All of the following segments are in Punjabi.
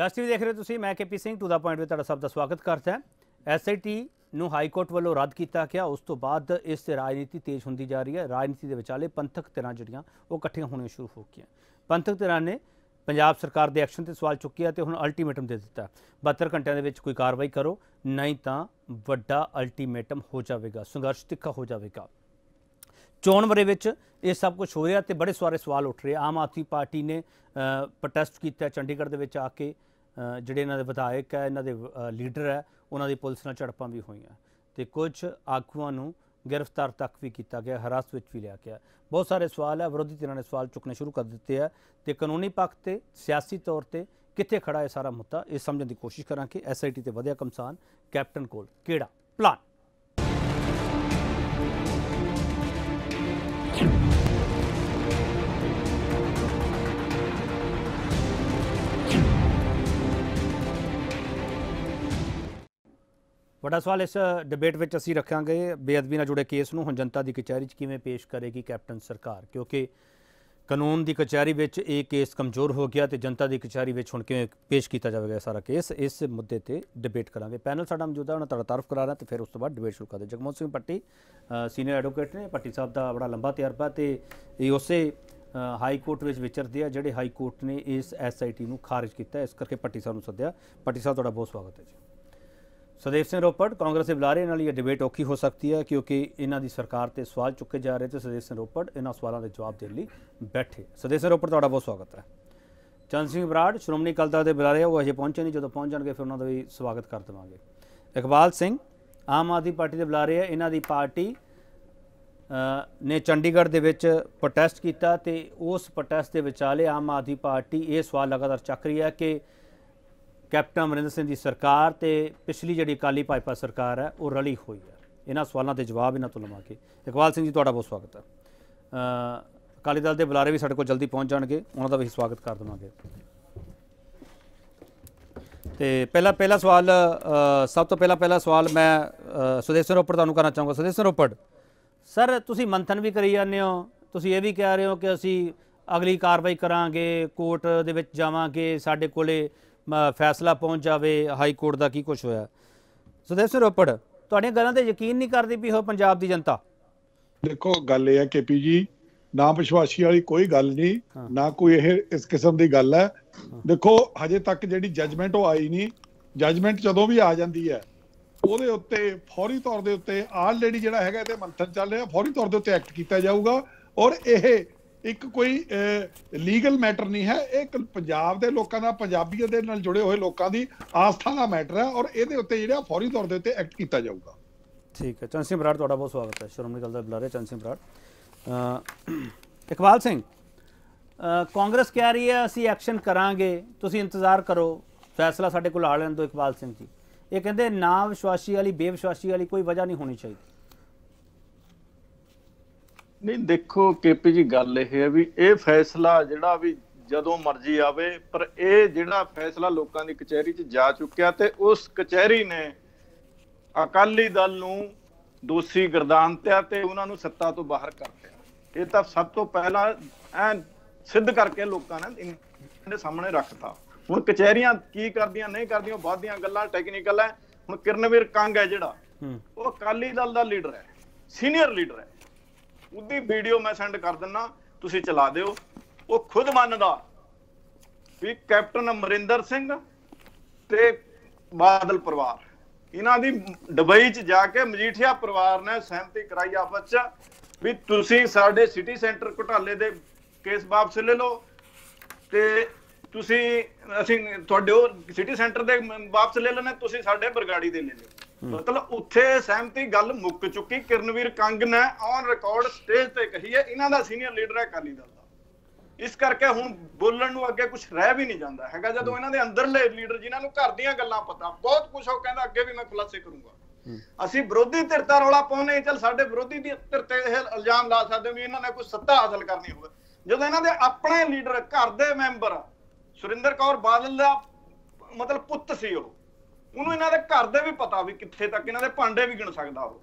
ਜਸਟ ਵੀ ਦੇਖ ਰਹੇ ਤੁਸੀਂ ਮੈਂ KP Singh to the point ਵਿੱਚ ਤੁਹਾਡਾ ਸਭ ਦਾ ਸਵਾਗਤ ਕਰਦਾ ਹਾਂ ਐਸਆਈਟੀ ਨੂੰ ਹਾਈ ਕੋਰਟ ਵੱਲੋਂ ਰੱਦ ਕੀਤਾ ਗਿਆ ਉਸ ਤੋਂ ਬਾਅਦ ਇਸ ਤੇ ਰਾਜਨੀਤੀ ਤੇਜ਼ ਹੁੰਦੀ ਜਾ ਰਹੀ ਹੈ ਰਾਜਨੀਤੀ ਦੇ ਵਿਚਾਲੇ ਪੰਥਕ ਤਿਰਾਂ ਜਿਹੜੀਆਂ ਉਹ ਇਕੱਠੀਆਂ ਹੋਣੀਆਂ ਸ਼ੁਰੂ ਹੋ ਗਈਆਂ ਪੰਥਕ ਤਿਰਾਂ ਨੇ ਪੰਜਾਬ ਸਰਕਾਰ ਦੇ ਐਕਸ਼ਨ ਤੇ ਸਵਾਲ ਚੁੱਕਿਆ ਤੇ ਹੁਣ ਅਲਟੀਮੇਟਮ ਦੇ ਦਿੱਤਾ 72 ਘੰਟਿਆਂ ਦੇ ਵਿੱਚ ਕੋਈ ਕਾਰਵਾਈ ਕਰੋ ਨਹੀਂ ਤਾਂ ਵੱਡਾ ਅਲਟੀਮੇਟਮ ਹੋ ਜਾਵੇਗਾ ਸੰਘਰਸ਼ ਤਿੱਖਾ ਹੋ ਜਾਵੇਗਾ ਚੋਣ ਬਰੇ ਵਿੱਚ ਇਹ ਸਭ ਕੁਝ ਹੋ ਰਿਹਾ ਤੇ ਬੜੇ ਸਾਰੇ ਸਵਾਲ ਉੱਠ ਰਹੇ ਆਮ ਆਦਮੀ ਪਾਰਟੀ ਨੇ ਪ੍ਰੋਟੈਸਟ ਕੀਤਾ ਚੰਡੀਗੜ੍ਹ ਦੇ ਵਿੱਚ ਆ ਕੇ ਜਿਹੜੇ ਇਹਨਾਂ ਦੇ ਵਿਧਾਇਕ ਹੈ ਇਹਨਾਂ ਦੇ ਲੀਡਰ ਹੈ ਉਹਨਾਂ ਦੀ ਪੁਲਿਸ ਨਾਲ ਝੜਪਾਂ ਵੀ ਹੋਈਆਂ ਤੇ ਕੁਝ ਆਗੂਆਂ ਨੂੰ ਗ੍ਰਿਫਤਾਰ ਤੱਕ ਵੀ ਕੀਤਾ ਗਿਆ ਹਰਾਸ ਵਿੱਚ ਵੀ ਲਿਆ ਗਿਆ ਬਹੁਤ ਸਾਰੇ ਸਵਾਲ ਹੈ ਵਿਰੋਧੀ ਧਿਰਾਂ ਨੇ ਸਵਾਲ ਚੁੱਕਣੇ ਸ਼ੁਰੂ ਕਰ ਦਿੱਤੇ ਆ ਤੇ ਕਾਨੂੰਨੀ ਪੱਖ ਤੇ ਸਿਆਸੀ ਤੌਰ ਤੇ ਕਿੱਥੇ ਖੜਾ ਹੈ ਸਾਰਾ ਮੁੱਦਾ ਇਹ ਸਮਝਣ ਦੀ ਕੋਸ਼ਿਸ਼ ਕਰਾਂ ਕਿ ਐਸਆਈਟੀ ਤੇ ਵਧਿਆ ਕਮਸਾਨ ਕੈਪਟਨ ਕੋਲ ਕਿਹੜਾ ਪਲਾਨ ਵੱਡਾ ਸਵਾਲ ਇਸ ਡਿਬੇਟ ਵਿੱਚ ਅਸੀਂ ਰੱਖਾਂਗੇ ਬੇਅਦਬੀ ਨਾਲ ਜੁੜੇ ਕੇਸ ਨੂੰ ਹੁਣ ਜਨਤਾ ਦੀ ਕਚਹਿਰੀ 'ਚ ਕਿਵੇਂ ਪੇਸ਼ ਕਰੇਗੀ ਕੈਪਟਨ ਸਰਕਾਰ ਕਿਉਂਕਿ ਕਾਨੂੰਨ ਦੀ ਕਚਹਿਰੀ ਵਿੱਚ ਇਹ ਕੇਸ ਕਮਜ਼ੋਰ ਹੋ ਗਿਆ ਤੇ ਜਨਤਾ ਦੀ ਕਚਹਿਰੀ ਵਿੱਚ ਹੁਣ ਕਿਵੇਂ ਪੇਸ਼ ਕੀਤਾ ਜਾਵੇਗਾ ਇਹ ਸਾਰਾ ਕੇਸ ਇਸ ਮੁੱਦੇ ਤੇ ਡਿਬੇਟ ਕਰਾਂਗੇ ਪੈਨਲ ਸਾਡਾ ਮੌਜੂਦਾ ਉਹਨਾਂ ਤੁਹਾਡਾ ਤਾਰਫ ਕਰਾ ਰਹੇ ਤੇ ਫਿਰ ਉਸ ਤੋਂ ਬਾਅਦ ਡਿਬੇਟ ਸ਼ੁਰੂ ਕਰਦੇ ਜਗਮੋਹਨ ਸਿੰਘ ਪੱਟੀ ਸੀਨੀਅਰ ਐਡਵੋਕੇਟ ਨੇ ਪੱਟੀ ਸਾਹਿਬ ਦਾ ਬੜਾ ਲੰਬਾ ਤਜਰਬਾ ਤੇ ਇਹ ਉਸੇ ਹਾਈ ਕੋਰਟ ਵਿੱਚ ਵਿਚਰਦੇ ਆ ਜਿਹੜੇ ਹਾਈ ਕੋਰਟ ਨੇ ਇਸ ਐਸਆਈਟੀ ਨੂੰ ਖਾਰਜ ਕੀਤਾ ਇਸ ਕਰਕੇ ਪੱਟੀ ਸਾਹਿਬ ਨੂੰ ਸੱਦਿਆ ਪੱਟੀ ਸਾਹਿਬ ਤੁਹਾਡਾ ਬਹੁਤ ਸਵਾਗਤ ਹੈ ਜੀ ਸਦੇਵ ਸਿੰਘ ਰੋਪੜ ਕਾਂਗਰਸ ਦੇ ਬੁਲਾਰੇ ਨਾਲ ਇਹ ਡਿਬੇਟ ਔਖੀ ਹੋ ਸਕਦੀ ਹੈ ਕਿਉਂਕਿ ਇਹਨਾਂ ਦੀ ਸਰਕਾਰ ਤੇ ਸਵਾਲ ਚੁੱਕੇ ਜਾ ਰਹੇ ਤੇ ਸਦੇਵ ਸਿੰਘ ਰੋਪੜ ਇਹਨਾਂ ਸਵਾਲਾਂ ਦੇ ਜਵਾਬ ਦੇਣ ਲਈ ਬੈਠੇ ਸਦੇਵ ਸਿੰਘ ਰੋਪੜ ਤੁਹਾਡਾ ਬਹੁਤ ਸਵਾਗਤ ਹੈ ਚੰਦ ਸਿੰਘ ਬਰਾੜ ਸ਼੍ਰੋਮਣੀ ਅਕਾਲੀ ਦਲ ਦੇ ਬੁਲਾਰੇ ਉਹ ਅਜੇ ਪਹੁੰਚੇ ਨਹੀਂ ਜਦੋਂ ਪਹੁੰਚ ਜਾਣਗੇ ਫਿਰ ਉਹਨਾਂ ਦਾ ਵੀ ਸਵਾਗਤ ਕਰ ਦੇਵਾਂਗੇ ਇਕਬਾਲ ਸਿੰਘ ਆਮ ਆਦਮੀ ਪਾਰਟੀ ਦੇ ਬੁਲਾਰੇ ਹੈ ਇਹਨਾਂ ਦੀ ਪਾਰਟੀ ਨੇ ਚੰਡੀਗੜ੍ਹ ਦੇ ਵਿੱਚ ਪ੍ਰੋਟੈਸਟ ਕੀਤਾ ਤੇ ਉਸ ਪ੍ਰੋਟੈਸਟ ਦੇ ਵਿਚਾਲੇ ਆਮ ਆਦਮੀ ਪਾਰਟੀ ਇਹ ਸਵਾਲ ਲਗਾਤਾਰ ਚੱਕ ਰਹੀ ਹੈ ਕਿ ਕੈਪਟਨ ਅਮਰਿੰਦਰ ਸਿੰਘ ਦੀ ਸਰਕਾਰ ਤੇ ਪਿਛਲੀ ਜਿਹੜੀ ਅਕਾਲੀ ਭਾਜਪਾ ਸਰਕਾਰ ਹੈ ਉਹ ਰਲੀ ਹੋਈ ਹੈ ਇਹਨਾਂ ਸਵਾਲਾਂ ਦੇ ਜਵਾਬ ਇਹਨਾਂ ਤੋਂ ਲਵਾ ਕੇ ਇਕਬਾਲ ਸਿੰਘ ਜੀ ਤੁਹਾਡਾ ਬਹੁਤ ਸਵਾਗਤ ਹੈ ਅਕਾਲੀ ਦਲ ਦੇ ਬੁਲਾਰੇ ਵੀ ਸਾਡੇ ਕੋਲ ਜਲਦੀ ਪਹੁੰਚ ਜਾਣਗੇ ਉਹਨਾਂ ਦਾ ਵੀ ਸਵਾਗਤ ਕਰ ਦਵਾਂਗੇ ਤੇ ਪਹਿਲਾ ਪਹਿਲਾ ਸਵਾਲ ਸਭ ਤੋਂ ਪਹਿਲਾ ਪਹਿਲਾ ਸਵਾਲ ਮੈਂ ਸੁਦੇਸ਼ਨ ਰੋਪੜ ਤੁਹਾਨੂੰ ਕਰਨਾ ਚਾਹਾਂਗਾ ਸੁਦੇਸ਼ਨ ਰੋਪੜ ਸਰ ਤੁਸੀਂ ਮੰਥਨ ਵੀ ਕਰੀ ਜਾਂਦੇ ਹੋ ਤੁਸੀਂ ਇਹ ਵੀ ਕਹਿ ਰਹੇ ਹੋ ਕਿ ਅਸੀਂ ਅਗਲੀ ਕਾਰਵਾਈ ਕਰਾਂਗੇ ਕੋਰਟ ਦੇ ਵਿੱਚ ਜਾਵਾਂਗੇ ਸਾਡੇ ਕੋਲੇ ਫੈਸਲਾ ਪਹੁੰਚ ਜਾਵੇ ਹਾਈ ਕੋਰਟ ਦਾ ਕੀ ਕੁਝ ਹੋਇਆ ਸੁਦੇਵ ਸਿੰਘ ਰੋਪੜ ਤੁਹਾਡੀਆਂ ਗੱਲਾਂ ਤੇ ਯਕੀਨ ਨਹੀਂ ਕਰਦੀ ਵੀ ਹੋ ਪੰਜਾਬ ਦੀ ਜਨਤਾ ਦੇਖੋ ਗੱਲ ਇਹ ਹੈ ਕਿ ਪੀ ਜੀ ਨਾ ਵਿਸ਼ਵਾਸੀ ਵਾਲੀ ਕੋਈ ਗੱਲ ਨਹੀਂ ਨਾ ਕੋਈ ਇਹ ਇਸ ਕਿਸਮ ਦੀ ਗੱਲ ਹੈ ਦੇਖੋ ਹਜੇ ਤੱਕ ਜਿਹੜੀ ਜੱਜਮੈਂਟ ਉਹ ਆਈ ਨਹੀਂ ਜੱਜਮੈਂਟ ਜਦੋਂ ਵੀ ਆ ਜਾਂਦੀ ਹੈ ਉਹਦੇ ਉੱਤੇ ਫੌਰੀ ਤੌਰ ਦੇ ਉੱਤੇ ਆਲਰੇਡੀ ਜਿਹੜਾ ਹੈਗਾ ਤੇ ਮੰਥਨ ਚੱਲ ਰਿਹਾ ਫੌਰੀ ਤੌਰ ਦੇ ਉੱਤੇ ਐਕਟ ਕੀਤਾ ਜਾਊਗਾ ਔਰ ਇਹ ਇੱਕ ਕੋਈ ਲੀਗਲ ਮੈਟਰ ਨਹੀਂ ਹੈ ਇਹ ਪੰਜਾਬ ਦੇ ਲੋਕਾਂ ਦਾ ਪੰਜਾਬੀਅਤ ਦੇ ਨਾਲ ਜੁੜੇ ਹੋਏ ਲੋਕਾਂ ਦੀ ਆਸਥਾ ਦਾ ਮੈਟਰ ਹੈ ਔਰ ਇਹਦੇ ਉੱਤੇ ਜਿਹੜਾ ਫੌਰੀ ਤੌਰ ਦੇ ਉੱਤੇ ਐਕਟ ਕੀਤਾ ਜਾਊਗਾ ਠੀਕ ਹੈ ਚੰਦ ਸਿੰਘ ਬਰਾੜ ਤੁਹਾਡਾ ਬਹੁਤ ਸਵਾਗਤ ਹੈ ਸ਼੍ਰੋਮਣੀ ਅਕਾਲੀ ਬੁਲਾ ਬੁਲਾਰੇ ਚੰਦ ਸਿੰਘ ਬਰਾੜ ਇਕਬਾਲ ਸਿੰਘ ਕਾਂਗਰਸ ਕਹਿ ਰਹੀ ਹੈ ਅਸੀਂ ਐਕਸ਼ਨ ਕਰਾਂਗੇ ਤੁਸੀਂ ਇੰਤਜ਼ਾਰ ਕਰੋ ਫੈਸਲਾ ਸਾਡੇ ਕੋਲ ਆ ਲੈਣ ਦਿਓ ਇਕਬਾਲ ਸਿੰਘ ਜੀ ਇਹ ਕਹਿੰਦੇ ਨਾ ਵਿਸ਼ਵਾਸੀ ਵਾਲੀ ਬੇਵਿਸ਼ਵਾਸੀ ਵਾਲੀ ਕੋਈ ਵਜ੍ਹਾ ਨਹੀਂ ਹੋਣੀ ਚਾਹੀਦੀ ਨਹੀਂ ਦੇਖੋ ਕੇਪੀ ਜੀ ਗੱਲ ਇਹ ਹੈ ਵੀ ਇਹ ਫੈਸਲਾ ਜਿਹੜਾ ਵੀ ਜਦੋਂ ਮਰਜ਼ੀ ਆਵੇ ਪਰ ਇਹ ਜਿਹੜਾ ਫੈਸਲਾ ਲੋਕਾਂ ਦੀ ਕਚਹਿਰੀ 'ਚ ਜਾ ਚੁੱਕਿਆ ਤੇ ਉਸ ਕਚਹਿਰੀ ਨੇ ਅਕਾਲੀ ਦਲ ਨੂੰ ਦੋਸ਼ੀ ਗਰਦਾਨਤਿਆ ਤੇ ਉਹਨਾਂ ਨੂੰ ਸੱਤਾ ਤੋਂ ਬਾਹਰ ਕਰ ਦਿੱਤਾ ਇਹ ਤਾਂ ਸਭ ਤੋਂ ਪਹਿਲਾਂ ਐ ਸਿੱਧ ਕਰਕੇ ਲੋਕਾਂ ਨੇ ਦੇ ਸਾਹਮਣੇ ਰੱਖਤਾ ਹੁਣ ਕਚਹਿਰੀਆਂ ਕੀ ਕਰਦੀਆਂ ਨਹੀਂ ਕਰਦੀਆਂ ਬਾਅਦ ਦੀਆਂ ਗੱਲਾਂ ਟੈਕਨੀਕਲ ਐ ਹੁਣ ਕਿਰਨਵੀਰ ਕੰਗ ਹੈ ਜਿਹੜਾ ਉਹ ਅਕਾਲੀ ਦਲ ਦਾ ਲੀਡਰ ਹੈ ਸੀਨੀਅਰ ਲੀਡਰ ਹੈ ਉਹਦੀ ਵੀਡੀਓ ਮੈਂ ਸੈਂਡ ਕਰ ਦਿੰਨਾ ਤੁਸੀਂ ਚਲਾ ਦਿਓ ਉਹ ਖੁਦ ਮੰਨਦਾ ਵੀ ਕੈਪਟਨ ਅਮਰਿੰਦਰ ਸਿੰਘ ਤੇ ਬਾਦਲ ਪਰਿਵਾਰ ਇਹਨਾਂ ਦੀ ਦੁਬਈ 'ਚ ਜਾ ਕੇ ਮਜੀਠੀਆ ਪਰਿਵਾਰ ਨੇ ਸਹਿਮਤੀ ਕਰਾਈ ਆਪਸ 'ਚ ਵੀ ਤੁਸੀਂ ਸਾਡੇ ਸਿਟੀ ਸੈਂਟਰ ਘੁਟਾਲੇ ਦੇ ਕੇਸ ਵਾਪਸ ਲੈ ਲਓ ਤੇ ਤੁਸੀਂ ਅਸੀਂ ਤੁਹਾਡੇ ਸਿਟੀ ਸੈਂਟਰ ਦੇ ਵਾਪਸ ਲੈ ਲੈਣਾ ਤੁਸੀਂ ਸਾਡੇ ਬਰਗਾੜੀ ਦੇ ਲੈ ਲਓ ਮਤਲਬ ਉੱਥੇ ਸਹਿਮਤੀ ਗੱਲ ਮੁੱਕ ਚੁੱਕੀ ਕਿਰਨਵੀਰ ਕੰਗ ਨੇ ਔਨ ਰਿਕਾਰਡ ਸਟੇਜ ਤੇ ਕਹੀ ਹੈ ਇਹਨਾਂ ਦਾ ਸੀਨੀਅਰ ਲੀਡਰ ਹੈ ਕਾਲੀ ਦਲ ਦਾ ਇਸ ਕਰਕੇ ਹੁਣ ਬੋਲਣ ਨੂੰ ਅੱਗੇ ਕੁਝ ਰਹਿ ਵੀ ਨਹੀਂ ਜਾਂਦਾ ਹੈਗਾ ਜਦੋਂ ਇਹਨਾਂ ਦੇ ਅੰਦਰਲੇ ਲੀਡਰ ਜਿਨ੍ਹਾਂ ਨੂੰ ਘਰ ਦੀਆਂ ਗੱਲਾਂ ਪਤਾ ਬਹੁਤ ਕੁਝ ਉਹ ਕਹਿੰਦਾ ਅੱਗੇ ਵੀ ਮੈਂ ਖੁਲਾਸੇ ਕਰੂੰਗਾ ਅਸੀਂ ਵਿਰੋਧੀ ਧਿਰ ਦਾ ਰੌਲਾ ਪਾਉਨੇ ਚਲ ਸਾਡੇ ਵਿਰੋਧੀ ਦੀ ਤੇ ਇਹ ਇਲਜ਼ਾਮ ਲਾ ਸਕਦੇ ਵੀ ਇਹਨਾਂ ਨੇ ਕੋਈ ਸੱਤਾ ਹਾਸਲ ਕਰਨੀ ਹੋਵੇ ਜਦੋਂ ਇਹਨਾਂ ਦੇ ਆਪਣੇ ਲੀਡਰ ਘਰ ਦੇ ਮੈਂਬਰ ਸੁਰਿੰਦਰ ਕੌਰ ਬਾਦਲ ਦਾ ਮਤਲਬ ਪੁੱਤ ਸੀ ਉਹ ਉਹਨੂੰ ਇਹਨਾਂ ਦੇ ਘਰ ਦੇ ਵੀ ਪਤਾ ਵੀ ਕਿੱਥੇ ਤੱਕ ਇਹਨਾਂ ਦੇ ਭਾਂਡੇ ਵੀ ਗਿਣ ਸਕਦਾ ਉਹ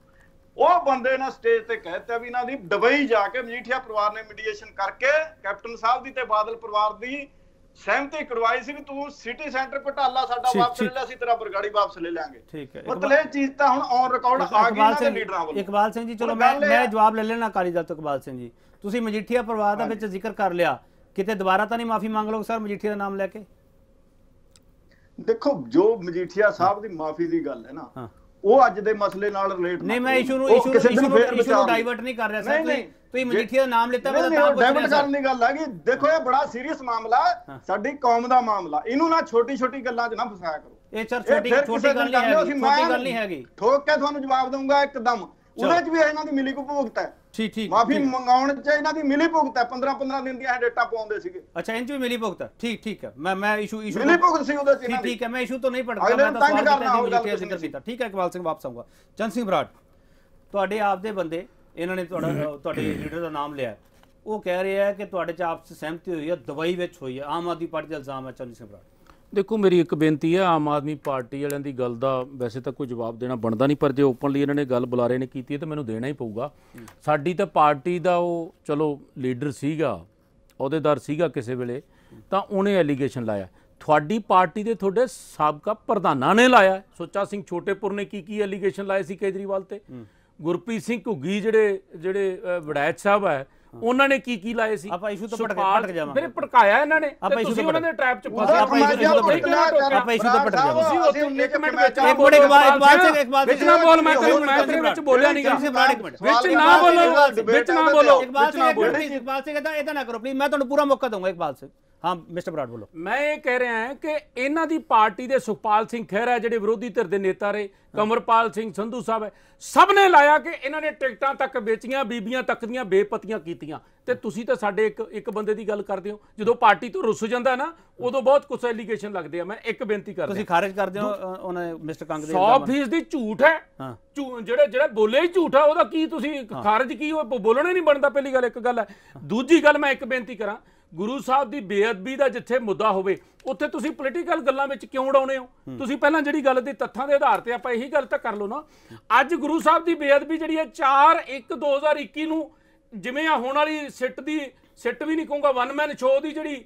ਉਹ ਬੰਦੇ ਨੇ ਸਟੇਜ ਤੇ ਕਹਿਤਾ ਵੀ ਇਹਨਾਂ ਦੀ ਦੁਬਈ ਜਾ ਕੇ ਮਜੀਠੀਆ ਪਰਿਵਾਰ ਨੇ ਮੀਡੀਏਸ਼ਨ ਕਰਕੇ ਕੈਪਟਨ ਸਾਹਿਬ ਦੀ ਤੇ ਬਾਦਲ ਪਰਿਵਾਰ ਦੀ ਸਹਿਮਤੀ ਕਰਵਾਈ ਸੀ ਵੀ ਤੂੰ ਸਿਟੀ ਸੈਂਟਰ ਘਟਾਲਾ ਸਾਡਾ ਵਾਪਸ ਲੈ ਲੈ ਅਸੀਂ ਤੇਰਾ ਬਰਗਾੜੀ ਵਾਪਸ ਲੈ ਲਾਂਗੇ ਠੀਕ ਹੈ ਮਤਲਬ ਇਹ ਚੀਜ਼ ਤਾਂ ਹੁਣ ਔਨ ਰਿਕਾਰਡ ਆ ਗਈ ਨਾ ਤੇ ਲੀਡਰਾਂ ਵੱਲੋਂ ਇਕਬਾਲ ਸਿੰਘ ਜੀ ਚਲੋ ਮੈਂ ਮੈਂ ਜਵਾਬ ਲੈ ਲੈਣਾ ਕਾਲੀ ਦਲ ਤੋਂ ਇਕਬਾਲ ਸਿੰਘ ਜੀ ਤੁਸੀਂ ਮਜੀਠੀਆ ਪਰਿਵਾਰ ਦਾ ਵਿੱਚ ਜ਼ਿਕਰ ਕਰ ਲਿਆ ਕਿਤੇ ਦੁਬਾਰਾ ਤਾਂ ਨਹੀਂ ਮਾਫੀ ਮੰਗ ਲਓ ਸਰ ਮਜੀਠੀਆ ਦਾ ਨਾਮ ਲੈ ਕੇ ਦੇਖੋ ਜੋ ਮਜੀਠੀਆ ਸਾਹਿਬ ਦੀ ਮਾਫੀ ਦੀ ਗੱਲ ਹੈ ਨਾ ਉਹ ਅੱਜ ਦੇ ਮਸਲੇ ਨਾਲ ਰਿਲੇਟ ਨਹੀਂ ਮੈਂ ਇਸ਼ੂ ਨੂੰ ਇਸ਼ੂ ਨੂੰ ਇਸ਼ੂ ਨੂੰ ਡਾਈਵਰਟ ਨਹੀਂ ਕਰ ਰਿਹਾ ਸਰ ਤੁਸੀਂ ਤੁਸੀਂ ਮਜੀਠੀਆ ਦਾ ਨਾਮ ਲਿੱਤਾ ਮੈਂ ਤਾਂ ਡਾਈਵਰਟ ਕਰਨ ਦੀ ਗੱਲ ਆ ਕਿ ਦੇਖੋ ਇਹ ਬੜਾ ਸੀਰੀਅਸ ਮਾਮਲਾ ਸਾਡੀ ਕੌਮ ਦਾ ਮਾਮਲਾ ਇਹਨੂੰ ਨਾ ਛੋਟੀ ਛੋਟੀ ਗੱਲਾਂ 'ਚ ਨਾ ਫਸਾਇਆ ਕਰੋ ਇਹ ਸਰ ਛੋਟੀ ਛੋਟੀ ਗੱਲ ਨਹੀਂ ਛੋਟੀ ਗੱਲ ਨਹੀਂ ਹੈਗੀ ਠੋਕ ਕੇ ਤੁਹਾਨੂੰ ਜਵਾਬ ਦਊਂਗਾ ਇੱਕਦਮ ਉਹਨਾਂ 'ਚ ਵੀ ਇਹਨਾਂ ਦੀ ਮਿਲੀ ਕੋ ਹੈ ਠੀਕ ਠੀਕ ਮਾਫੀ ਮੰਗਾਉਣ 'ਚ ਇਹਨਾਂ ਦੀ ਮਿਲੀ ਭੁਗਤਾ ਹੈ 15 15 ਦਿਨ ਦੀ ਇਹ ਡੇਟਾ ਪਾਉਂਦੇ ਸੀਗੇ ਅੱਛਾ ਇੰਜ ਵੀ ਮਿਲੀ ਭੁਗਤਾ ਠੀਕ ਠੀਕ ਹੈ ਮੈਂ ਮੈਂ ਇਸ਼ੂ ਇਸ਼ੂ ਮਿਲੀ ਭੁਗਤ ਸੀ ਉਹਦੇ 'ਚ ਠੀਕ ਠੀਕ ਹੈ ਮੈਂ ਇਸ਼ੂ ਤੋਂ ਨਹੀਂ ਪੜਦਾ ਮੈਂ ਤਾਂ ਸਵਾਲ ਕਰਨਾ ਸੀ ਡਿਟੇਲ ਜ਼ਿਕਰ ਕੀਤਾ ਠੀਕ ਹੈ ਇਕਬਾਲ ਸਿੰਘ ਵਾਪਸ ਆਊਗਾ ਚੰਦ ਸਿੰਘ ਬਰਾੜ ਤੁਹਾਡੇ ਆਪ ਦੇ ਬੰਦੇ ਇਹਨਾਂ ਨੇ ਤੁਹਾਡਾ ਤੁਹਾਡੇ ਲੀਡਰ ਦਾ ਨਾਮ ਲਿਆ ਉਹ ਕਹਿ ਰਿਹਾ ਹੈ ਕਿ ਤੁਹਾਡੇ 'ਚ ਆਪਸ ਸਹਿਮਤੀ ਹੋਈ ਹੈ ਦਵਾਈ ਵਿੱਚ ਹੋਈ ਹੈ ਆਮ ਆਦੀ ਪਾਰਟੀ ਦਾ ਇਲਜ਼ਾਮ ਹੈ ਚੰਦ ਸਿੰਘ ਬਰਾੜ ਦੇਖੋ ਮੇਰੀ ਇੱਕ ਬੇਨਤੀ ਹੈ ਆਮ ਆਦਮੀ ਪਾਰਟੀ ਵਾਲਿਆਂ ਦੀ ਗੱਲ ਦਾ ਵੈਸੇ ਤਾਂ ਕੋਈ ਜਵਾਬ ਦੇਣਾ ਬਣਦਾ ਨਹੀਂ ਪਰ ਜੇ ਓਪਨਲੀ ਇਹਨਾਂ ਨੇ ਗੱਲ ਬੁਲਾਰੇ ਨੇ ਕੀਤੀ ਹੈ ਤਾਂ ਮੈਨੂੰ ਦੇਣਾ ਹੀ ਪਊਗਾ ਸਾਡੀ ਤਾਂ ਪਾਰਟੀ ਦਾ ਉਹ ਚਲੋ ਲੀਡਰ ਸੀਗਾ ਅਹੁਦੇਦਾਰ ਸੀਗਾ ਕਿਸੇ ਵੇਲੇ ਤਾਂ ਉਹਨੇ ਐਲੀਗੇਸ਼ਨ ਲਾਇਆ ਤੁਹਾਡੀ ਪਾਰਟੀ ਦੇ ਤੁਹਾਡੇ ਸਾਬਕਾ ਪ੍ਰਧਾਨਾਂ ਨੇ ਲਾਇਆ ਸੋਚਾ ਸਿੰਘ ਛੋਟੇਪੁਰ ਨੇ ਕੀ ਕੀ ਐਲੀਗੇਸ਼ਨ ਲਾਏ ਸੀ ਕੇਜਰੀਵਾਲ ਤੇ ਗੁਰਪ੍ਰੀਤ ਸਿੰਘ ਘੁੱਗੀ ਜਿਹੜੇ ਜਿਹੜੇ ਵਿਧਾਇਕ ਸਾਹਿਬ ਹੈ ਉਹਨਾਂ ਨੇ ਕੀ ਕੀ ਲਾਏ ਸੀ ਆਪਾਂ ਇਸ਼ੂ ਤੋਂ ਭਟਕ ਭਟਕ ਜਾਵਾਂਗੇ ਮੇਰੇ ਭਟਕਾਇਆ ਇਹਨਾਂ ਨੇ ਤੇ ਤੁਸੀਂ ਉਹਨਾਂ ਦੇ ਟ੍ਰੈਪ ਚ ਫਸੇ ਆਪਾਂ ਇਸ਼ੂ ਤੋਂ ਭਟਕ ਆਪਾਂ ਇਸ਼ੂ ਤੋਂ ਭਟਕ ਜਾਵਾਂਗੇ ਤੁਸੀਂ ਉੱਥੇ ਇੱਕ ਮਿੰਟ ਵਿੱਚ ਇੱਕ ਮਿੰਟ ਇਕਬਾਲ ਇੱਕ ਇਕਬਾਲ ਵਿੱਚ ਨਾ ਬੋਲ ਮੈਂ ਤੈਨੂੰ ਮੈਂ ਤੇਰੇ ਵਿੱਚ ਬੋਲਿਆ ਨਹੀਂ ਬਾਅਦ ਇੱਕ ਮਿੰਟ ਵਿੱਚ ਨਾ ਬੋਲੋ ਵਿੱਚ ਨਾ ਬੋਲੋ ਇੱਕ ਸਿੰਘ ਇਕਬਾਲ ਕਹਿੰਦਾ ਇਹਦਾ ਨਾ ਕਰੋ ਪਲੀਜ਼ ਮੈਂ ਤੁਹਾਨੂੰ ਪੂਰਾ ਮੌਕਾ ਦਊਂਗਾ ਇੱਕ ਇਕਬਾਲ ਸੇ ਹਾਂ ਮਿਸਟਰ ਬਰਾੜ ਬੋਲੋ ਮੈਂ ਇਹ ਕਹਿ ਰਿਹਾ ਹਾਂ ਕਿ ਇਹਨਾਂ ਦੀ ਪਾਰਟੀ ਦੇ ਸੁਖਪਾਲ ਸਿੰਘ ਖਹਿਰਾ ਜਿਹੜੇ ਵਿਰੋਧੀ ਧਿਰ ਦੇ ਨੇਤਾ ਰਹੇ ਕਮਰਪਾਲ ਸਿੰਘ ਸੰਧੂ ਸਾਹਿਬ ਹੈ ਸਭ ਨੇ ਲਾਇਆ ਕਿ ਇਹਨਾਂ ਨੇ ਟਿਕਟਾਂ ਤੱਕ ਵੇਚੀਆਂ ਬੀਬੀਆਂ ਤੱਕ ਦੀਆਂ ਬੇਪਤੀਆਂ ਕੀਤੀਆਂ ਤੇ ਤੁਸੀਂ ਤਾਂ ਸਾਡੇ ਇੱਕ ਇੱਕ ਬੰਦੇ ਦੀ ਗੱਲ ਕਰਦੇ ਹੋ ਜਦੋਂ ਪਾਰਟੀ ਤੋਂ ਰੁੱਸ ਜਾਂਦਾ ਨਾ ਉਦੋਂ ਬਹੁਤ ਕੁਝ ਐਲੀਗੇਸ਼ਨ ਲੱਗਦੇ ਆ ਮੈਂ ਇੱਕ ਬੇਨਤੀ ਕਰਦਾ ਤੁਸੀਂ ਖਾਰਜ ਕਰਦੇ ਹੋ ਉਹਨਾਂ ਮਿਸਟਰ ਕੰਗ ਦੇ 100% ਦੀ ਝੂਠ ਹੈ ਜਿਹੜੇ ਜਿਹੜੇ ਬੋਲੇ ਹੀ ਝੂਠ ਆ ਉਹਦਾ ਕੀ ਤੁਸੀਂ ਖਾਰਜ ਕੀ ਹੋ ਬੋਲਣਾ ਨਹੀਂ ਬਣਦਾ ਪਹਿਲੀ ਗੱਲ ਇੱਕ ਗੱਲ ਹੈ ਦੂਜੀ ਗੱਲ ਮੈਂ ਇੱਕ ਬੇਨਤੀ ਕਰਾਂ ਗੁਰੂ ਸਾਹਿਬ ਦੀ ਬੇਅਦਬੀ ਦਾ ਜਿੱਥੇ ਮੁੱਦਾ ਹੋਵੇ ਉੱਥੇ ਤੁਸੀਂ ਪੋਲੀਟੀਕਲ ਗੱਲਾਂ ਵਿੱਚ ਕਿਉਂ ਉਡਾਉਨੇ ਹੋ ਤੁਸੀਂ ਪਹਿਲਾਂ ਜਿਹੜੀ ਗੱਲ ਦੀ ਤੱਥਾਂ ਦੇ ਆਧਾਰ ਤੇ ਆਪਾਂ ਇਹੀ ਗੱਲ ਤਾਂ ਕਰ ਲਓ ਨਾ ਅੱਜ ਗੁਰੂ ਸਾਹਿਬ ਦੀ ਬੇਅਦਬੀ ਜਿਹੜੀ ਹੈ 4 1 2021 ਨੂੰ ਜਿਵੇਂ ਆ ਹੋਣ ਵਾਲੀ ਸਿੱਟ ਦੀ ਸਿੱਟ ਵੀ ਨਹੀਂ ਕਹੂੰਗਾ ਵਨ ਮੈਨ ਸ਼ੋਅ ਦੀ ਜਿਹੜੀ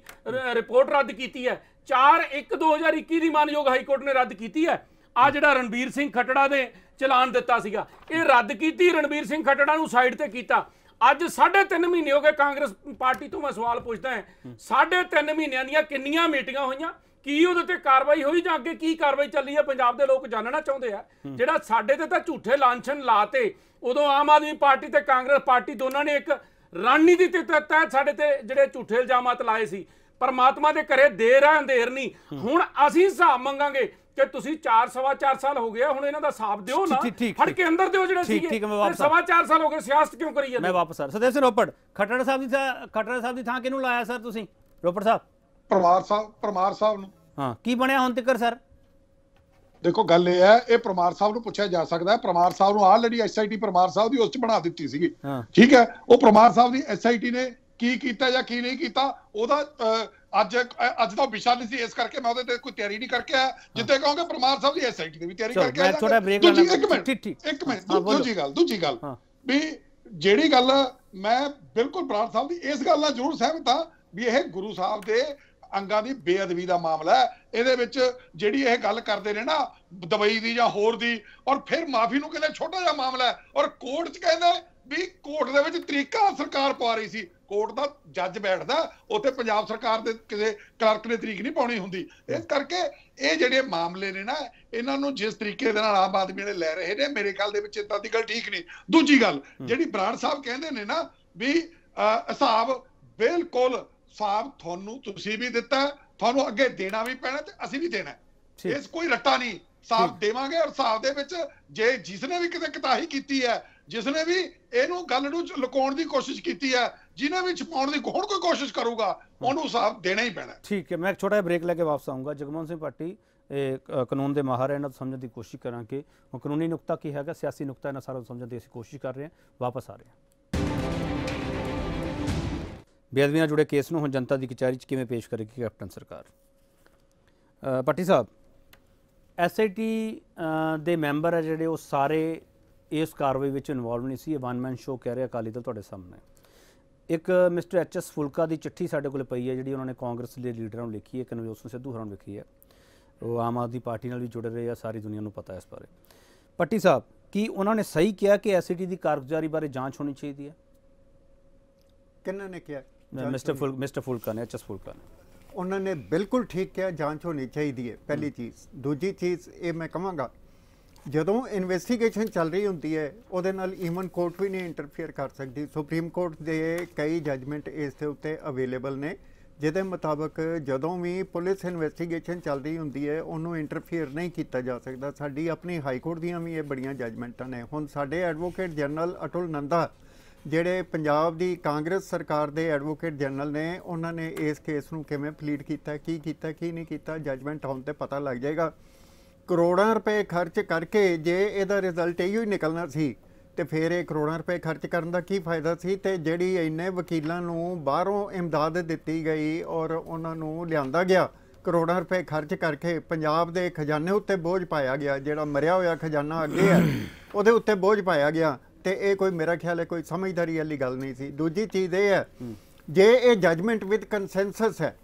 ਰਿਪੋਰਟ ਰੱਦ ਕੀਤੀ ਹੈ 4 1 2021 ਦੀ ਮਾਨਯੋਗ ਹਾਈ ਕੋਰਟ ਨੇ ਰੱਦ ਕੀਤੀ ਹੈ ਆ ਜਿਹੜਾ ਰਣਬੀਰ ਸਿੰਘ ਖਟੜਾ ਦੇ ਚਲਾਨ ਦਿੱਤਾ ਸੀਗਾ ਇਹ ਰੱਦ ਕੀਤੀ ਰਣਬੀਰ ਸਿੰਘ ਖਟੜਾ ਨੂੰ ਸਾਈਡ ਤੇ ਕੀਤਾ ਅੱਜ 3.5 ਮਹੀਨੇ ਹੋ ਗਏ ਕਾਂਗਰਸ ਪਾਰਟੀ ਤੋਂ ਮੈਂ ਸਵਾਲ ਪੁੱਛਦਾ ਹਾਂ 3.5 ਮਹੀਨਿਆਂ ਦੀਆਂ ਕਿੰਨੀਆਂ ਮੀਟਿੰਗਾਂ ਹੋਈਆਂ ਕੀ ਉਹਦੇ ਤੇ ਕਾਰਵਾਈ ਹੋਈ ਜਾਂ ਅੱਗੇ ਕੀ ਕਾਰਵਾਈ ਚੱਲੀ ਹੈ ਪੰਜਾਬ ਦੇ ਲੋਕ ਜਾਣਨਾ ਚਾਹੁੰਦੇ ਆ ਜਿਹੜਾ ਸਾਡੇ ਤੇ ਤਾਂ ਝੂਠੇ ਲਾਂਛਨ ਲਾਤੇ ਉਦੋਂ ਆਮ ਆਦਮੀ ਪਾਰਟੀ ਤੇ ਕਾਂਗਰਸ ਪਾਰਟੀ ਦੋਨਾਂ ਨੇ ਇੱਕ ਰਣਨੀਤੀ ਤੇ ਤਹਿਤ ਸਾਡੇ ਤੇ ਜਿਹੜੇ ਝੂਠੇ ਇਲਜ਼ਾਮਾਤ ਲਾਏ ਸੀ ਪਰਮਾਤਮਾ ਦੇ ਘਰੇ ਦੇਰ ਆ ਅੰਧੇਰ ਨਹੀਂ ਹੁਣ ਅਸੀਂ ਹਿਸਾਬ ਮੰਗਾਂਗੇ ਕਿ ਤੁਸੀਂ 4 ਸਵਾ 4 ਸਾਲ ਹੋ ਗਿਆ ਹੁਣ ਇਹਨਾਂ ਦਾ ਸਾਫ ਦਿਓ ਨਾ ਫੜ ਕੇ ਅੰਦਰ ਦਿਓ ਜਿਹੜੇ ਸੀਗੇ ਠੀਕ ਠੀਕ ਮੈਂ ਵਾਪਸ ਸਵਾ 4 ਸਾਲ ਹੋ ਗਏ ਸਿਆਸਤ ਕਿਉਂ ਕਰੀ ਜਾਂਦੇ ਮੈਂ ਵਾਪਸ ਸਰ ਸਦੇਵ ਸਿੰਘ ਰੋਪੜ ਖਟੜਾ ਸਾਹਿਬ ਦੀ ਖਟੜਾ ਸਾਹਿਬ ਦੀ ਥਾਂ ਕਿਹਨੂੰ ਲਾਇਆ ਸਰ ਤੁਸੀਂ ਰੋਪੜ ਸਾਹਿਬ ਪਰਮਾਰ ਸਾਹਿਬ ਪਰਮਾਰ ਸਾਹਿਬ ਨੂੰ ਹਾਂ ਕੀ ਬਣਿਆ ਹੁਣ ਤੱਕਰ ਸਰ ਦੇਖੋ ਗੱਲ ਇਹ ਹੈ ਇਹ ਪਰਮਾਰ ਸਾਹਿਬ ਨੂੰ ਪੁੱਛਿਆ ਜਾ ਸਕਦਾ ਹੈ ਪਰਮਾਰ ਸਾਹਿਬ ਨੂੰ ਆਲਰੇਡੀ ਐਸਆਈਟੀ ਪਰਮਾਰ ਸਾਹਿਬ ਦੀ ਉਸ ਚ ਬਣਾ ਦਿੱਤੀ ਸੀਗੀ ਠੀਕ ਹੈ ਉਹ ਪਰਮਾਰ ਸਾਹਿਬ ਦੀ ਐਸਆਈਟੀ ਨੇ ਕੀ ਕੀਤਾ ਜਾਂ ਕੀ ਨਹੀਂ ਕੀਤਾ ਉਹਦਾ ਅੱਜ ਅੱਜ ਤਾਂ ਵਿਸ਼ਾ ਨਹੀਂ ਸੀ ਇਸ ਕਰਕੇ ਮੈਂ ਉਹਦੇ ਤੇ ਕੋਈ ਤਿਆਰੀ ਨਹੀਂ ਕਰਕੇ ਆਇਆ ਜਿੱਤੇ ਕਹੋਗੇ ਪਰਮਾਰ ਸਾਹਿਬ ਦੀ ਐਸਆਈਟੀ ਦੀ ਵੀ ਤਿਆਰੀ ਕਰਕੇ ਆਇਆ ਮੈਂ ਥੋੜਾ ਬ੍ਰੇਕ ਦੂਜੀ ਇੱਕ ਠੀਕ ਇੱਕ ਮਿੰਟ ਦੂਜੀ ਗੱਲ ਦੂਜੀ ਗੱਲ ਵੀ ਜਿਹੜੀ ਗੱਲ ਮੈਂ ਬਿਲਕੁਲ ਪਰਮਾਰ ਸਾਹਿਬ ਦੀ ਇਸ ਗੱਲ ਨਾਲ ਜ਼ਰੂਰ ਸਹਿਮਤ ਹਾਂ ਵੀ ਇਹ ਗੁਰੂ ਸਾਹਿਬ ਦੇ ਅੰਗਾਂ ਦੀ ਬੇਅਦਬੀ ਦਾ ਮਾਮਲਾ ਹੈ ਇਹਦੇ ਵਿੱਚ ਜਿਹੜੀ ਇਹ ਗੱਲ ਕਰਦੇ ਨੇ ਨਾ ਦਵਾਈ ਦੀ ਜਾਂ ਹੋਰ ਦੀ ਔਰ ਫਿਰ ਮਾਫੀ ਨੂੰ ਕਹਿੰਦੇ ਛੋਟਾ ਜਿਹਾ ਮਾਮਲਾ ਹੈ ਔਰ ਕੋਰਟ 'ਚ ਕਹਿੰਦੇ ਵੀ ਕੋਰਟ ਦੇ ਵਿੱਚ ਤਰੀਕਾ ਸਰਕਾਰ ਪਾ ਰਹੀ ਸੀ ਕੋਰਟ ਦਾ ਜੱਜ ਬੈਠਦਾ ਉੱਥੇ ਪੰਜਾਬ ਸਰਕਾਰ ਦੇ ਕਿਸੇ ਕਲਰਕ ਨੇ ਤਰੀਕ ਨਹੀਂ ਪਾਉਣੀ ਹੁੰਦੀ ਇਸ ਕਰਕੇ ਇਹ ਜਿਹੜੇ ਮਾਮਲੇ ਨੇ ਨਾ ਇਹਨਾਂ ਨੂੰ ਜਿਸ ਤਰੀਕੇ ਦੇ ਨਾਲ ਆਮ ਆਦਮੀ ਨੇ ਲੈ ਰਹੇ ਨੇ ਮੇਰੇ ਖਿਆਲ ਦੇ ਵਿੱਚ ਇਦਾਂ ਦੀ ਗੱਲ ਠੀਕ ਨਹੀਂ ਦੂਜੀ ਗੱਲ ਜਿਹੜੀ ਬਰਾੜ ਸਾਹਿਬ ਕਹਿੰਦੇ ਨੇ ਨਾ ਵੀ ਹਿਸਾਬ ਬਿਲਕੁਲ ਸਾਹਿਬ ਤੁਹਾਨੂੰ ਤੁਸੀਂ ਵੀ ਦਿੱਤਾ ਤੁਹਾਨੂੰ ਅੱਗੇ ਦੇਣਾ ਵੀ ਪੈਣਾ ਤੇ ਅਸੀਂ ਵੀ ਦੇਣਾ ਇਸ ਕੋਈ ਰੱਟਾ ਨਹੀਂ ਸਾਫ ਦੇਵਾਂਗੇ ਔਰ ਸਾਫ ਦੇ ਵਿੱਚ ਜੇ ਜਿਸ ਨੇ ਵੀ ਕਿਤੇ ਕਤਾਹੀ ਕੀਤੀ ਹੈ ਜਿਸ ਨੇ ਵੀ ਇਹਨੂੰ ਗੱਲ ਨੂੰ ਲੁਕਾਉਣ ਦੀ ਕੋਸ਼ਿਸ਼ ਕੀਤੀ ਹੈ ਜਿਨ੍ਹਾਂ ਵਿੱਚ ਪਾਉਣ ਦੀ ਕੋਣ ਕੋਈ ਕੋਸ਼ਿਸ਼ ਕਰੂਗਾ ਉਹਨੂੰ ਸਾਫ ਦੇਣਾ ਹੀ ਪੈਣਾ ਠੀਕ ਹੈ ਮੈਂ ਇੱਕ ਛੋਟਾ ਜਿਹਾ ਬ੍ਰੇਕ ਲੈ ਕੇ ਵਾਪਸ ਆਉਂਗਾ ਜਗਮੋਹਨ ਸਿੰਘ ਪਾਟੀ ਕਾਨੂੰਨ ਦੇ ਮਾਹਰ ਇਹਨਾਂ ਨੂੰ ਸਮਝਣ ਦੀ ਕੋਸ਼ਿਸ਼ ਕਰਾਂਗੇ ਉਹ ਕਾਨੂੰਨੀ ਨੁਕਤਾ ਕੀ ਹੈਗਾ ਸਿਆਸੀ ਨੁਕਤਾ ਇਹਨਾਂ ਸਾਰਾ ਸਮਝਣ ਦੀ ਅਸੀਂ ਕੋਸ਼ਿਸ਼ ਕਰ ਰਹੇ ਹਾਂ ਵਾਪਸ ਆ ਰਹੇ ਹਾਂ ਬੇਅਦਬੀ ਨਾਲ ਜੁੜੇ ਕੇਸ ਨੂੰ ਹੁਣ ਜਨਤਾ ਦੀ ਕਚਹਿਰੀ 'ਚ ਕਿਵੇਂ ਪੇਸ਼ ਕਰੇਗੀ ਕੈਪਟਨ ਸਰਕਾਰ ਪੱਟੀ ਸਾਹਿਬ ਐਸਆਈਟੀ ਦੇ ਮੈਂਬਰ ਆ ਜਿਹੜੇ ਉਹ ਸਾਰੇ ਇਸ ਕਾਰਵਾਈ ਵਿੱਚ ਇਨਵੋਲਵ ਨਹੀਂ ਸੀ ਇਹ ਵਨ ਮੈਨ ਸ਼ੋਅ ਕਹਿ ਰਿਹਾ ਅਕਾਲੀ ਦਲ ਤੁਹਾਡੇ ਸਾਹਮਣੇ ਇੱਕ ਮਿਸਟਰ ਐਚ ਐਸ ਫੁਲਕਾ ਦੀ ਚਿੱਠੀ ਸਾਡੇ ਕੋਲ ਪਈ ਹੈ ਜਿਹੜੀ ਉਹਨਾਂ ਨੇ ਕਾਂਗਰਸ ਦੇ ਲੀਡਰਾਂ ਨੂੰ ਲਿਖੀ ਹੈ ਸਿੰਘ ਸਿੱਧੂ ਹਰਾਂ ਨੂੰ ਲਿਖੀ ਹੈ ਉਹ ਆਮ ਆਦਮੀ ਪਾਰਟੀ ਨਾਲ ਵੀ ਜੁੜੇ ਰਹੇ ਆ ਸਾਰੀ ਦੁਨੀਆ ਨੂੰ ਪਤਾ ਹੈ ਇਸ ਬਾਰੇ ਪੱਟੀ ਸਾਹਿਬ ਕੀ ਉਹਨਾਂ ਨੇ ਸਹੀ ਕਿਹਾ ਕਿ ਐਸਟੀ ਦੀ ਕਾਰਗੁਜ਼ਾਰੀ ਬਾਰੇ ਜਾਂਚ ਹੋਣੀ ਚਾਹੀਦੀ ਹੈ ਕਿੰਨਾਂ ਨੇ ਕਿਹਾ ਮਿਸਟਰ ਫੁਲ ਮਿਸਟਰ ਫੁਲਕਾ ਨੇ ਐਚਐਸ ਫੁਲਕਾ ਨੇ ਉਹਨਾਂ ਨੇ ਬਿਲਕੁਲ ਠੀਕ ਕਿਹਾ ਜਾਂਚ ਹੋਣੀ ਚਾਹੀਦੀ ਹੈ ਪਹਿਲੀ ਚੀਜ਼ ਦੂਜੀ ਚੀਜ਼ ਇਹ ਮੈਂ ਕਹਾਂਗਾ ਜਦੋਂ ਇਨਵੈਸਟੀਗੇਸ਼ਨ ਚੱਲ ਰਹੀ ਹੁੰਦੀ ਹੈ ਉਹਦੇ ਨਾਲ ਈਵਨ ਕੋਰਟ ਵੀ ਨਹੀਂ ਇੰਟਰਫੇਅਰ ਕਰ ਸਕਦੀ ਸੁਪਰੀਮ ਕੋਰਟ ਦੇ ਕਈ ਜੱਜਮੈਂਟ ਇਸ ਦੇ ਉੱਤੇ ਅਵੇਲੇਬਲ ਨੇ ਜਿਹਦੇ ਮੁਤਾਬਕ ਜਦੋਂ ਵੀ ਪੁਲਿਸ ਇਨਵੈਸਟੀਗੇਸ਼ਨ ਚੱਲ ਰਹੀ ਹੁੰਦੀ ਹੈ ਉਹਨੂੰ ਇੰਟਰਫੇਅਰ ਨਹੀਂ ਕੀਤਾ ਜਾ ਸਕਦਾ ਸਾਡੀ ਆਪਣੀ ਹਾਈ ਕੋਰਟ ਦੀਆਂ ਵੀ ਇਹ ਬੜੀਆਂ ਜੱਜਮੈਂਟਾਂ ਨੇ ਹੁਣ ਸਾਡੇ ਐਡਵੋਕੇਟ ਜਨਰਲ ਅਟਲ ਨੰਦਾ ਜਿਹੜੇ ਪੰਜਾਬ ਦੀ ਕਾਂਗਰਸ ਸਰਕਾਰ ਦੇ ਐਡਵੋਕੇਟ ਜਨਰਲ ਨੇ ਉਹਨਾਂ ਨੇ ਇਸ ਕੇਸ ਨੂੰ ਕਿਵੇਂ ਪਲੀਟ ਕੀਤਾ ਕੀ ਕੀਤਾ ਕੀ ਨਹੀਂ ਕੀਤਾ ਜੱਜਮੈਂਟ ਆਉਣ ਤੇ ਪਤਾ ਲੱਗ ਜਾਏਗਾ ਕਰੋੜਾਂ ਰੁਪਏ ਖਰਚ ਕਰਕੇ ਜੇ ਇਹਦਾ ਰਿਜ਼ਲਟ ਇਹੋ ਹੀ ਨਿਕਲਣਾ ਸੀ ਤੇ ਫਿਰ ਇਹ ਕਰੋੜਾਂ ਰੁਪਏ ਖਰਚ ਕਰਨ ਦਾ ਕੀ ਫਾਇਦਾ ਸੀ ਤੇ ਜਿਹੜੀ ਇੰਨੇ ਵਕੀਲਾਂ ਨੂੰ ਬਾਹਰੋਂ ਇਮਦਾਦ ਦਿੱਤੀ ਗਈ ਔਰ ਉਹਨਾਂ ਨੂੰ ਲਿਆਂਦਾ ਗਿਆ ਕਰੋੜਾਂ ਰੁਪਏ ਖਰਚ ਕਰਕੇ ਪੰਜਾਬ ਦੇ ਖਜ਼ਾਨੇ ਉੱਤੇ ਬੋਝ ਪਾਇਆ ਗਿਆ ਜਿਹੜਾ ਮਰਿਆ ਹੋਇਆ ਖਜ਼ਾਨਾ ਅੱਗੇ ਹੈ ਉਹਦੇ ਉੱਤੇ ਬੋਝ ਪਾਇਆ ਗਿਆ ਤੇ ਇਹ ਕੋਈ ਮੇਰਾ ਖਿਆਲ ਹੈ ਕੋਈ ਸਮਝਦਾਰੀ ਵਾਲੀ ਗੱਲ ਨਹੀਂ ਸੀ ਦੂਜੀ ਚੀਜ਼ ਇਹ ਹੈ ਜੇ ਇਹ ਜਜਮੈਂਟ ਵਿਦ ਕਨਸੈਂਸਸ ਹੈ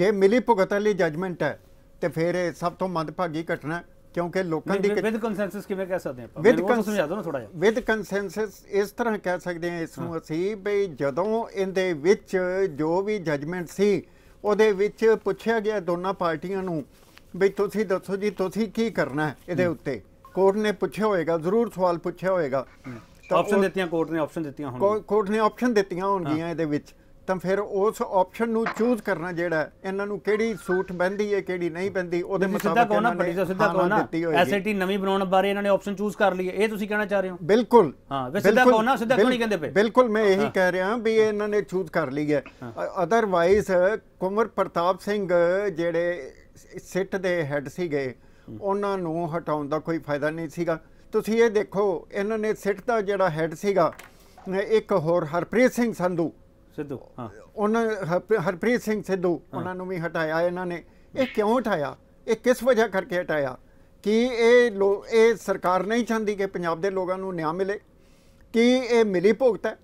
ਜੇ ਮਿਲੀ ਭੁਗਤ ਵਾਲੀ ਜਜਮੈਂਟ ਹੈ ਤੇ ਫਿਰ ਇਹ ਸਭ ਤੋਂ ਮੰਦਭਾਗੀ ਘਟਨਾ ਕਿਉਂਕਿ ਲੋਕਾਂ ਦੀ ਵਿਦ ਕੰਸੈਂਸਸ ਕਿਵੇਂ ਕਹਿ ਸਕਦੇ ਆਪਾਂ ਵਿਦ ਸਮਝਾ ਦਿਓ ਨਾ ਥੋੜਾ ਜਿਹਾ ਵਿਦ ਕੰਸੈਂਸਸ ਇਸ ਤਰ੍ਹਾਂ ਕਹਿ ਸਕਦੇ ਆ ਇਸ ਨੂੰ ਅਸੀਂ ਵੀ ਜਦੋਂ ਇਹਦੇ ਵਿੱਚ ਜੋ ਵੀ ਜਜਮੈਂਟ ਸੀ ਉਹਦੇ ਵਿੱਚ ਪੁੱਛਿਆ ਗਿਆ ਦੋਨਾਂ ਪਾਰਟੀਆਂ ਨੂੰ ਵੀ ਤੁਸੀਂ ਦੱਸੋ ਜੀ ਤੁਸੀਂ ਕੀ ਕਰਨਾ ਹੈ ਇਹਦੇ ਉੱਤੇ ਕੋਰਟ ਨੇ ਪੁੱਛਿਆ ਹੋਏਗਾ ਜ਼ਰੂਰ ਸਵਾਲ ਪੁੱਛਿਆ ਹੋਏਗਾ ਆਪਸ਼ਨ ਦਿੱਤੀਆਂ ਕੋਰਟ ਨੇ ਆਪਸ਼ਨ ਦਿੱਤੀਆਂ ਹੋਣਗੀਆਂ ਕੋਰਟ ਨੇ ਆਪਸ਼ਨ ਦਿੱਤੀਆਂ ਹੋਣਗੀਆਂ ਇਹਦੇ ਵਿੱਚ ਤਾਂ ਫਿਰ ਉਸ ਆਪਸ਼ਨ ਨੂੰ ਚੂਜ਼ ਕਰਨਾ ਜਿਹੜਾ ਇਹਨਾਂ ਨੂੰ ਕਿਹੜੀ ਸੂਟ ਬੰਦੀ ਹੈ ਕਿਹੜੀ ਨਹੀਂ ਬੰਦੀ ਉਹਦੇ ਮੁਤਾਬਕ ਸਿੱਧਾ ਕੋਨਾ ਪੜੀ ਸਿੱਧਾ ਕੋਣਾ ਐਸਐਟੀ ਨਵੀਂ ਬਣਾਉਣ ਬਾਰੇ ਇਹਨਾਂ ਨੇ ਆਪਸ਼ਨ ਚੂਜ਼ ਕਰ ਲਈ ਇਹ ਤੁਸੀਂ ਕਹਿਣਾ ਚਾਹ ਰਹੇ ਹੋ ਬਿਲਕੁਲ ਹਾਂ ਵੇ ਸਿੱਧਾ ਕੋਣਾ ਸਿੱਧਾ ਕੋਣੀ ਕਹਿੰਦੇ ਪਏ ਬਿਲਕੁਲ ਮੈਂ ਇਹੀ ਕਹਿ ਰਿਹਾ ਵੀ ਇਹਨਾਂ ਨੇ ਚੂਜ਼ ਕਰ ਲਈ ਹੈ ਅਦਰਵਾਈਜ਼ ਕੁਮਰ ਪ੍ਰਤਾਪ ਸਿੰਘ ਜਿਹੜੇ ਸਿੱਟ ਦੇ ਹੈੱਡ ਸੀਗੇ ਉਹਨਾਂ ਨੂੰ ਹਟਾਉਣ ਦਾ ਕੋਈ ਫਾਇਦਾ ਨਹੀਂ ਸੀਗਾ ਤੁਸੀਂ ਇਹ ਦੇਖੋ ਇਹਨਾਂ ਨੇ ਸਿੱਟ ਦਾ ਜਿਹੜਾ ਹੈੱਡ ਸੀਗਾ ਇੱਕ ਹੋਰ ਹਰਪ੍ਰੀਤ ਸਿੰਘ ਸੰਧੂ ਸਿੱਧੂ ਹਾਂ ਉਹਨਾਂ ਹਰਪ੍ਰੀਤ ਸਿੰਘ ਸਿੱਧੂ ਉਹਨਾਂ ਨੂੰ ਵੀ ਹਟਾਇਆ ਇਹਨਾਂ ਨੇ ਇਹ ਕਿਉਂ ਹਟਾਇਆ ਇਹ ਕਿਸ ਵਜ੍ਹਾ ਕਰਕੇ ਹਟਾਇਆ ਕਿ ਇਹ ਇਹ ਸਰਕਾਰ ਨਹੀਂ ਚਾਹੁੰਦੀ ਕਿ ਪੰਜਾਬ ਦੇ ਲੋਕਾਂ ਨੂੰ ਨਿਆਂ ਮਿਲੇ ਕਿ ਇਹ ਮਿਲੀ ਭੁਗਤ ਹੈ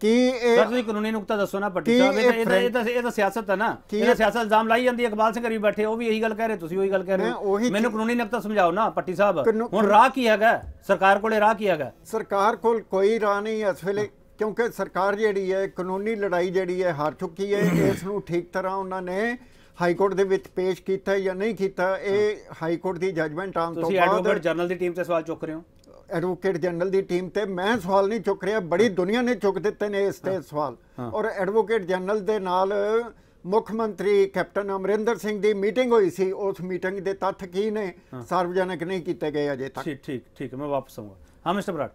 ਕਿ ਇਹ ਸਰ ਤੁਸੀਂ ਕਾਨੂੰਨੀ ਨੁਕਤਾ ਦੱਸੋ ਨਾ ਪੱਟੀ ਸਾਹਿਬ ਇਹ ਤਾਂ ਇਹ ਤਾਂ ਇਹ ਤਾਂ ਸਿਆਸਤ ਹੈ ਨਾ ਇਹ ਸਿਆਸਤ ਇਲਜ਼ਾਮ ਲਾਈ ਜਾਂਦੀ ਇਕਬਾਲ ਸਿੰਘ ਕਰੀ ਬੈਠੇ ਉਹ ਵੀ ਇਹੀ ਗੱਲ ਕਹਿ ਰਹੇ ਤੁਸੀਂ ਉਹੀ ਗੱਲ ਕਹਿ ਰਹੇ ਮੈਨੂੰ ਕਾਨੂੰਨੀ ਨੁਕਤਾ ਸਮਝਾਓ ਨਾ ਪੱਟੀ ਸਾਹਿਬ ਹੁਣ ਰਾਹ ਕੀ ਹੈਗਾ ਸਰਕਾਰ ਕੋਲੇ ਰਾਹ ਕੀ ਹੈਗਾ ਸਰਕਾਰ ਕੋਲ ਕੋਈ ਰਾਹ ਨਹੀਂ ਇਸ ਵੇਲੇ ਕਿਉਂਕਿ ਸਰਕਾਰ ਜਿਹੜੀ ਹੈ ਕਾਨੂੰਨੀ ਲੜਾਈ ਜਿਹੜੀ ਹੈ ਹਾਰ ਚੁੱਕੀ ਹੈ ਇਸ ਨੂੰ ਠੀਕ ਤਰ੍ਹਾਂ ਉਹਨਾਂ ਨੇ ਹਾਈ ਕੋਰਟ ਦੇ ਵਿੱਚ ਪੇਸ਼ ਕੀਤਾ ਜਾਂ ਨਹੀਂ ਕੀਤਾ ਇਹ ਹਾਈ ਕੋਰਟ ਦੀ ਜਜਮੈਂਟ ਆਉਣ ਤੋਂ ਬਾਅਦ ਤੁਸੀਂ ਐਡਵੋਕੇਟ ਜਨਰਲ ਦੀ ਟੀਮ ਤੇ ਸਵਾਲ ਚੁੱਕ ਰਹੇ ਹੋ ਐਡਵੋਕੇਟ ਜਨਰਲ ਦੀ ਟੀਮ ਤੇ ਮੈਂ ਸਵਾਲ ਨਹੀਂ ਚੁੱਕ ਰਿਹਾ ਬੜੀ ਦੁਨੀਆ ਨੇ ਚੁੱਕ ਦਿੱਤੇ ਨੇ ਇਸ ਤੇ ਸਵਾਲ ਔਰ ਐਡਵੋਕੇਟ ਜਨਰਲ ਦੇ ਨਾਲ ਮੁੱਖ ਮੰਤਰੀ ਕੈਪਟਨ ਅਮਰਿੰਦਰ ਸਿੰਘ ਦੀ ਮੀਟਿੰਗ ਹੋਈ ਸੀ ਉਸ ਮੀਟਿੰਗ ਦੇ ਤੱਥ ਕੀ ਨੇ ਸਾਰਵਜਨਿਕ ਨਹੀਂ ਕੀਤੇ ਗਏ ਅਜੇ ਤੱਕ ਠੀਕ ਠੀਕ ਠੀਕ ਮੈਂ ਵਾਪਸ ਆਉਂਗਾ ਹਾਂ ਮਿਸਟਰ ਬਰਾਟ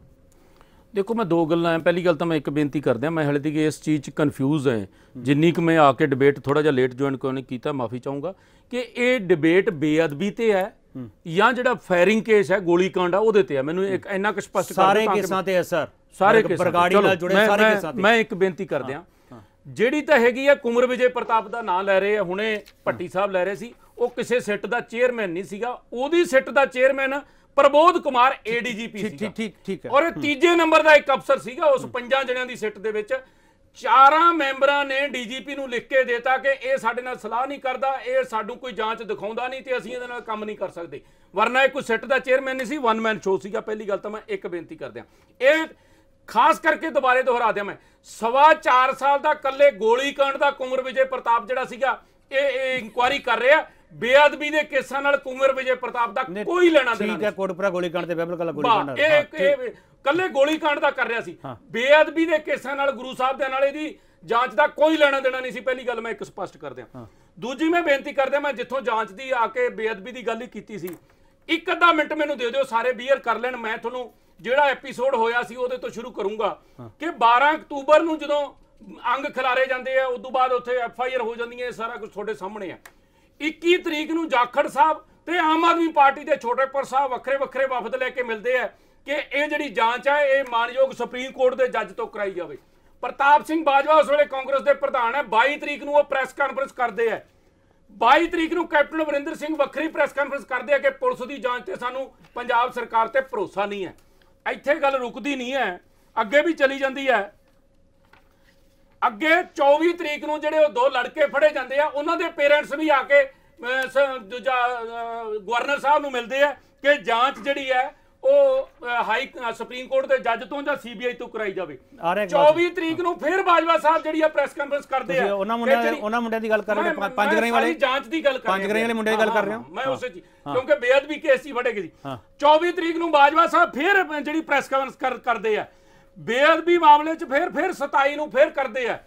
ਦੇਖੋ ਮੈਂ ਦੋ ਗੱਲਾਂ ਐ ਪਹਿਲੀ ਗੱਲ ਤਾਂ ਮੈਂ ਇੱਕ ਬੇਨਤੀ ਕਰਦਿਆਂ ਮੈਂ ਹਲੇ ਤੱਕ ਇਸ ਚੀਜ਼ 'ਚ ਕਨਫਿਊਜ਼ ਐ ਜਿੰਨੀ ਕੁ ਮੈਂ ਆ ਕੇ ਡਿਬੇਟ ਥੋੜਾ ਜਿਹਾ ਲੇਟ ਜੁਆਇਨ ਕਰਨ ਕੀਤਾ ਮਾਫੀ ਚਾਹੂੰਗਾ ਕਿ ਇਹ ਡਿਬੇਟ ਬੇਅਦਬੀ ਤੇ ਐ ਜਾਂ ਜਿਹੜਾ ਫਾਇਰਿੰਗ ਕੇਸ ਐ ਗੋਲੀ ਕਾਂਡ ਆ ਉਹਦੇ ਤੇ ਐ ਮੈਨੂੰ ਇੱਕ ਇੰਨਾ ਕੁ ਸਪਸ਼ਟ ਕਰ ਸਾਰੇ ਕੇਸਾਂ ਤੇ ਐ ਸਰ ਸਾਰੇ ਕੇਸਾਂ ਬਰਗਾੜੀ ਨਾਲ ਜੁੜੇ ਸਾਰੇ ਕੇਸਾਂ ਤੇ ਮੈਂ ਇੱਕ ਬੇਨਤੀ ਕਰਦਿਆਂ ਜਿਹੜੀ ਤਾਂ ਹੈਗੀ ਆ ਕੁਮਰ ਵਿਜੇ ਪ੍ਰਤਾਪ ਦਾ ਨਾਮ ਲੈ ਰਹੇ ਆ ਹੁਣੇ ਭੱਟੀ ਸਾਹਿਬ ਲੈ ਰਹੇ ਸੀ ਉਹ ਕਿਸੇ ਸਿੱਟ ਦਾ ਚੇਅਰਮੈਨ ਨਹੀਂ ਸੀਗਾ ਉਹਦੀ ਸਿੱਟ ਦਾ ਚੇਅਰਮੈਨ ਪ੍ਰਬੋਧ ਕੁਮਾਰ ਏਡੀਜੀਪੀ ਸੀ ਠੀਕ ਠੀਕ ਠੀਕ ਔਰ ਔਰ ਤੀਜੇ ਨੰਬਰ ਦਾ ਇੱਕ ਅਫਸਰ ਸੀਗਾ ਉਸ ਪੰਜਾਂ ਜਣਿਆਂ ਦੀ ਸਿੱਟ ਦੇ ਵਿੱਚ ਚਾਰਾਂ ਮੈਂਬਰਾਂ ਨੇ ਡੀਜੀਪੀ ਨੂੰ ਲਿਖ ਕੇ ਦਿੱਤਾ ਕਿ ਇਹ ਸਾਡੇ ਨਾਲ ਸਲਾਹ ਨਹੀਂ ਕਰਦਾ ਇਹ ਸਾਨੂੰ ਕੋਈ ਜਾਂਚ ਦਿਖਾਉਂਦਾ ਨਹੀਂ ਤੇ ਅਸੀਂ ਇਹਦੇ ਨਾਲ ਕੰਮ ਨਹੀਂ ਕਰ ਸਕਦੇ ਵਰਨਾ ਇਹ ਕੋਈ ਸਿੱਟ ਦਾ ਚੇਅਰਮੈਨ ਨਹੀਂ ਸੀ ਵਨ ਮੈਨ ਸ਼ੋਅ ਸੀਗਾ ਪਹਿਲੀ ਗੱਲ ਤਾਂ ਮੈਂ ਇੱਕ ਬੇਨਤੀ ਆ ਇਹ ਖਾਸ ਕਰਕੇ ਦੁਬਾਰੇ ਦੁਹਰਾ ਦਿਆਂ ਮੈਂ ਸਵਾ 4 ਸਾਲ ਦਾ ਕੱਲੇ ਕਾਂਡ ਦਾ ਕੁਮਰ ਵਿਜੇ ਪ੍ਰਤਾਪ ਜਿਹੜਾ ਸੀਗਾ ਇਹ ਇਹ ਇਨਕੁਆਰੀ ਕਰ ਰਿਹਾ ਬੇਅਦਬੀ ਦੇ ਕੇਸਾਂ ਨਾਲ ਕੁੰਵਰ ਵਿਜੇ ਪ੍ਰਤਾਪ ਦਾ ਕੋਈ ਲੈਣਾ ਦੇਣਾ ਨਹੀਂ ਠੀਕ ਹੈ ਕੋਟਪੁਰਾ ਗੋਲੀकांड ਤੇ ਬਹਿਬਲ ਕਲਾ ਗੋਲੀकांड ਇਹ ਕੱਲੇ ਗੋਲੀकांड ਦਾ ਕਰ ਰਿਹਾ ਸੀ ਬੇਅਦਬੀ ਦੇ ਕੇਸਾਂ ਨਾਲ ਗੁਰੂ ਸਾਹਿਬ ਦੇ ਨਾਲ ਇਹਦੀ ਜਾਂਚ ਦਾ ਕੋਈ ਲੈਣਾ ਦੇਣਾ ਨਹੀਂ ਸੀ ਪਹਿਲੀ ਗੱਲ ਮੈਂ ਇੱਕ ਸਪਸ਼ਟ ਕਰ ਦਿਆਂ ਦੂਜੀ ਮੈਂ ਬੇਨਤੀ ਕਰਦਾ ਮੈਂ ਜਿੱਥੋਂ ਜਾਂਚ ਦੀ ਆ ਕੇ ਬੇਅਦਬੀ ਦੀ ਗੱਲ ਹੀ ਕੀਤੀ ਸੀ ਇੱਕ ਅੱਧਾ ਮਿੰਟ ਮੈਨੂੰ ਦੇ ਦਿਓ ਸਾਰੇ ਬੀਅਰ ਕਰ ਲੈਣ ਮੈਂ ਤੁਹਾਨੂੰ ਜਿਹੜਾ ਐਪੀਸੋਡ ਹੋਇਆ ਸੀ ਉਹਦੇ ਤੋਂ ਸ਼ੁਰੂ ਕਰੂੰਗਾ ਕਿ 12 ਅਕਤੂਬਰ ਨੂੰ ਜਦੋਂ ਅੰਗ ਖਿਲਾਰੇ ਜਾਂਦੇ ਆ ਉਸ ਤੋਂ ਬਾਅਦ ਉੱਥੇ ਐਫ ਆਈ ਆਰ ਹੋ ਜਾਂਦੀ ਹੈ ਸਾਰਾ ਕੁਝ ਤੁਹਾਡੇ ਸਾਹਮਣੇ ਆ 21 ਤਰੀਕ ਨੂੰ ਜਾਖੜ ਸਾਹਿਬ ਤੇ ਆਮ ਆਦਮੀ ਪਾਰਟੀ ਦੇ ਛੋਟੇਪੁਰ ਸਾਹਿਬ ਵੱਖਰੇ ਵੱਖਰੇ ਵਫਦ ਲੈ ਕੇ ਮਿਲਦੇ ਆ ਕਿ ਇਹ ਜਿਹੜੀ ਜਾਂਚ ਹੈ ਇਹ ਮਾਨਯੋਗ ਸੁਪਰੀਮ ਕੋਰਟ ਦੇ ਜੱਜ ਤੋਂ ਕਰਾਈ ਜਾਵੇ ਪ੍ਰਤਾਪ ਸਿੰਘ ਬਾਜਵਾ ਉਸ ਵੇਲੇ ਕਾਂਗਰਸ ਦੇ ਪ੍ਰਧਾਨ ਹੈ 22 ਤਰੀਕ ਨੂੰ ਉਹ ਪ੍ਰੈਸ ਕਾਨਫਰੰਸ ਕਰਦੇ ਆ 22 ਤਰੀਕ ਨੂੰ ਕੈਪਟਨ ਵਰਿੰਦਰ ਸਿੰਘ ਵੱਖਰੀ ਪ੍ਰੈਸ ਕਾਨਫਰੰਸ ਕਰਦੇ ਆ ਕਿ ਪੁਲਿਸ ਦੀ ਜਾਂਚ ਤੇ ਸਾਨੂੰ ਪੰਜਾਬ ਸਰਕਾਰ ਤੇ ਭਰੋਸਾ ਨਹੀਂ ਹੈ ਇੱਥੇ ਗੱਲ ਰੁਕਦੀ ਨਹੀਂ ਹੈ ਅੱਗੇ ਵੀ ਚਲੀ ਜਾਂਦੀ ਹੈ ਅੱਗੇ 24 ਤਰੀਕ ਨੂੰ ਜਿਹੜੇ ਉਹ ਦੋ ਲੜਕੇ ਫੜੇ ਜਾਂਦੇ ਆ ਉਹਨਾਂ ਦੇ ਪੇਰੈਂਟਸ ਵੀ ਆ ਕੇ ਦੂਜਾ ਗਵਰਨਰ ਸਾਹਿਬ ਨੂੰ ਮਿਲਦੇ ਆ ਕਿ ਜਾਂਚ ਜਿਹੜੀ ਹੈ ਉਹ ਹਾਈ ਸੁਪਰੀਮ ਕੋਰਟ ਦੇ ਜੱਜ ਤੋਂ ਜਾਂ ਸੀਬੀਆਈ ਤੋਂ ਕਰਾਈ ਜਾਵੇ 24 ਤਰੀਕ ਨੂੰ ਫਿਰ ਬਾਜਵਾ ਸਾਹਿਬ ਜਿਹੜੀ ਆ ਪ੍ਰੈਸ ਕਾਨਫਰੰਸ ਕਰਦੇ ਆ ਉਹਨਾਂ ਮੁੰਡਿਆਂ ਉਹਨਾਂ ਮੁੰਡਿਆਂ ਦੀ ਗੱਲ ਕਰ ਰਹੇ ਪੰਜ ਗਰਾਈ ਵਾਲੇ ਜਾਂਚ ਦੀ ਗੱਲ ਕਰ ਰਹੇ ਪੰਜ ਗਰਾਈ ਵਾਲੇ ਮੁੰਡੇ ਦੀ ਗੱਲ ਕਰ ਰਹੇ ਮੈਂ ਉਸੇ ਜੀ ਕਿਉਂਕਿ ਬੇਅਦਬੀ ਕੇਸ ਹੀ ਜੀ 24 ਤਰੀਕ ਨੂੰ ਬਾਜਵਾ ਸਾਹਿਬ ਫਿਰ ਜਿਹੜੀ ਪ੍ਰੈਸ ਕਾਨਫਰੰਸ ਕਰਦੇ ਆ ਬੇਅਦਬੀ ਮਾਮਲੇ 'ਚ ਫੇਰ ਫੇਰ 27 ਨੂੰ ਫੇਰ ਕਰਦੇ ਆ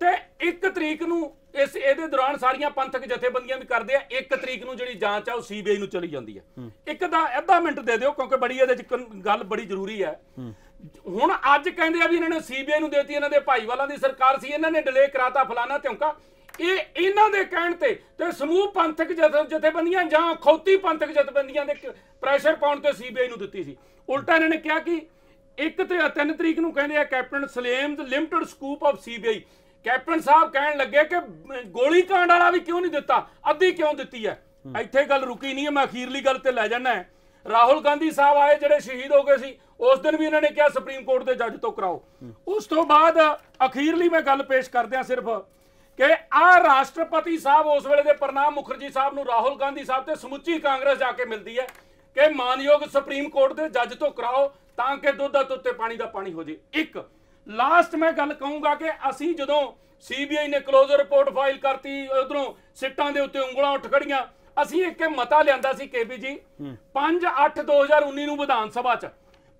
ਤੇ 1 ਤਰੀਕ ਨੂੰ ਇਸ ਇਹਦੇ ਦੌਰਾਨ ਸਾਰੀਆਂ ਪੰਥਕ ਜਥੇਬੰਦੀਆਂ ਵੀ ਕਰਦੇ ਆ 1 ਤਰੀਕ ਨੂੰ ਜਿਹੜੀ ਜਾਂਚ ਆ ਉਹ ਸੀਬੀਆਈ ਨੂੰ ਚਲੀ ਜਾਂਦੀ ਹੈ ਇੱਕ ਦਾ ਅੱਧਾ ਮਿੰਟ ਦੇ ਦਿਓ ਕਿਉਂਕਿ ਬੜੀ ਇਹਦੇ 'ਚ ਗੱਲ ਬੜੀ ਜ਼ਰੂਰੀ ਹੈ ਹੁਣ ਅੱਜ ਕਹਿੰਦੇ ਆ ਵੀ ਇਹਨਾਂ ਨੇ ਸੀਬੀਆਈ ਨੂੰ ਦੇਤੀ ਇਹਨਾਂ ਦੇ ਭਾਈਵਾਲਾਂ ਦੀ ਸਰਕਾਰ ਸੀ ਇਹਨਾਂ ਨੇ ਡਿਲੇ ਕਰਾਤਾ ਫਲਾਣਾ ਧਿਉਂਕਾ ਇਹ ਇਹਨਾਂ ਦੇ ਕਹਿਣ ਤੇ ਤੇ ਸਮੂਹ ਪੰਥਕ ਜਥੇਬੰਦੀਆਂ ਜਾਂ ਖੌਤੀ ਪੰਥਕ ਜਥੇਬੰਦੀਆਂ ਦੇ ਪ੍ਰੈਸ਼ਰ ਪਾਉਣ ਤੇ ਸੀਬੀਆਈ ਨੂੰ ਦਿੱਤੀ ਸੀ ਉਲਟਾ ਇਹਨਾਂ ਨੇ ਕਿਹਾ ਕਿ ਇੱਕ ਤੇ 3 ਤਰੀਕ ਨੂੰ ਕਹਿੰਦੇ ਆ ਕੈਪਟਨ ਸਲੇਮਸ limited scope of CBI captain Sahib ਕਹਿਣ ਲੱਗੇ ਕਿ ਗੋਲੀ ਕਾਂਡ ਵਾਲਾ ਵੀ ਕਿਉਂ ਨਹੀਂ ਦਿੱਤਾ ਅੱਧੀ ਕਿਉਂ ਦਿੱਤੀ ਹੈ ਇੱਥੇ ਗੱਲ ਰੁਕੀ ਨਹੀਂ ਹੈ ਮੈਂ ਅਖੀਰਲੀ ਗੱਲ ਤੇ ਲੈ ਜਾਣਾ ਹੈ ਰਾਹੁਲ ਗਾਂਧੀ ਸਾਹਿਬ ਆਏ ਜਿਹੜੇ ਸ਼ਹੀਦ ਹੋ ਗਏ ਸੀ ਉਸ ਦਿਨ ਵੀ ਇਹਨਾਂ ਨੇ ਕਿਹਾ ਸੁਪਰੀਮ ਕੋਰਟ ਦੇ ਜੱਜ ਤੋਂ ਕਰਾਓ ਉਸ ਤੋਂ ਬਾਅਦ ਅਖੀਰਲੀ ਮੈਂ ਗੱਲ ਪੇਸ਼ ਕਰਦਿਆਂ ਸਿਰਫ ਕਿ ਆ ਰਾਸ਼ਟਰਪਤੀ ਸਾਹਿਬ ਉਸ ਵੇਲੇ ਦੇ ਪ੍ਰਣਾਮ ਮੁਖਰਜੀ ਸਾਹਿਬ ਨੂੰ ਰਾਹੁਲ ਗਾਂਧੀ ਸਾਹਿਬ ਤੇ ਸਮੁੱਚੀ ਕਾਂਗਰਸ ਜਾ ਕੇ ਮਿਲਦੀ ਹੈ ਕਿ ਮਾਨਯੋਗ ਸੁਪਰੀਮ ਕੋਰਟ ਦੇ ਜੱਜ ਤੋਂ ਕਰਾਓ ਤਾਂ ਕਿ ਦੁੱਧ ਦਾ ਉੱਤੇ ਪਾਣੀ ਦਾ ਪਾਣੀ ਹੋ ਜੇ ਇੱਕ ਲਾਸਟ ਮੈਂ ਗੱਲ ਕਹੂੰਗਾ ਕਿ ਅਸੀਂ ਜਦੋਂ ਸੀਬੀਆਈ ਨੇ ਕਲੋਜ਼ਰ ਰਿਪੋਰਟ ਫਾਈਲ ਕਰਤੀ ਉਧਰੋਂ ਸਿੱਟਾਂ ਦੇ ਉੱਤੇ ਉਂਗਲਾਂ ਉੱਠ ਖੜੀਆਂ ਅਸੀਂ ਇੱਕ ਮਤਾ ਲਿਆਂਦਾ ਸੀ ਕੇਬੀ ਜੀ 5/8/2019 ਨੂੰ ਵਿਧਾਨ ਸਭਾ 'ਚ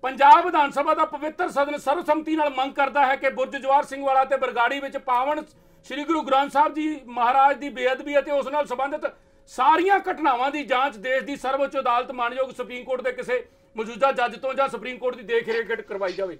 ਪੰਜਾਬ ਵਿਧਾਨ ਸਭਾ ਦਾ ਪਵਿੱਤਰ ਸਦਨ ਸਰਵਸੰਮਤੀ ਨਾਲ ਮੰਗ ਕਰਦਾ ਹੈ ਕਿ ਬੁਰਜ ਜਵਾਰ ਸਿੰਘ ਵਾਲਾ ਤੇ ਬਰਗਾੜੀ ਵਿੱਚ ਪਾਵਨ ਸ੍ਰੀ ਗੁਰੂ ਗ੍ਰੰਥ ਸਾਹਿਬ ਜੀ ਮਹਾਰਾਜ ਦੀ ਬੇਅਦਬੀ ਅਤੇ ਉਸ ਨਾਲ ਸੰਬੰਧਿਤ ਸਾਰੀਆਂ ਘਟਨਾਵਾਂ ਦੀ ਜਾਂਚ ਦੇਸ਼ ਦੀ ਸਰਵਉੱਚ ਅਦਾਲਤ ਮਾਨਯੋਗ ਸੁਪਰੀਮ ਕੋਰਟ ਦੇ ਕਿਸੇ ਮੌਜੂਦਾ ਜੱਜ ਤੋਂ ਜਾਂ ਸੁਪਰੀਮ ਕੋਰਟ ਦੀ ਦੇਖ ਰੇਖ ਕਰਵਾਈ ਜਾਵੇ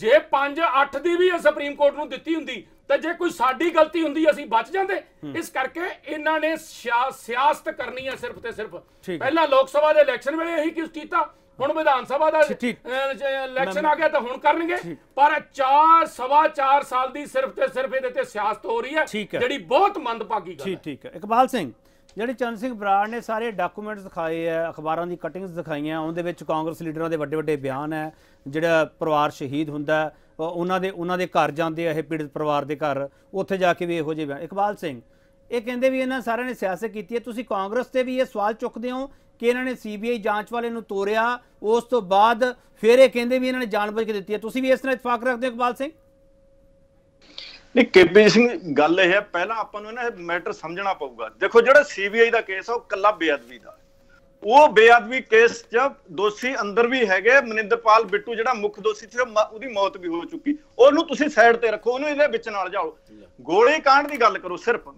ਜੇ 5 8 ਦੀ ਵੀ ਸੁਪਰੀਮ ਕੋਰਟ ਨੂੰ ਦਿੱਤੀ ਹੁੰਦੀ ਤਾਂ ਜੇ ਕੋਈ ਸਾਡੀ ਗਲਤੀ ਹੁੰਦੀ ਅਸੀਂ ਬਚ ਜਾਂਦੇ ਇਸ ਕਰਕੇ ਇਹਨਾਂ ਨੇ ਸਿਆਸਤ ਕਰਨੀ ਹੈ ਸਿਰਫ ਤੇ ਸਿਰਫ ਪਹਿਲਾਂ ਲੋਕ ਸਭਾ ਦੇ ਇਲੈਕਸ਼ਨ ਵੇਲੇ ਇਹੀ ਕੁਝ ਕੀਤਾ ਹੁਣ ਵਿਧਾਨ ਸਭਾ ਦਾ ਇਲੈਕਸ਼ਨ ਆ ਗਿਆ ਤਾਂ ਹੁਣ ਕਰਨਗੇ ਪਰ 4 ਸਵਾ 4 ਸਾਲ ਦੀ ਸਿਰਫ ਤੇ ਸਿਰਫ ਇਹਦੇ ਤੇ ਸਿਆਸਤ ਹੋ ਰਹੀ ਹੈ ਜਿਹੜੀ ਬਹੁਤ ਮੰਦਭਾਗੀ ਗੱਲ ਹੈ ਠੀਕ ਠੀਕ ਹੈ ਇਕਬਾਲ ਸਿੰਘ ਜਿਹੜੇ ਚੰਦ ਸਿੰਘ ਬਰਾੜ ਨੇ ਸਾਰੇ ਡਾਕੂਮੈਂਟਸ ਦਿਖਾਏ ਆ ਅਖਬਾਰਾਂ ਦੀ ਕਟਿੰਗਸ ਦਿਖਾਈਆਂ ਉਹਦੇ ਵਿੱਚ ਕਾਂਗਰਸ ਲੀਡਰਾਂ ਦੇ ਵੱਡੇ ਵੱਡੇ ਬਿਆਨ ਆ ਜਿਹੜਾ ਪਰਿਵਾਰ ਸ਼ਹੀਦ ਹੁੰਦਾ ਉਹਨਾਂ ਦੇ ਉਹਨਾਂ ਦੇ ਘਰ ਜਾਂਦੇ ਆ ਇਹ ਪੀੜਤ ਪਰਿਵਾਰ ਦੇ ਘਰ ਉੱਥੇ ਜਾ ਕੇ ਵੀ ਇਹੋ ਜਿਹੇ ਬਿਆਨ ਇਕਬਾਲ ਸਿੰਘ ਇਹ ਕਹਿੰਦੇ ਵੀ ਇਹਨਾਂ ਸਾਰਿਆਂ ਨੇ ਸਿਆਸਤ ਕੀਤੀ ਹੈ ਤੁਸੀਂ ਕਾਂਗਰਸ ਤੇ ਵੀ ਇਹ ਸਵਾਲ ਚੁੱਕਦੇ ਹੋ ਕਿ ਇਹਨਾਂ ਨੇ ਸੀਬੀਆਈ ਜਾਂਚ ਵਾਲੇ ਨੂੰ ਤੋੜਿਆ ਉਸ ਤੋਂ ਬਾਅਦ ਫਿਰ ਇਹ ਕਹਿੰਦੇ ਵੀ ਇਹਨਾਂ ਨੇ ਜਾਣਬੁੱਝ ਕੇ ਦਿੱਤੀ ਹੈ ਤੁਸੀਂ ਵੀ ਇਸ ਨਾਲ ਇਤਫਾਕ ਰੱਖਦੇ ਹੋ ਇਕਬਾਲ ਸਿੰਘ ਨਹੀਂ ਕੇਪੀ ਸਿੰਘ ਗੱਲ ਇਹ ਹੈ ਪਹਿਲਾਂ ਆਪਾਂ ਨੂੰ ਇਹ ਮੈਟਰ ਸਮਝਣਾ ਪਊਗਾ ਦੇਖੋ ਜਿਹੜਾ ਸੀਬੀਆਈ ਦਾ ਕੇਸ ਹੈ ਉਹ ਕੱਲਾ ਬੇਅਦਬੀ ਦਾ ਉਹ ਬੇਅਦਬੀ ਕੇਸ 'ਚ ਦੋਸ਼ੀ ਅੰਦਰ ਵੀ ਹੈਗੇ ਮਨਿੰਦਰਪਾਲ ਬਿੱਟੂ ਜਿਹੜਾ ਮੁੱਖ ਦੋਸ਼ੀ ਸੀ ਉਹਦੀ ਮੌਤ ਵੀ ਹੋ ਚੁੱਕੀ ਉਹਨੂੰ ਤੁਸੀਂ ਸਾਈਡ ਤੇ ਰੱਖੋ ਉਹਨੂੰ ਇਹਦੇ ਵਿੱਚ ਨਾਲ ਜਾਓ ਗੋਲੀ ਕਾਂਡ ਦੀ ਗੱਲ ਕਰੋ ਸਿਰਫ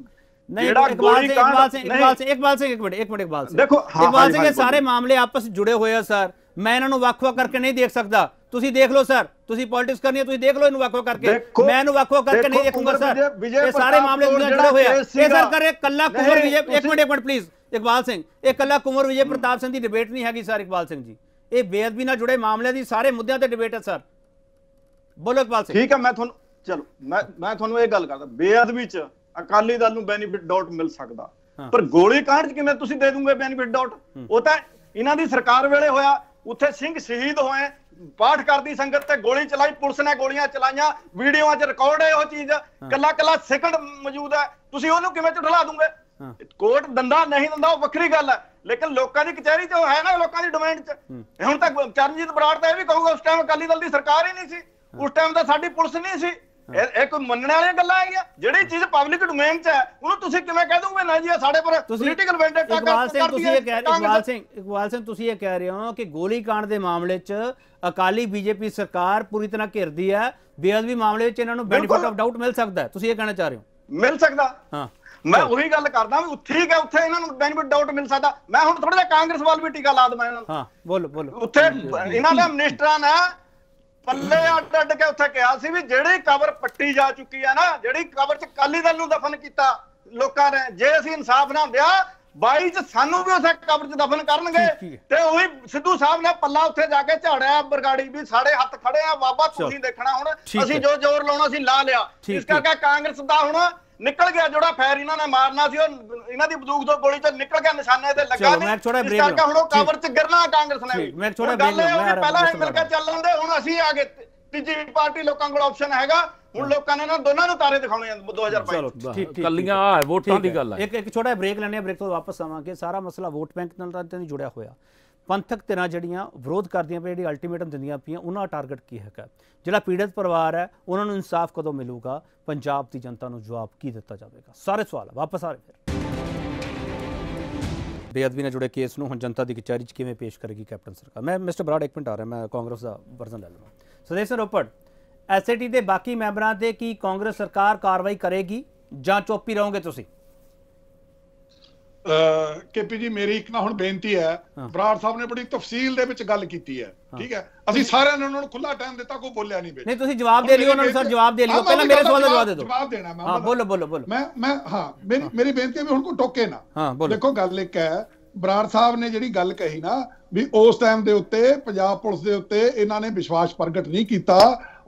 ਨਹੀਂ ਇੱਕ ਕਾਂਡ ਇਕਬਾਲ ਸਿੰਘ ਇਕਬਾਲ ਸਿੰਘ ਇੱਕ ਮਿੰਟ ਇੱਕ ਮਿੰਟ ਇਕਬਾਲ ਸਿੰਘ ਦੇਖੋ ਇਕਬਾਲ ਸਿੰਘ ਇਹ ਸਾਰੇ ਮਾਮਲੇ ਆਪਸ ਜੁੜੇ ਹੋਏ ਆ ਸਰ ਮੈਂ ਇਹਨਾਂ ਨੂੰ ਵੱਖ-ਵੱਖ ਕਰਕੇ ਨਹੀਂ ਦੇਖ ਸਕਦਾ ਤੁਸੀਂ ਦੇਖ ਲਓ ਸਰ ਤੁਸੀਂ ਪੋਲਿਟਿਕਸ ਕਰਨੀ ਹੈ ਤੁਸੀਂ ਦੇਖ ਲਓ ਇਹਨੂੰ ਵੱਖ-ਵੱਖ ਕਰਕੇ ਮੈਂ ਇਹਨੂੰ ਵੱਖ-ਵੱਖ ਕਰਕੇ ਨਹੀਂ ਦੇਖੂੰਗਾ ਸਰ ਇਹ ਸਾਰੇ ਮਾਮਲੇ ਨਾਲ ਜੁੜੇ ਹੋਇਆ ਇਹ ਸਰ ਕਰੇ ਕੱਲਾ ਕੁਮਰ ਵਿਜੇ ਇੱਕ ਮਿੰਟ ਇੱਕ ਮਿੰਟ ਪਲੀਜ਼ ਇਕਬਾਲ ਸਿੰਘ ਇਹ ਕੱਲਾ ਕੁਮਰ ਵਿਜੇ ਪ੍ਰਤਾਪ ਸਿੰਘ ਦੀ ਡਿਬੇਟ ਨਹੀਂ ਹੈਗੀ ਸਰ ਇਕਬਾਲ ਸਿੰਘ ਜੀ ਇਹ ਬੇਅਦਬੀ ਨਾਲ ਜੁੜੇ ਮਾਮਲਿਆਂ ਦੀ ਸਾਰੇ ਮੁੱਦਿਆਂ ਤੇ ਡਿਬੇਟ ਹੈ ਸਰ ਬੋਲੋ ਇਕਬਾਲ ਸਿੰਘ ਠੀਕ ਹੈ ਮੈਂ ਤੁਹਾਨੂੰ ਚਲੋ ਮੈਂ ਮੈਂ ਤੁਹਾਨੂੰ ਇਹ ਗੱਲ ਕਰਦਾ ਬੇਅਦਬੀ ਚ ਅਕਾਲੀ ਦਲ ਨੂੰ ਬੈਨੀਫਿਟ ਡਾਟ ਮਿਲ ਸਕਦਾ ਪਰ ਗੋਲੀ ਕਾਂਡ ਚ ਕਿਵੇਂ ਤੁਸੀਂ ਦੇ ਦੋਗੇ ਬੈਨੀਫਿਟ ਡਾਟ ਉਹ ਤਾਂ ਇਹਨਾਂ ਦੀ ਸਰਕਾਰ ਵੇਲੇ ਹੋਇਆ ਉੱਥੇ ਸਿੰਘ ਸ਼ਹੀਦ ਹੋਏ ਪਾਠ ਕਰਦੀ ਸੰਗਤ ਤੇ ਗੋਲੀ ਚਲਾਈ ਪੁਲਿਸ ਨੇ ਗੋਲੀਆਂ ਚਲਾਈਆਂ ਵੀਡੀਓਆਂ 'ਚ ਰਿਕਾਰਡ ਹੈ ਉਹ ਚੀਜ਼ ਕੱਲਾ ਕੱਲਾ ਸੈਕਿੰਡ ਮੌਜੂਦ ਹੈ ਤੁਸੀਂ ਉਹਨੂੰ ਕਿਵੇਂ ਝੁਠਲਾ ਦੋਗੇ ਕੋਰਟ ਦੰਦਾ ਨਹੀਂ ਦਿੰਦਾ ਉਹ ਵੱਖਰੀ ਗੱਲ ਹੈ ਲੇਕਿਨ ਲੋਕਾਂ ਦੀ ਕਚਹਿਰੀ 'ਚ ਹੈ ਨਾ ਲੋਕਾਂ ਦੀ ਡਿਮਾਂਡ 'ਚ ਹੁਣ ਤੱਕ ਚਰਨਜੀਤ ਬਰਾੜ ਤਾਂ ਇਹ ਵੀ ਕਹੂਗਾ ਉਸ ਟਾਈਮ ਅਕਾਲੀ ਦਲ ਦੀ ਸਰਕਾਰ ਹੀ ਨਹੀਂ ਸੀ ਉਸ ਟਾਈਮ ਤਾਂ ਸਾਡੀ ਪੁਲਿਸ ਨਹੀਂ ਸੀ ਇਹ ਇਹ ਕੋਈ ਮੰਨਣ ਵਾਲੀਆਂ ਗੱਲਾਂ ਆਈਆਂ ਜਿਹੜੀ ਚੀਜ਼ ਪਬਲਿਕ ਡੋਮੇਨ 'ਚ ਹੈ ਉਹਨੂੰ ਤੁਸੀਂ ਕਿਵੇਂ ਕਹਿ ਦੋਗੇ ਨਾ ਜੀ ਆ ਸਾਡੇ ਪਰ ਪੋਲੀਟੀਕਲ ਵੈਂਡੇਟਾ ਕਰਦੀ ਹੈ ਸਿੰਘ ਤੁਸੀਂ ਇਹ ਕਹਿ ਰਹੇ ਇਕਬਾਲ ਸਿੰਘ ਇਕਬਾਲ ਸਿੰਘ ਤੁਸੀਂ ਇਹ ਕਹਿ ਰਹੇ ਹੋ ਕਿ ਗੋਲੀ ਕਾਂਡ ਦੇ ਮਾਮਲੇ 'ਚ ਅਕਾਲੀ ਬੀਜੇਪੀ ਸਰਕਾਰ ਪੂਰੀ ਤਰ੍ਹਾਂ ਘਿਰਦੀ ਹੈ ਬੇਅਦਬੀ ਮਾਮਲੇ ਵਿੱਚ ਇਹਨਾਂ ਨੂੰ ਬੈਨੀਫਿਟ ਆਫ ਡਾਊਟ ਮਿਲ ਸਕਦਾ ਹੈ ਤੁਸੀਂ ਇਹ ਕਹਿਣਾ ਚਾਹ ਰਹੇ ਹੋ ਮਿਲ ਸਕਦਾ ਹਾਂ ਮੈਂ ਉਹੀ ਗੱਲ ਕਰਦਾ ਵੀ ਠੀਕ ਹੈ ਉੱਥੇ ਇਹਨਾਂ ਨੂੰ ਬੈਨੀਫਿਟ ਡਾਊਟ ਮਿਲ ਸਕਦਾ ਮੈਂ ਹੁਣ ਥੋੜਾ ਜਿਹਾ ਕਾਂਗਰਸ ਵਾਲ ਵੀ ਟੀਕਾ ਲਾ ਦਵਾਂ ਇਹਨਾਂ ਨੂੰ ਹਾਂ ਬੋਲੋ ਬੋਲੋ ਉੱਥੇ ਇਹਨਾਂ ਦੇ ਮਿਨਿਸਟਰਾਂ ਨੇ ਪੱਲੇ ਅੱਡ ਅੱਡ ਕੇ ਉੱਥੇ ਕਿਹਾ ਸੀ ਵੀ ਜਿਹੜੀ ਕਬਰ ਪੱਟੀ ਜਾ ਚੁੱਕੀ ਆ ਨਾ ਜਿਹੜੀ ਕਬਰ 'ਚ ਕਾਲੀ ਦਲ ਨੂੰ ਦਫਨ ਕੀਤਾ ਲੋਕਾਂ ਨੇ ਜੇ ਅਸੀਂ ਇਨਸਾਫ ਨਾ ਦਿਆ 22 ਚ ਸਾਨੂੰ ਵੀ ਉਸੇ ਕਬਰ 'ਚ ਦਫਨ ਕਰਨਗੇ ਤੇ ਉਹੀ ਸਿੱਧੂ ਸਾਹਿਬ ਨੇ ਪੱਲਾ ਉੱਥੇ ਜਾ ਕੇ ਝਾੜਿਆ ਬਰਗਾੜੀ ਵੀ ਸਾਡੇ ਹੱਥ ਖੜੇ ਆ ਬਾਬਾ ਤੁਸੀਂ ਦੇਖਣਾ ਹੁਣ ਅਸੀਂ ਜੋ ਜ਼ੋਰ ਲਾਉਣਾ ਸੀ ਲਾ ਲਿਆ ਇਸ ਕਰਕੇ ਕਾਂਗਰਸ ਦਾ ਹੁਣ ਨਿਕਲ ਗਿਆ ਜਿਹੜਾ ਫੈਰ ਇਹਨਾਂ ਨੇ ਮਾਰਨਾ ਸੀ ਉਹ ਇਹਨਾਂ ਦੀ ਬੰਦੂਕ ਤੋਂ ਗੋਲੀ ਤੇ ਨਿਕਲ ਗਿਆ ਨਿਸ਼ਾਨੇ ਤੇ ਲੱਗਾ ਨਹੀਂ ਮੈਂ ਥੋੜਾ ਬ੍ਰੇਕ ਲਵਾਂ ਹੁਣ ਉਹ ਕਵਰ 'ਚ ਗਿਰਨਾ ਕਾਂਗਰਸ ਨੇ ਠੀਕ ਮੈਂ ਥੋੜਾ ਬ੍ਰੇਕ ਲਵਾਂ ਪਹਿਲਾਂ ਹੀ ਮਿਲ ਕੇ ਚੱਲ ਲੰਦੇ ਹੁਣ ਅਸੀਂ ਆ ਗਏ ਤੀਜੀ ਪਾਰਟੀ ਲੋਕਾਂ ਕੋਲ ਆਪਸ਼ਨ ਹੈਗਾ ਹੁਣ ਲੋਕਾਂ ਨੇ ਨਾ ਦੋਨਾਂ ਨੂੰ ਤਾਰੇ ਦਿਖਾਉਣੇ ਆ 2022 ਚਲੋ ਠੀਕ ਠੀਕ ਕੱਲੀਆਂ ਆ ਵੋਟਾਂ ਦੀ ਗੱਲ ਆ ਇੱਕ ਇੱਕ ਛੋਟਾ ਬ੍ਰੇਕ ਲੈਣੇ ਆ ਬ੍ਰੇਕ ਤੋਂ ਵਾਪਸ ਆਵਾਂਗੇ ਸਾਰਾ ਮਸਲਾ ਵੋਟ ਬੈਂਕ ਨਾਲ ਤਾਂ ਜੁੜਿਆ ਹੋਇਆ ਪੰਥਕ ਨਾ ਜਿਹੜੀਆਂ ਵਿਰੋਧ ਕਰਦੀਆਂ ਪਈਆਂ ਜਿਹੜੀ ਅਲਟੀਮੇਟਮ ਦਿੰਦੀਆਂ ਪਈਆਂ ਉਹਨਾਂ ਦਾ ਟਾਰਗੇਟ ਕੀ ਹੈਗਾ ਜਿਹੜਾ ਪੀੜਤ ਪਰਿਵਾਰ ਹੈ ਉਹਨਾਂ ਨੂੰ ਇਨਸਾਫ ਕਦੋਂ ਮਿਲੂਗਾ ਪੰਜਾਬ ਦੀ ਜਨਤਾ ਨੂੰ ਜਵਾਬ ਕੀ ਦਿੱਤਾ ਜਾਵੇਗਾ ਸਾਰੇ ਸਵਾਲ ਵਾਪਸ ਆ ਰਹੇ ਫਿਰ ਬੇਅਦਬੀ ਨਾਲ ਜੁੜੇ ਕੇਸ ਨੂੰ ਹੁਣ ਜਨਤਾ ਦੀ ਕਚਹਿਰੀ 'ਚ ਕਿਵੇਂ ਪੇਸ਼ ਕਰੇਗੀ ਕੈਪਟਨ ਸਰਕਾਰ ਮੈਂ ਮਿਸਟਰ ਬਰਾੜ ਇੱਕ ਮਿੰਟ ਆ ਰਿਹਾ ਮੈਂ ਕਾਂਗਰਸ ਦਾ ਵਰਜ਼ਨ ਲੈ ਲਵਾਂ ਸੁਦੇਸ਼ ਰੋਪੜ ਐਸਏਟੀ ਦੇ ਬਾਕੀ ਮੈਂਬਰਾਂ ਤੇ ਕੀ ਕਾਂਗਰਸ ਸਰਕਾਰ ਕਾਰਵਾਈ ਕਰੇਗੀ ਜਾਂ ਚੁੱਪ ਹੀ ਰਹੋਗੇ ਤੁਸੀਂ ਕੇਪੀ ਜੀ ਮੇਰੀ ਇੱਕ ਨਾ ਹੁਣ ਬੇਨਤੀ ਹੈ ਬਰਾੜ ਸਾਹਿਬ ਨੇ ਬੜੀ ਤਫਸੀਲ ਦੇ ਵਿੱਚ ਗੱਲ ਕੀਤੀ ਹੈ ਠੀਕ ਹੈ ਅਸੀਂ ਸਾਰਿਆਂ ਨੇ ਉਹਨਾਂ ਨੂੰ ਖੁੱਲਾ ਟਾਈਮ ਦਿੱਤਾ ਕੋਈ ਬੋਲਿਆ ਨਹੀਂ ਨਹੀਂ ਤੁਸੀਂ ਜਵਾਬ ਦੇ ਲਿਓ ਉਹਨਾਂ ਨੂੰ ਸਰ ਜਵਾਬ ਦੇ ਲਿਓ ਪਹਿਲਾਂ ਮੇਰੇ ਸਵਾਲ ਦਾ ਜਵਾਬ ਦੇ ਦਿਓ ਜਵਾਬ ਦੇਣਾ ਮੈਂ ਹਾਂ ਬੋਲੋ ਬੋਲੋ ਬੋਲੋ ਮੈਂ ਮੈਂ ਹਾਂ ਮੇਰੀ ਮੇਰੀ ਬੇਨਤੀ ਹੈ ਵੀ ਹੁਣ ਕੋਈ ਟੋਕੇ ਨਾ ਹਾਂ ਬੋਲੋ ਦੇਖੋ ਗੱਲ ਇੱਕ ਹੈ ਬਰਾੜ ਸਾਹਿਬ ਨੇ ਜਿਹੜੀ ਗੱਲ ਕਹੀ ਨਾ ਵੀ ਉਸ ਟਾਈਮ ਦੇ ਉੱਤੇ ਪੰਜਾਬ ਪੁਲਿਸ ਦੇ ਉੱਤੇ ਇਹਨਾਂ ਨੇ ਵਿਸ਼ਵਾਸ ਪ੍ਰਗਟ ਨਹੀਂ ਕੀਤਾ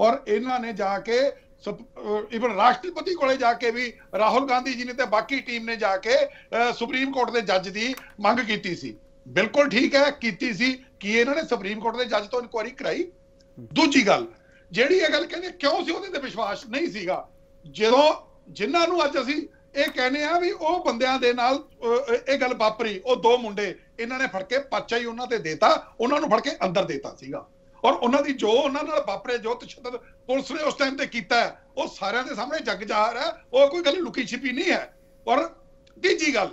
ਔਰ ਇਹਨਾਂ ਨੇ ਜਾ ਕੇ ਇਵਨ ਰਾਸ਼ਟਰਪਤੀ ਕੋਲੇ ਜਾ ਕੇ ਵੀ ਰਾਹੁਲ ਗਾਂਧੀ ਜੀ ਨੇ ਤੇ ਬਾਕੀ ਟੀਮ ਨੇ ਜਾ ਕੇ ਸੁਪਰੀਮ ਕੋਰਟ ਦੇ ਜੱਜ ਦੀ ਮੰਗ ਕੀਤੀ ਸੀ ਬਿਲਕੁਲ ਠੀਕ ਹੈ ਕੀਤੀ ਸੀ ਕਿ ਇਹਨਾਂ ਨੇ ਸੁਪਰੀਮ ਕੋਰਟ ਦੇ ਜੱਜ ਤੋਂ ਇਨਕੁਆਰੀ ਕਰਾਈ ਦੂਜੀ ਗੱਲ ਜਿਹੜੀ ਇਹ ਗੱਲ ਕਹਿੰਦੇ ਕਿਉਂ ਸੀ ਉਹਦੇ ਤੇ ਵਿਸ਼ਵਾਸ ਨਹੀਂ ਸੀਗਾ ਜਦੋਂ ਜਿਨ੍ਹਾਂ ਨੂੰ ਅੱਜ ਅਸੀਂ ਇਹ ਕਹਿੰਦੇ ਆ ਵੀ ਉਹ ਬੰਦਿਆਂ ਦੇ ਨਾਲ ਇਹ ਗੱਲ ਵਾਪਰੀ ਉਹ ਦੋ ਮੁੰਡੇ ਇਹਨਾਂ ਨੇ ਫੜ ਕੇ ਪਰਚਾ ਹੀ ਉਹਨਾਂ ਤੇ ਦੇਤਾ ਉਹਨਾਂ ਨੂੰ ਫੜ ਕੇ ਅੰਦਰ ਦੇਤਾ ਸੀਗਾ ਔਰ ਉਹਨਾਂ ਦੀ ਜੋ ਉਹਨਾਂ ਨਾਲ ਵਾਪਰੇ ਜੋ ਤਸ਼ੱਦਦ ਪੁਲਿਸ ਨੇ ਉਸ ਟਾਈਮ ਤੇ ਕੀਤਾ ਉਹ ਸਾਰਿਆਂ ਦੇ ਸਾਹਮਣੇ ਜੱਗ ਜ਼ਾਹਰ ਹੈ ਉਹ ਕੋਈ ਗੱਲ ਲੁਕੀ ਛਿਪੀ ਨਹੀਂ ਹੈ ਔਰ ਤੀਜੀ ਗੱਲ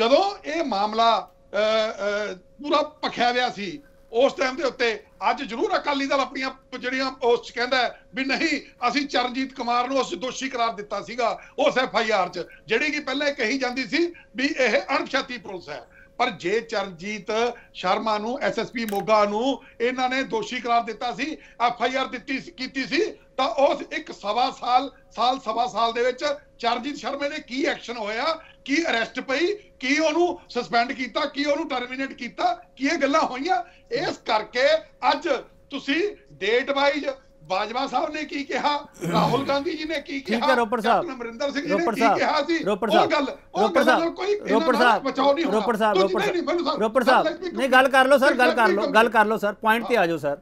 ਜਦੋਂ ਇਹ ਮਾਮਲਾ ਪੂਰਾ ਪਖਿਆ ਹੋਇਆ ਸੀ ਉਸ ਟਾਈਮ ਦੇ ਉੱਤੇ ਅੱਜ ਜ਼ਰੂਰ ਅਕਾਲੀ ਦਲ ਆਪਣੀਆਂ ਜਿਹੜੀਆਂ ਉਸ ਕਹਿੰਦਾ ਵੀ ਨਹੀਂ ਅਸੀਂ ਚਰਨਜੀਤ ਕੁਮਾਰ ਨੂੰ ਉਸ ਦੋਸ਼ੀ ਕਰਾਰ ਦਿੱਤਾ ਸੀਗਾ ਉਸ ਐਫ ਆਈ ਆਰ 'ਚ ਜਿਹੜੀ ਕਿ ਪਹਿਲਾਂ ਕਹੀ ਜਾਂਦੀ ਸੀ ਵੀ ਇਹ ਅਣਪਛਾਤੀ ਪੁਲਿਸ ਹੈ ਪਰ ਜੇ ਚਰਨਜੀਤ ਸ਼ਰਮਾ ਨੂੰ ਐਸਐਸਪੀ ਮੋਗਾ ਨੂੰ ਇਹਨਾਂ ਨੇ ਦੋਸ਼ੀ ਕਰਾਰ ਦਿੱਤਾ ਸੀ ਐਫਆਈਆਰ ਦਿੱਤੀ ਕੀਤੀ ਸੀ ਤਾਂ ਉਸ ਇੱਕ ਸਵਾ ਸਾਲ ਸਾਲ ਸਵਾ ਸਾਲ ਦੇ ਵਿੱਚ ਚਰਨਜੀਤ ਸ਼ਰਮੇ ਨੇ ਕੀ ਐਕਸ਼ਨ ਹੋਇਆ ਕੀ ਅਰੈਸਟ ਪਈ ਕੀ ਉਹਨੂੰ ਸਸਪੈਂਡ ਕੀਤਾ ਕੀ ਉਹਨੂੰ ਟਰਮੀਨੇਟ ਕੀਤਾ ਕੀ ਇਹ ਗੱਲਾਂ ਹੋਈਆਂ ਇਸ ਕਰਕੇ ਅੱਜ ਤੁਸੀਂ ਡੇਟ ਵਾਈਜ਼ ਬਾਜਵਾ ਸਾਹਿਬ ਨੇ ਕੀ ਕਿਹਾ ਰਾਹੁਲ ਗਾਂਧੀ ਜੀ ਨੇ ਕੀ ਕਿਹਾ ਠੀਕ ਹੈ ਰੋਪੜ ਸਾਹਿਬ ਨਮਰਿੰਦਰ ਸਿੰਘ ਜੀ ਨੇ ਕੀ ਕਿਹਾ ਸੀ ਰੋਪੜ ਸਾਹਿਬ ਗੱਲ ਰੋਪੜ ਸਾਹਿਬ ਕੋਈ ਰੋਪੜ ਸਾਹਿਬ ਬਚਾਓ ਨਹੀਂ ਰੋਪੜ ਸਾਹਿਬ ਰੋਪੜ ਰੋਪੜ ਸਾਹਿਬ ਨਹੀਂ ਗੱਲ ਕਰ ਲਓ ਸਰ ਗੱਲ ਕਰ ਲਓ ਗੱਲ ਕਰ ਲਓ ਸਰ ਪੁਆਇੰਟ ਤੇ ਆ ਜਾਓ ਸਰ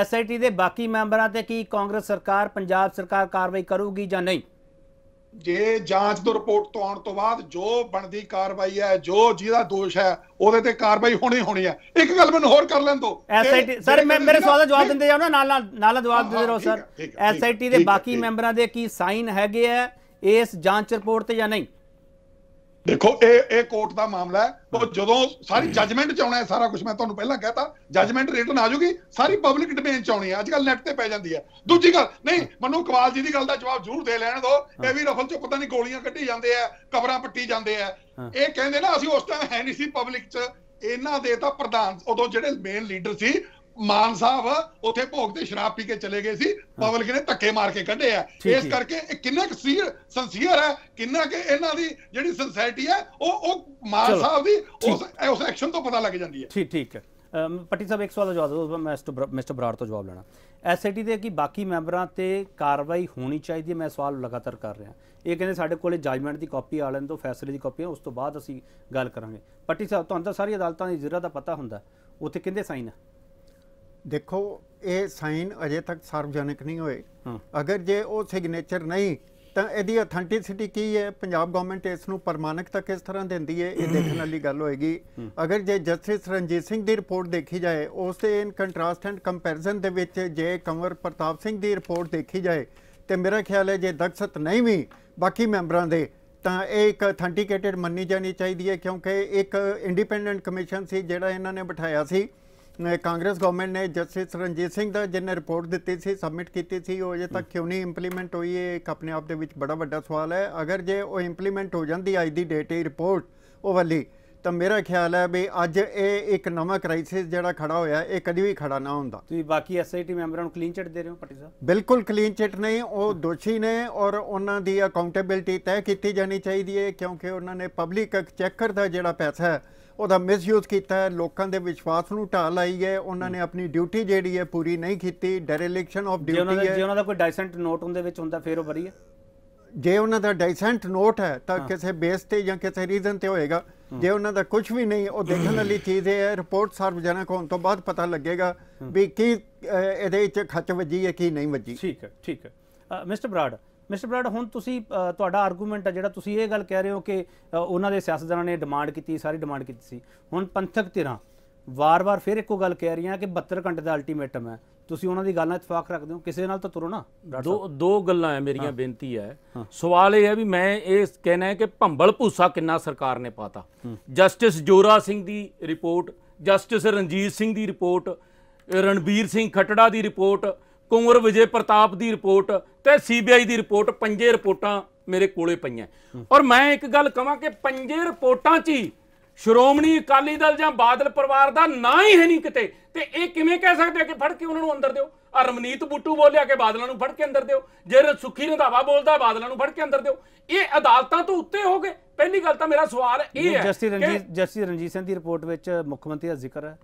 ਐਸਆਈਟੀ ਦੇ ਬਾਕੀ ਮੈਂਬਰਾਂ ਤੇ ਕੀ ਕਾਂਗਰਸ ਸਰਕਾਰ ਪੰਜਾਬ ਸਰਕਾਰ ਕਾਰਵਾਈ ਕਰੂਗੀ ਜਾਂ ਨਹੀਂ ਜੇ ਜਾਂਚ ਤੋਂ ਰਿਪੋਰਟ ਤੋਂ ਆਉਣ ਤੋਂ ਬਾਅਦ ਜੋ ਬਣਦੀ ਕਾਰਵਾਈ ਹੈ ਜੋ ਜਿਹਦਾ ਦੋਸ਼ ਹੈ ਉਹਦੇ ਤੇ ਕਾਰਵਾਈ ਹੋਣੀ ਹੋਣੀ ਹੈ ਇੱਕ ਗੱਲ ਮੈਨੂੰ ਹੋਰ ਕਰ ਲੈਣ ਦੋ ਐਸਆਈਟੀ ਸਰ ਮੈਂ ਮੇਰੇ ਸਵਾਲ ਦਾ ਜਵਾਬ ਦਿੰਦੇ ਜਾਓ ਨਾ ਨਾਲ ਨਾਲ ਜਵਾਬ ਦੇ ਰਹੋ ਸਰ ਐਸਆਈਟੀ ਦੇ ਬਾਕੀ ਮੈਂਬਰਾਂ ਦੇ ਕੀ ਸਾਈਨ ਹੈਗੇ ਆ ਇਸ ਜਾਂਚ ਰਿਪੋਰਟ ਤੇ ਜਾਂ ਨਹੀਂ ਦੇਖੋ ਇਹ ਇਹ ਕੋਰਟ ਦਾ ਮਾਮਲਾ ਹੈ ਉਹ ਜਦੋਂ ਸਾਰੀ ਜੱਜਮੈਂਟ ਚ ਆਉਣਾ ਹੈ ਸਾਰਾ ਕੁਝ ਮੈਂ ਤੁਹਾਨੂੰ ਪਹਿਲਾਂ ਕਹਿਤਾ ਜੱਜਮੈਂਟ ਰਿਟਨ ਆ ਜੂਗੀ ਸਾਰੀ ਪਬਲਿਕ ਡੋਮੇਨ ਚ ਆਉਣੀ ਹੈ ਅੱਜ ਕੱਲ ਨੈਟ ਤੇ ਪੈ ਜਾਂਦੀ ਹੈ ਦੂਜੀ ਗੱਲ ਨਹੀਂ ਮਨੂ ਕਵਾਲ ਜੀ ਦੀ ਗੱਲ ਦਾ ਜਵਾਬ ਜ਼ਰੂਰ ਦੇ ਲੈਣ ਦਿਓ ਇਹ ਵੀ ਰਫਲ ਚ ਪਤਾ ਨਹੀਂ ਗੋਲੀਆਂ ਕੱਢੀ ਜਾਂਦੇ ਆ ਕਬਰਾਂ ਪੱਟੀ ਜਾਂਦੇ ਆ ਇਹ ਕਹਿੰਦੇ ਨਾ ਅਸੀਂ ਉਸ ਟਾਈਮ ਹੈ ਨਹੀਂ ਸੀ ਪਬਲਿਕ ਚ ਇਹਨਾਂ ਦੇ ਤਾਂ ਪ੍ਰਧਾਨ ਉਦੋਂ ਜਿਹੜੇ ਮੇਨ ਲੀਡਰ ਸੀ ਮਾਨ ਸਾਹਿਬ ਉੱਥੇ ਭੋਗ ਤੇ ਸ਼ਰਾਬ ਪੀ ਕੇ ਚਲੇ ਗਏ ਸੀ ਪਬਲਿਕ ਨੇ ਧੱਕੇ ਮਾਰ ਕੇ ਕੱਢੇ ਆ ਇਸ ਕਰਕੇ ਇਹ ਕਿੰਨਾ ਕਸੀਰ ਸੰਸੀਅਰ ਹੈ ਕਿੰਨਾ ਕਿ ਇਹਨਾਂ ਦੀ ਜਿਹੜੀ ਸੋਸਾਇਟੀ ਹੈ ਉਹ ਉਹ ਮਾਨ ਸਾਹਿਬ ਦੀ ਉਸ ਉਸ ਐਕਸ਼ਨ ਤੋਂ ਪਤਾ ਲੱਗ ਜਾਂਦੀ ਹੈ ਠੀਕ ਠੀਕ ਪੱਟੀ ਸਾਹਿਬ ਇੱਕ ਸਵਾਲ ਦਾ ਜਵਾਬ ਦਿਓ ਮੈਂ ਮਿਸਟਰ ਬਰਾੜ ਤੋਂ ਜਵਾਬ ਲੈਣਾ ਐਸਆਈਟੀ ਦੇ ਕਿ ਬਾਕੀ ਮੈਂਬਰਾਂ ਤੇ ਕਾਰਵਾਈ ਹੋਣੀ ਚਾਹੀਦੀ ਹੈ ਮੈਂ ਸਵਾਲ ਲਗਾਤਾਰ ਕਰ ਰਿਹਾ ਇਹ ਕਹਿੰਦੇ ਸਾਡੇ ਕੋਲੇ ਜਜਮੈਂਟ ਦੀ ਕਾਪੀ ਆ ਲੈਣ ਤੋਂ ਫੈਸਲੇ ਦੀ ਕਾਪੀ ਉਸ ਤੋਂ ਬਾਅਦ ਅਸੀਂ ਗੱਲ ਕਰਾਂਗੇ ਪੱਟੀ ਸਾਹਿਬ ਤੁਹਾਨੂੰ ਤਾਂ ਸਾਰੀ ਅਦਾਲਤਾਂ ਦੀ ਜ਼ਰਾ ਦਾ ਪਤਾ ਹੁੰਦਾ ਉੱਥੇ ਕਹਿੰਦੇ ਸਾਈਨ ਆ ਦੇਖੋ ਇਹ ਸਾਈਨ ਅਜੇ ਤੱਕ ਸਾਰਵਜਨਿਕ ਨਹੀਂ ਹੋਏ ਅਗਰ ਜੇ ਉਹ ਸਿਗਨੇਚਰ ਨਹੀਂ ਤਾਂ ਇਹਦੀ ਅਥੈਂਟਿਸਿਟੀ ਕੀ ਹੈ ਪੰਜਾਬ ਗਵਰਨਮੈਂਟ ਇਸ ਨੂੰ ਪਰਮਾਨਿਕਤਾ ਕਿਸ ਤਰ੍ਹਾਂ ਦਿੰਦੀ ਹੈ ਇਹ ਦੇਖਣ ਵਾਲੀ ਗੱਲ ਹੋਏਗੀ ਅਗਰ ਜੇ ਜਸਟਿਸ ਰਣਜੀਤ ਸਿੰਘ ਦੀ ਰਿਪੋਰਟ ਦੇਖੀ ਜਾਏ ਉਸ ਤੇ ਇਨ ਕੰਟਰਾਸਟ ਐਂਡ ਕੰਪੈਰੀਜ਼ਨ ਦੇ ਵਿੱਚ ਜੇ ਕੰਵਰ ਪ੍ਰਤਾਪ ਸਿੰਘ ਦੀ ਰਿਪੋਰਟ ਦੇਖੀ ਜਾਏ ਤੇ ਮੇਰਾ ਖਿਆਲ ਹੈ ਜੇ ਦਖਸਤ ਨਹੀਂ ਵੀ ਬਾਕੀ ਮੈਂਬਰਾਂ ਦੇ ਤਾਂ ਇਹ ਇੱਕ ਅਥੈਂਟਿਕੇਟਿਡ ਮੰਨੀ ਜਾਣੀ ਚਾਹੀਦੀ ਹੈ ਕਿਉਂਕਿ ਇੱਕ ਇੰਡੀਪੈਂਡੈਂਟ ਕਮਿਸ਼ਨ ਸੀ ਜਿਹੜਾ ਇਹਨਾਂ ਨੇ ਬਿਠਾਇਆ ਸੀ ਕਾਂਗਰਸ ਗਵਰਨਮੈਂਟ ਨੇ ਜਸਟਿਸ ਰਣਜੀਤ ਸਿੰਘ ਦਾ ਜਿਹਨੇ ਰਿਪੋਰਟ ਦਿੱਤੀ ਸੀ ਸਬਮਿਟ ਕੀਤੀ ਸੀ ਉਹ ਅਜੇ ਤੱਕ ਕਿਉਂ ਨਹੀਂ ਇੰਪਲੀਮੈਂਟ ਹੋਈ ਇਹ ਇੱਕ ਆਪਣੇ ਆਪ ਦੇ ਵਿੱਚ ਬੜਾ ਵੱਡਾ ਸਵਾਲ ਹੈ ਅਗਰ ਜੇ ਉਹ ਇੰਪਲੀਮੈਂਟ ਹੋ ਜਾਂਦੀ ਅੱਜ ਦੀ ਡੇਟ ਇਹ ਰਿਪੋਰਟ ਉਹ ਵਾਲੀ ਤਾਂ ਮੇਰਾ ਖਿਆਲ ਹੈ ਵੀ ਅੱਜ ਇਹ ਇੱਕ ਨਵਾਂ ਕ੍ਰਾਈਸਿਸ ਜਿਹੜਾ ਖੜਾ ਹੋਇਆ ਇਹ ਕਦੀ ਵੀ ਖੜਾ ਨਾ ਹੁੰਦਾ ਤੁਸੀਂ ਬਾਕੀ ਐਸਆਈਟੀ ਮੈਂਬਰਾਂ ਨੂੰ ਕਲੀਨ ਚਿਟ ਦੇ ਰਹੇ ਹੋ ਪਟੀ ਸਾਹਿਬ ਬਿਲਕੁਲ ਕਲੀਨ ਚਿਟ ਨਹੀਂ ਉਹ ਦੋਸ਼ੀ ਨੇ ਔਰ ਉਹਨਾਂ ਦੀ ਅਕਾਊਂਟੇਬਿਲਟੀ ਤੈਅ ਕੀਤੀ ਜਾਣੀ ਚਾਹੀਦੀ ਹੈ ਕਿਉਂਕਿ ਉਹਨਾਂ ਨੇ ਪਬਲਿਕ ਚੈੱਕਰ ਦਾ ਜਿਹੜਾ ਪੈਸਾ ਹੈ ਉਹਦਾ ਮਿਸਯੂਜ਼ ਕੀਤਾ ਹੈ ਲੋਕਾਂ ਦੇ ਵਿਸ਼ਵਾਸ ਨੂੰ ਢਾਹ ਲਾਈ ਹੈ ਉਹਨਾਂ ਨੇ ਆਪਣੀ ਡਿਊਟੀ ਜਿਹੜੀ ਹੈ ਪੂਰੀ ਨਹੀਂ ਕੀਤੀ ਡੈਰੇਲਿਕਸ਼ਨ ਆਫ ਡਿਊਟੀ ਹੈ ਜੇ ਉਹਨਾਂ ਦਾ ਕੋਈ ਡਾਈਸੈਂਟ ਨੋਟ ਉਹਦੇ ਵਿੱਚ ਹੁੰਦਾ ਫਿਰ ਉਹ ਵਰੀ ਹੈ ਜੇ ਉਹਨਾਂ ਦਾ ਡਾਈਸੈਂਟ ਨੋਟ ਹੈ ਤਾਂ ਕਿਸੇ ਬੇਸ ਤੇ ਜਾਂ ਕਿਸੇ ਰੀਜ਼ਨ ਤੇ ਹੋਏਗਾ ਜੇ ਉਹਨਾਂ ਦਾ ਕੁਝ ਵੀ ਨਹੀਂ ਉਹ ਦੇਖਣ ਵਾਲੀ ਚੀਜ਼ ਹੈ ਰਿਪੋਰਟ ਸਰਵਜਨਕ ਹੋਣ ਤੋਂ ਬਾਅਦ ਪਤਾ ਲੱਗੇਗਾ ਵੀ ਕੀ ਇਹਦੇ ਵਿੱਚ ਖੱਚ ਵੱਜੀ ਹੈ ਕੀ ਨਹੀਂ ਵੱਜੀ ਠੀਕ ਹੈ ਠੀਕ ਹੈ ਮਿਸਟਰ ਬਰਾੜ ਮਿਸਟਰ ਬਰਾੜ ਹੁਣ ਤੁਸੀਂ ਤੁਹਾਡਾ ਆਰਗੂਮੈਂਟ ਹੈ ਜਿਹੜਾ ਤੁਸੀਂ ਇਹ ਗੱਲ ਕਹਿ ਰਹੇ ਹੋ ਕਿ ਉਹਨਾਂ ਦੇ ਸਿਆਸਤਦਾਨਾਂ ਨੇ ਡਿਮਾਂਡ ਕੀਤੀ ਸਾਰੀ ਡਿਮਾਂਡ ਕੀਤੀ ਸੀ ਹੁਣ ਪੰਥਕ ਧਿਰਾਂ ਵਾਰ-ਵਾਰ ਫਿਰ ਇੱਕੋ ਗੱਲ ਕਹਿ ਰਹੀਆਂ ਕਿ 72 ਘੰਟੇ ਦਾ ਅਲਟੀਮੇਟਮ ਹੈ ਤੁਸੀਂ ਉਹਨਾਂ ਦੀ ਗੱਲ ਨਾਲ ਇਤਫਾਕ ਰੱਖਦੇ ਹੋ ਕਿਸੇ ਨਾਲ ਤਾਂ ਤੁਰੋ ਨਾ ਦੋ ਦੋ ਗੱਲਾਂ ਹੈ ਮੇਰੀਆਂ ਬੇਨਤੀ ਹੈ ਸਵਾਲ ਇਹ ਹੈ ਵੀ ਮੈਂ ਇਹ ਕਹਿਣਾ ਹੈ ਕਿ ਭੰਬਲ ਭੂਸਾ ਕਿੰਨਾ ਸਰਕਾਰ ਨੇ ਪਾਤਾ ਜਸਟਿਸ ਜੋਰਾ ਸਿੰਘ ਦੀ ਰਿਪੋਰਟ ਜਸਟਿਸ ਰਣਜੀਤ ਸਿੰਘ ਦੀ ਰਿਪੋਰਟ ਰਣਬੀਰ ਸਿੰਘ ਖਟੜਾ ਦੀ ਰਿਪੋਰਟ ਕੁੰਵਰ ਵਿਜੇ ਪ੍ਰਤਾਪ ਦੀ ਰਿਪੋਰਟ ਤੇ ਸੀਬੀਆਈ ਦੀ ਰਿਪੋਰਟ ਪੰਜੇ ਰਿਪੋਰਟਾਂ ਮੇਰੇ ਕੋਲੇ ਪਈਆਂ ਔਰ ਮੈਂ ਇੱਕ ਗੱਲ ਕਹਾਂ ਕਿ ਪੰਜੇ ਰਿਪੋਰਟਾਂ 'ਚ ਹੀ ਸ਼੍ਰੋਮਣੀ ਅਕਾਲੀ ਦਲ ਜਾਂ ਬਾਦਲ ਪਰਿਵਾਰ ਦਾ ਨਾਂ ਹੀ ਹੈ ਨਹੀਂ ਕਿਤੇ ਤੇ ਇਹ ਕਿਵੇਂ ਕਹਿ ਸਕਦੇ ਆ ਕਿ ਫੜ ਕੇ ਉਹਨਾਂ ਨੂੰ ਅੰਦਰ ਦਿਓ ਆ ਰਮਨੀਤ ਬੁੱਟੂ ਬੋਲਿਆ ਕਿ ਬਾਦਲਾਂ ਨੂੰ ਫੜ ਕੇ ਅੰਦਰ ਦਿਓ ਜੇ ਸੁਖੀ ਰੰਧਾਵਾ ਬੋਲਦਾ ਬਾਦਲਾਂ ਨੂੰ ਫੜ ਕੇ ਅੰਦਰ ਦਿਓ ਇਹ ਅਦਾਲਤਾਂ ਤੋਂ ਉੱਤੇ ਹੋ ਗਏ ਪਹਿਲੀ ਗੱਲ ਤਾਂ ਮੇਰਾ ਸਵਾਲ ਇਹ ਹੈ ਜਸਟਿਸ ਰਣਜੀਤ ਜਸਟਿਸ ਰਣਜੀਤ ਸਿੰਘ ਦੀ ਰਿਪੋਰਟ ਵਿੱਚ ਮੁੱਖ ਮੰਤਰੀ ਦਾ ਜ਼ਿਕਰ ਹੈ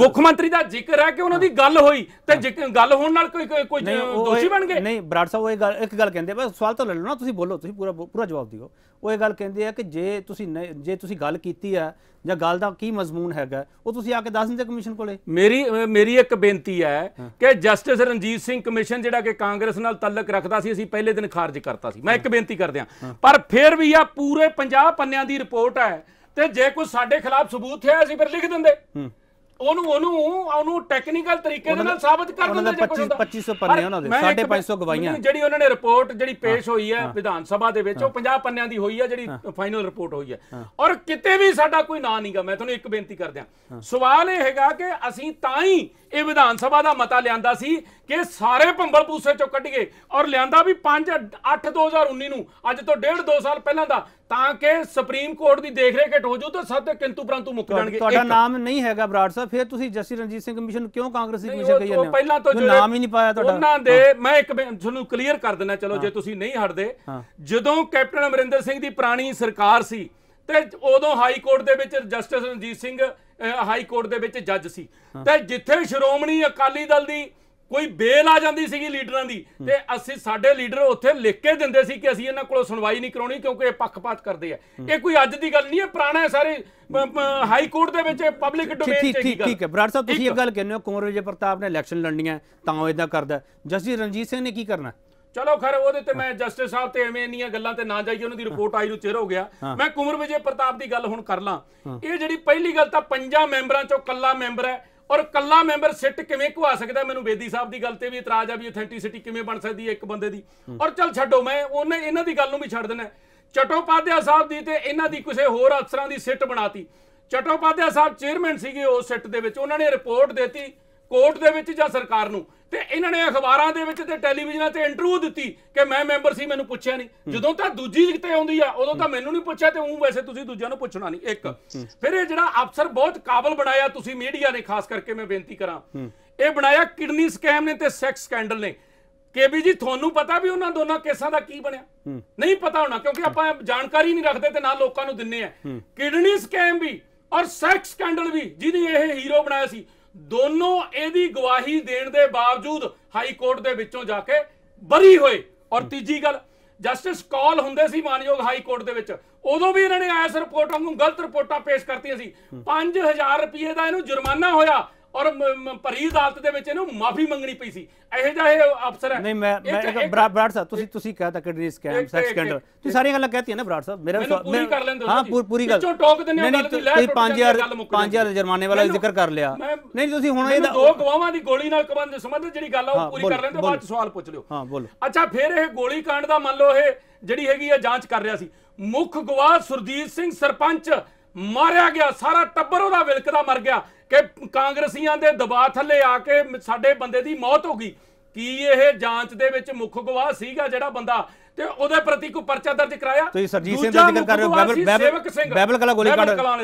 ਮੁੱਖ ਮੰਤਰੀ ਦਾ ਜ਼ਿਕਰ ਹੈ ਕਿ ਉਹਨਾਂ ਦੀ ਗੱਲ ਹੋਈ ਤੇ ਗੱਲ ਹੋਣ ਨਾਲ ਕੋਈ ਕੋਈ ਦੋਸ਼ੀ ਬਣ ਗਏ ਨਹੀਂ ਬਰਾੜ ਸਾਹਿਬ ਉਹ ਇਹ ਗੱਲ ਇੱਕ ਗੱਲ ਕਹਿੰਦੇ ਬਸ ਸਵਾਲ ਤਾਂ ਲੈ ਲਓ ਨਾ ਤੁਸੀਂ ਬੋਲੋ ਤੁਸੀਂ ਪੂਰਾ ਪੂਰਾ ਜਵਾਬ ਦਿਓ ਉਹ ਇਹ ਗੱਲ ਕਹਿੰਦੇ ਆ ਕਿ ਜੇ ਤੁਸੀਂ ਜੇ ਤੁਸੀਂ ਗੱਲ ਕੀਤੀ ਆ ਜਾਂ ਗੱਲ ਦਾ ਕੀ ਮਜ਼ਮੂਨ ਹੈਗਾ ਉਹ ਤੁਸੀਂ ਆ ਕੇ ਦੱਸ ਦਿੰਦੇ ਕਮਿਸ਼ਨ ਕੋਲੇ ਮੇਰੀ ਮੇਰੀ ਇੱਕ ਬੇਨਤੀ ਹੈ ਕਿ ਜਸਟਿਸ ਰਣਜੀਤ ਸਿੰਘ ਕਮਿਸ਼ਨ ਜਿਹੜਾ ਕਿ ਕਾਂਗਰਸ ਨਾਲ ਤਲਕ ਰੱਖਦਾ ਸੀ ਅਸੀਂ ਪਹਿਲੇ ਦਿਨ ਖਾਰਜ ਕਰਤਾ ਸੀ ਮੈਂ ਇੱਕ ਬੇਨਤੀ ਕਰਦੇ ਆ ਪਰ ਫਿਰ ਵੀ ਆ ਪੂਰੇ 50 ਪੰਨਿਆਂ ਦੀ ਰਿਪੋਰਟ ਹੈ ਤੇ ਜੇ ਕੋਈ ਸਾਡੇ ਖਿਲਾਫ ਸਬੂਤ ਹੈ ਅਸੀਂ ਫਿਰ ਲਿਖ ਦਿੰਦੇ ਉਹਨੂੰ ਉਹਨੂੰ ਉਹਨੂੰ ਟੈਕਨੀਕਲ ਤਰੀਕੇ ਦੇ ਨਾਲ ਸਾਬਤ ਕਰ ਦਿੰਦੇ ਜੇ ਕੋਈ 2500 ਪੰਨੇ ਉਹਨਾਂ ਦੇ 550 ਗਵਾਹੀਆਂ ਜਿਹੜੀ ਉਹਨਾਂ ਨੇ ਰਿਪੋਰਟ ਜਿਹੜੀ ਪੇਸ਼ ਹੋਈ ਹੈ ਵਿਧਾਨ ਸਭਾ ਦੇ ਵਿੱਚ ਉਹ 50 ਪੰਨਿਆਂ ਦੀ ਹੋਈ ਹੈ ਜਿਹੜੀ ਫਾਈਨਲ ਰਿਪੋਰਟ ਹੋਈ ਹੈ ਔਰ ਕਿਤੇ ਵੀ ਸਾਡਾ ਕੋਈ ਨਾਂ ਨਹੀਂਗਾ ਮੈਂ ਤੁਹਾਨੂੰ ਇੱਕ ਬੇਨਤੀ ਕਰਦਿਆਂ ਸਵਾਲ ਇਹ ਹੈਗਾ ਕਿ ਅਸੀਂ ਤਾਂ ਹੀ ਇਹ ਵਿਧਾਨ ਸਭਾ ਦਾ ਮਤਾ ਲਿਆਂਦਾ ਸੀ ਕਿ ਸਾਰੇ ਭੰਬਲ ਪੂਸੇ ਚੋਂ ਕੱਢੀਏ ਔਰ ਲਿਆਂਦਾ ਵੀ 5 8 2019 ਨੂੰ ਅੱਜ ਤੋਂ ਡੇਢ 2 ਸਾਲ ਪਹਿਲਾਂ ਦਾ ਤਾਂ ਕਿ ਸੁਪਰੀਮ ਕੋਰਟ ਦੀ ਦੇਖਰੇਖ ਹੇਠ ਹੋ ਜੂ ਤਾਂ ਸਭ ਤੇ ਕਿੰਤੂ ਪਰੰਤੂ ਮੁੱਕ ਜਾਣਗੇ ਤੁਹਾਡਾ ਨਾਮ ਨਹੀਂ ਹੈਗਾ ਬਰਾੜ ਸਾਹਿਬ ਫਿਰ ਤੁਸੀਂ ਜਸੀ ਰਣਜੀਤ ਸਿੰਘ ਕਮਿਸ਼ਨ ਕਿਉਂ ਕਾਂਗਰਸੀ ਕਮਿਸ਼ਨ ਕਹੀ ਜਾਂਦੇ ਹੋ ਪਹਿਲਾਂ ਤੋਂ ਨਾਮ ਹੀ ਨਹੀਂ ਪਾਇਆ ਤੁਹਾਡਾ ਉਹਨਾਂ ਦੇ ਮੈਂ ਇੱਕ ਤੁਹਾਨੂੰ ਕਲੀਅਰ ਕਰ ਦਿੰਦਾ ਚਲੋ ਜੇ ਤੁਸੀਂ ਨਹੀਂ ਹਟਦੇ ਜਦੋਂ ਕੈਪਟਨ ਅਮਰਿੰਦਰ ਸਿੰਘ ਦੀ ਪੁਰਾਣੀ ਸਰਕਾਰ ਸੀ ਤੇ ਉਦੋਂ ਹਾਈ ਕੋਰਟ ਦੇ ਵਿੱਚ justice Ranjit Singh high court ਦੇ ਵਿੱਚ ਜੱਜ ਸੀ ਤੇ ਜਿੱਥੇ ਸ਼੍ਰੋਮਣੀ ਅਕਾਲੀ ਦਲ ਦੀ ਕੋਈ ਬੇਲ ਆ ਜਾਂਦੀ ਸੀਗੀ ਲੀਡਰਾਂ ਦੀ ਤੇ ਅਸੀਂ ਸਾਡੇ ਲੀਡਰ ਉੱਥੇ ਲਿਖ ਕੇ ਦਿੰਦੇ ਸੀ ਕਿ ਅਸੀਂ ਇਹਨਾਂ ਕੋਲੋਂ ਸੁਣਵਾਈ ਨਹੀਂ ਕਰਾਉਣੀ ਕਿਉਂਕਿ ਇਹ ਪੱਖਪਾਤ ਕਰਦੇ ਆ ਇਹ ਕੋਈ ਅੱਜ ਦੀ ਗੱਲ ਨਹੀਂ ਹੈ ਪੁਰਾਣਾ ਹੈ ਸਾਰੇ ਹਾਈ ਕੋਰਟ ਦੇ ਵਿੱਚ ਪਬਲਿਕ ਡੋਮੇਨ ਚ ਠੀਕ ਠੀਕ ਠੀਕ ਹੈ ਬਰਾੜ ਸਾਹਿਬ ਤੁਸੀਂ ਇਹ ਗੱਲ ਕਹਿੰਦੇ ਹੋ ਕੁਮਰ ਵਿਜੇ ਪ੍ਰਤਾਪ ਨੇ ਇਲੈਕਸ਼ਨ ਲੜਨੀਆਂ ਤਾਂ ਉਹ ਇਦਾਂ ਕਰਦਾ ਜਸਜੀ ਰਣਜੀਤ ਸਿੰਘ ਨੇ ਕੀ ਕਰਨਾ ਚਲੋ ਖਰ ਉਹਦੇ ਤੇ ਮੈਂ ਜਸਟਿਸ ਸਾਹਿਬ ਤੇ ਐਵੇਂ ਇੰਨੀਆਂ ਗੱਲਾਂ ਤੇ ਨਾ ਜਾਈਏ ਉਹਨਾਂ ਦੀ ਰਿਪੋਰਟ ਆਈ ਨੂੰ ਚਿਰ ਹੋ ਗਿਆ ਮੈਂ ਕੁਮਰ ਵਿਜੇ ਪ੍ਰਤਾਪ ਦੀ ਗੱਲ ਹੁਣ ਕਰ ਲਾਂ ਇਹ ਜਿਹੜੀ ਪਹਿਲੀ ਗੱਲ ਤਾਂ ਪੰਜਾਂ ਮੈਂਬਰਾਂ ਚੋਂ ਕੱਲਾ ਮੈਂਬਰ ਹੈ ਔਰ ਕੱਲਾ ਮੈਂਬਰ ਸਿੱਟ ਕਿਵੇਂ ਘਵਾ ਸਕਦਾ ਮੈਨੂੰ ਬੇਦੀ ਸਾਹਿਬ ਦੀ ਗੱਲ ਤੇ ਵੀ ਇਤਰਾਜ਼ ਆ ਵੀ ਅਥੈਂਟਿਸਿਟੀ ਕਿਵੇਂ ਬਣ ਸਕਦੀ ਹੈ ਇੱਕ ਬੰਦੇ ਦੀ ਔਰ ਚਲ ਛੱਡੋ ਮੈਂ ਉਹਨੇ ਇਹਨਾਂ ਦੀ ਗੱਲ ਨੂੰ ਵੀ ਛੱਡ ਦੇਣਾ ਚਟੋਪਾਧਿਆ ਸਾਹਿਬ ਦੀ ਤੇ ਇਹਨਾਂ ਦੀ ਕਿਸੇ ਹੋਰ ਅਫਸਰਾਂ ਦੀ ਸਿੱਟ ਬਣਾਤੀ ਚਟੋਪਾਧਿਆ ਸਾਹਿਬ ਚੇਅਰਮੈਨ ਸੀਗੇ ਉਸ ਸਿੱਟ ਦੇ ਵਿੱਚ ਉਹਨਾਂ ਨੇ ਰਿਪੋਰਟ ਦਿੱਤੀ ਕੋਰਟ ਦੇ ਵਿੱਚ ਜਾਂ ਸਰਕਾਰ ਨੂੰ ਤੇ ਇਹਨਾਂ ਨੇ ਅਖਬਾਰਾਂ ਦੇ ਵਿੱਚ ਤੇ ਟੈਲੀਵਿਜ਼ਨਾਂ ਤੇ ਇੰਟਰਵਿਊ ਦਿੱਤੀ ਕਿ ਮੈਂ ਮੈਂਬਰ ਸੀ ਮੈਨੂੰ ਪੁੱਛਿਆ ਨਹੀਂ ਜਦੋਂ ਤਾਂ ਦੂਜੀ ਤੇ ਆਉਂਦੀ ਆ ਉਦੋਂ ਤਾਂ ਮੈਨੂੰ ਨਹੀਂ ਪੁੱਛਿਆ ਤੇ ਉਹ ਵੈਸੇ ਤੁਸੀਂ ਦੂਜਿਆਂ ਨੂੰ ਪੁੱਛਣਾ ਨਹੀਂ ਇੱਕ ਫਿਰ ਇਹ ਜਿਹੜਾ ਅਫਸਰ ਬਹੁਤ ਕਾਬਲ ਬਣਾਇਆ ਤੁਸੀਂ ਮੀਡੀਆ ਨੇ ਖਾਸ ਕਰਕੇ ਮੈਂ ਬੇਨਤੀ ਕਰਾਂ ਇਹ ਬਣਾਇਆ ਕਿਡਨੀ ਸਕੈਮ ਨੇ ਤੇ ਸੈਕਸ ਸਕੈਂਡਲ ਨੇ ਕੇਬੀਜੀ ਜੀ ਤੁਹਾਨੂੰ ਪਤਾ ਵੀ ਉਹਨਾਂ ਦੋਨਾਂ ਕੇਸਾਂ ਦਾ ਕੀ ਬਣਿਆ ਨਹੀਂ ਪਤਾ ਹੋਣਾ ਕਿਉਂਕਿ ਆਪਾਂ ਜਾਣਕਾਰੀ ਨਹੀਂ ਰੱਖਦੇ ਤੇ ਨਾ ਲੋਕਾਂ ਨੂੰ ਦਿੰਨੇ ਆ ਕਿਡਨੀ ਸਕੈਮ ਵੀ ਔਰ ਸੈਕਸ ਸਕੈਂਡਲ ਵੀ ਜਿਹਦੀ ਇਹ ਹੀਰੋ ਬਣਾਇਆ ਸੀ ਦੋਨੋਂ ਇਹਦੀ ਗਵਾਹੀ ਦੇਣ ਦੇ ਬਾਵਜੂਦ ਹਾਈ ਕੋਰਟ ਦੇ ਵਿੱਚੋਂ ਜਾ ਕੇ ਬਰੀ ਹੋਏ ਔਰ ਤੀਜੀ ਗੱਲ ਜਸਟਿਸ ਕਾਲ ਹੁੰਦੇ ਸੀ ਮਾਨਯੋਗ ਹਾਈ ਕੋਰਟ ਦੇ ਵਿੱਚ ਉਦੋਂ ਵੀ ਇਹਨਾਂ ਨੇ ਆਇਸ ਰਿਪੋਰਟਾਂ ਨੂੰ ਗਲਤ ਰਿਪੋਰਟਾਂ ਪੇਸ਼ ਕਰਤੀਆਂ ਸੀ 5000 ਰੁਪਏ ਦਾ ਇਹਨੂੰ ਜੁਰਮਾਨਾ ਹੋਇਆ ਔਰ ਭਰੀ ਅਦਾਲਤ ਦੇ ਵਿੱਚ ਇਹਨੂੰ ਮਾਫੀ ਮੰਗਣੀ ਪਈ ਸੀ ਇਹੋ ਜਿਹਾ ਇਹ ਅਫਸਰ ਹੈ ਨਹੀਂ ਮੈਂ ਮੈਂ ਬਰਾੜ ਸਾਹਿਬ ਤੁਸੀਂ ਤੁਸੀਂ ਕਹਤਾ ਕਿ ਡਰੀ ਸਕੈਮ ਸੈਕਸ ਸਕੈਂਡਲ ਤੁਸੀਂ ਸਾਰੀਆਂ ਗੱਲਾਂ ਕਹਤੀਆਂ ਨਾ ਬਰਾੜ ਸਾਹਿਬ ਮੇਰਾ ਪੂਰੀ ਕਰ ਲੈਂਦੇ ਹਾਂ ਪੂਰੀ ਗੱਲ ਵਿੱਚੋਂ ਟੋਕ ਦਿੰਦੇ ਹੋ ਤੁਸੀਂ 5000 5000 ਜੁਰਮਾਨੇ ਵਾਲਾ ਜ਼ਿਕਰ ਕਰ ਲਿਆ ਨਹੀਂ ਤੁਸੀਂ ਹੁਣ ਇਹਦਾ ਦੋ ਗਵਾਹਾਂ ਦੀ ਗੋਲੀ ਨਾਲ ਕਬੰਦ ਸੰਬੰਧ ਜਿਹੜੀ ਗੱਲ ਆ ਉਹ ਪੂਰੀ ਕਰ ਲੈਂਦੇ ਬਾਅਦ ਚ ਸਵਾਲ ਪੁੱਛ ਲਿਓ ਹਾਂ ਬੋਲੋ ਅੱਛਾ ਫਿਰ ਇਹ ਗੋਲੀ ਕਾਂਡ ਦਾ ਮੰਨ ਲਓ ਇਹ ਜਿਹੜੀ ਹੈਗੀ ਆ ਜਾਂਚ ਕਰ ਰਿਹਾ ਸੀ ਮੁੱਖ ਗਵਾਹ ਸੁਰਦੀਪ ਸਿੰਘ ਸਰਪੰਚ ਮਾਰਿਆ ਗਿਆ ਸਾਰਾ ਟੱਬਰ ਉਹਦਾ ਵਿਲਕਦਾ ਮਰ ਗਿਆ ਕਿ ਕਾਂਗਰਸੀਆਂ ਦੇ ਦਬਾਅ ਥੱਲੇ ਆ ਕੇ ਸਾਡੇ ਬੰਦੇ ਦੀ ਮੌਤ ਹੋ ਗਈ ਕੀ ਇਹ ਜਾਂਚ ਦੇ ਵਿੱਚ ਮੁੱਖ ਗਵਾਹ ਸੀਗਾ ਜਿਹੜਾ ਬੰਦਾ ਤੇ ਉਹਦੇ ਪ੍ਰਤੀ ਕੋਈ ਪਰਚਾ ਦਰਜ ਕਰਾਇਆ ਤੁਸੀਂ ਸਰਜੀਤ ਸਿੰਘ ਦਾ ਜ਼ਿਕਰ ਕਰ ਰਹੇ ਹੋ ਬੈਬਲ ਬੈਬਲ ਕਲਾ ਗੋਲੀ ਕਾਂਡ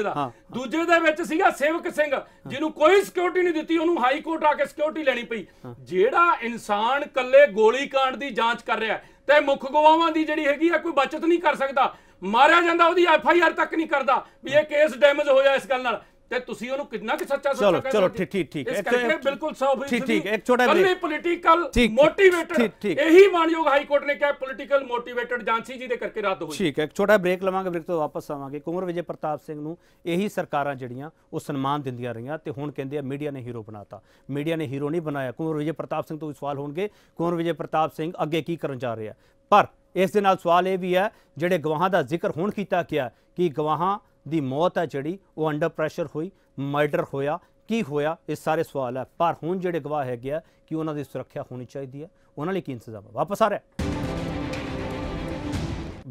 ਦੂਜੇ ਦੇ ਵਿੱਚ ਸੀਗਾ ਸੇਵਕ ਸਿੰਘ ਜਿਹਨੂੰ ਕੋਈ ਸਿਕਿਉਰਿਟੀ ਨਹੀਂ ਦਿੱਤੀ ਉਹਨੂੰ ਹਾਈ ਕੋਰਟ ਆ ਕੇ ਸਿਕਿਉਰਿਟੀ ਲੈਣੀ ਪਈ ਜਿਹੜਾ ਇਨਸਾਨ ਕੱਲੇ ਗੋਲੀ ਕਾਂਡ ਦੀ ਜਾਂਚ ਕਰ ਰਿਹਾ ਤੇ ਮੁੱਖ ਗਵਾਹਾਂ ਦੀ ਜਿਹੜੀ ਹੈਗੀ ਆ ਕੋਈ ਬਚਤ ਨਹੀਂ ਕਰ ਸਕਦਾ ਮਾਰਿਆ ਜਾਂਦਾ ਉਹਦੀ ਐਫ ਆਈ ਆਰ ਤੱਕ ਨਹੀਂ ਕਰਦਾ ਵੀ ਇਹ ਕੇਸ ਡੈਮੇਜ ਹੋਇਆ ਇਸ ਗੱਲ ਨਾਲ ਤੇ ਤੁਸੀਂ ਉਹਨੂੰ ਕਿੰਨਾ ਕਿ ਸੱਚਾ ਸੱਚਾ ਚਲੋ ਚਲੋ ਠੀਕ ਠੀਕ ਠੀਕ ਇਸ ਕਰਕੇ ਬਿਲਕੁਲ ਸਾਫ ਠੀਕ ਠੀਕ ਇੱਕ ਛੋਟਾ ਜਿਹਾ ਬ੍ਰੇਕ ਪੋਲੀਟੀਕਲ ਮੋਟੀਵੇਟਡ ਇਹੀ ਮਾਨਯੋਗ ਹਾਈ ਕੋਰਟ ਨੇ ਕਿਹਾ ਪੋਲੀਟੀਕਲ ਮੋਟੀਵੇਟਡ ਜਾਂਚੀ ਜੀ ਦੇ ਕਰਕੇ ਰੱਦ ਹੋਈ ਠੀਕ ਹੈ ਇੱਕ ਛੋਟਾ ਬ੍ਰੇਕ ਲਵਾਂਗੇ ਬ੍ਰੇਕ ਤੋਂ ਵਾਪਸ ਆਵਾਂਗੇ ਕੁਮਰ ਵਿਜੇ ਪ੍ਰਤਾਪ ਸਿੰਘ ਨੂੰ ਇਹੀ ਸਰਕਾਰਾਂ ਜਿਹੜੀਆਂ ਉਹ ਸਨਮਾਨ ਦਿੰਦੀਆਂ ਰਹੀਆਂ ਤੇ ਹੁਣ ਕਹਿੰਦੇ ਆ ਮੀਡੀਆ ਨੇ ਹੀਰੋ ਬਣਾਤਾ ਮੀਡੀਆ ਨੇ ਹੀਰੋ ਨਹੀਂ ਬਣਾਇਆ ਕੁਮਰ ਵਿਜੇ ਪ੍ਰਤਾਪ ਸਿੰਘ ਤੋਂ ਸਵਾਲ ਹੋਣਗੇ ਕੁਮਰ ਵਿਜੇ ਪ੍ਰਤਾਪ ਸਿੰਘ ਅੱਗੇ ਕੀ ਕਰਨ ਜਾ ਰਿਹਾ ਪਰ ਇਸ ਦੇ ਨਾਲ ਸਵਾਲ ਇਹ ਵੀ ਹੈ ਜਿਹੜੇ ਗਵਾਹਾਂ ਦਾ ਜ਼ਿਕਰ ਹੁਣ ਕੀਤਾ ਗਿਆ ਕਿ ਗਵਾਹਾਂ ਦੀ ਮੌਤ ਹੈ ਜਿਹੜੀ ਉਹ ਅੰਡਰ ਪ੍ਰੈਸ਼ਰ ਹੋਈ ਮਰਡਰ ਹੋਇਆ ਕੀ ਹੋਇਆ ਇਹ ਸਾਰੇ ਸਵਾਲ ਹੈ ਪਰ ਹੁਣ ਜਿਹੜੇ ਗਵਾਹ ਹੈ ਗਿਆ ਕਿ ਉਹਨਾਂ ਦੀ ਸੁਰੱਖਿਆ ਹੋਣੀ ਚਾਹੀਦੀ ਹੈ ਉਹਨਾਂ ਲਈ ਕੀ ਇੰਤਜ਼ਾਮ ਹੈ ਵਾਪਸ ਆ ਰਿਹਾ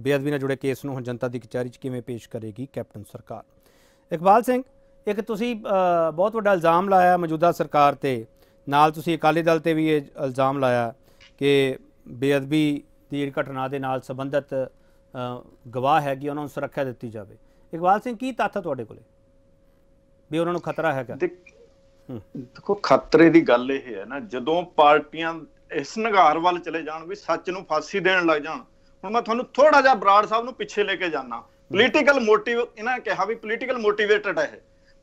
ਬੇਅਦਬੀ ਨਾਲ ਜੁੜੇ ਕੇਸ ਨੂੰ ਹੁਣ ਜਨਤਾ ਦੀ ਕਚਹਿਰੀ 'ਚ ਕਿਵੇਂ ਪੇਸ਼ ਕਰੇਗੀ ਕੈਪਟਨ ਸਰਕਾਰ ਇਕਬਾਲ ਸਿੰਘ ਇੱਕ ਤੁਸੀਂ ਬਹੁਤ ਵੱਡਾ ਇਲਜ਼ਾਮ ਲਾਇਆ ਮੌਜੂਦਾ ਸਰਕਾਰ ਤੇ ਨਾਲ ਤੁਸੀਂ ਅਕਾਲੀ ਦਲ ਤੇ ਵੀ ਇਹ ਇਲਜ਼ਾਮ ਲਾਇਆ ਕਿ ਬੇਅਦਬੀ ਤੀਰ ਘਟਨਾ ਦੇ ਨਾਲ ਸੰਬੰਧਿਤ ਗਵਾਹ ਹੈਗੀ ਉਹਨਾਂ ਨੂੰ ਸੁਰੱਖਿਆ ਦਿੱਤੀ ਜਾਵੇ ਇਕਬਾਲ ਸਿੰਘ ਕੀ ਤੱਥ ਤੁਹਾਡੇ ਕੋਲੇ ਵੀ ਉਹਨਾਂ ਨੂੰ ਖਤਰਾ ਹੈਗਾ ਦੇਖੋ ਖਤਰੇ ਦੀ ਗੱਲ ਇਹ ਹੈ ਨਾ ਜਦੋਂ ਪਾਰਟੀਆਂ ਇਸ ਨਗਾਰ ਵੱਲ ਚਲੇ ਜਾਣ ਵੀ ਸੱਚ ਨੂੰ ਫਾਂਸੀ ਦੇਣ ਲੱਗ ਜਾਣ ਹੁਣ ਮੈਂ ਤੁਹਾਨੂੰ ਥੋੜਾ ਜਿਹਾ ਬਰਾੜ ਸਾਹਿਬ ਨੂੰ ਪਿੱਛੇ ਲੈ ਕੇ ਜਾਣਾ ਪੋਲੀਟੀਕਲ ਮੋਟਿਵ ਇਹਨਾਂ ਕਿਹਾ ਵੀ ਪੋਲੀਟੀਕਲ ਮੋਟੀਵੇਟਡ ਹੈ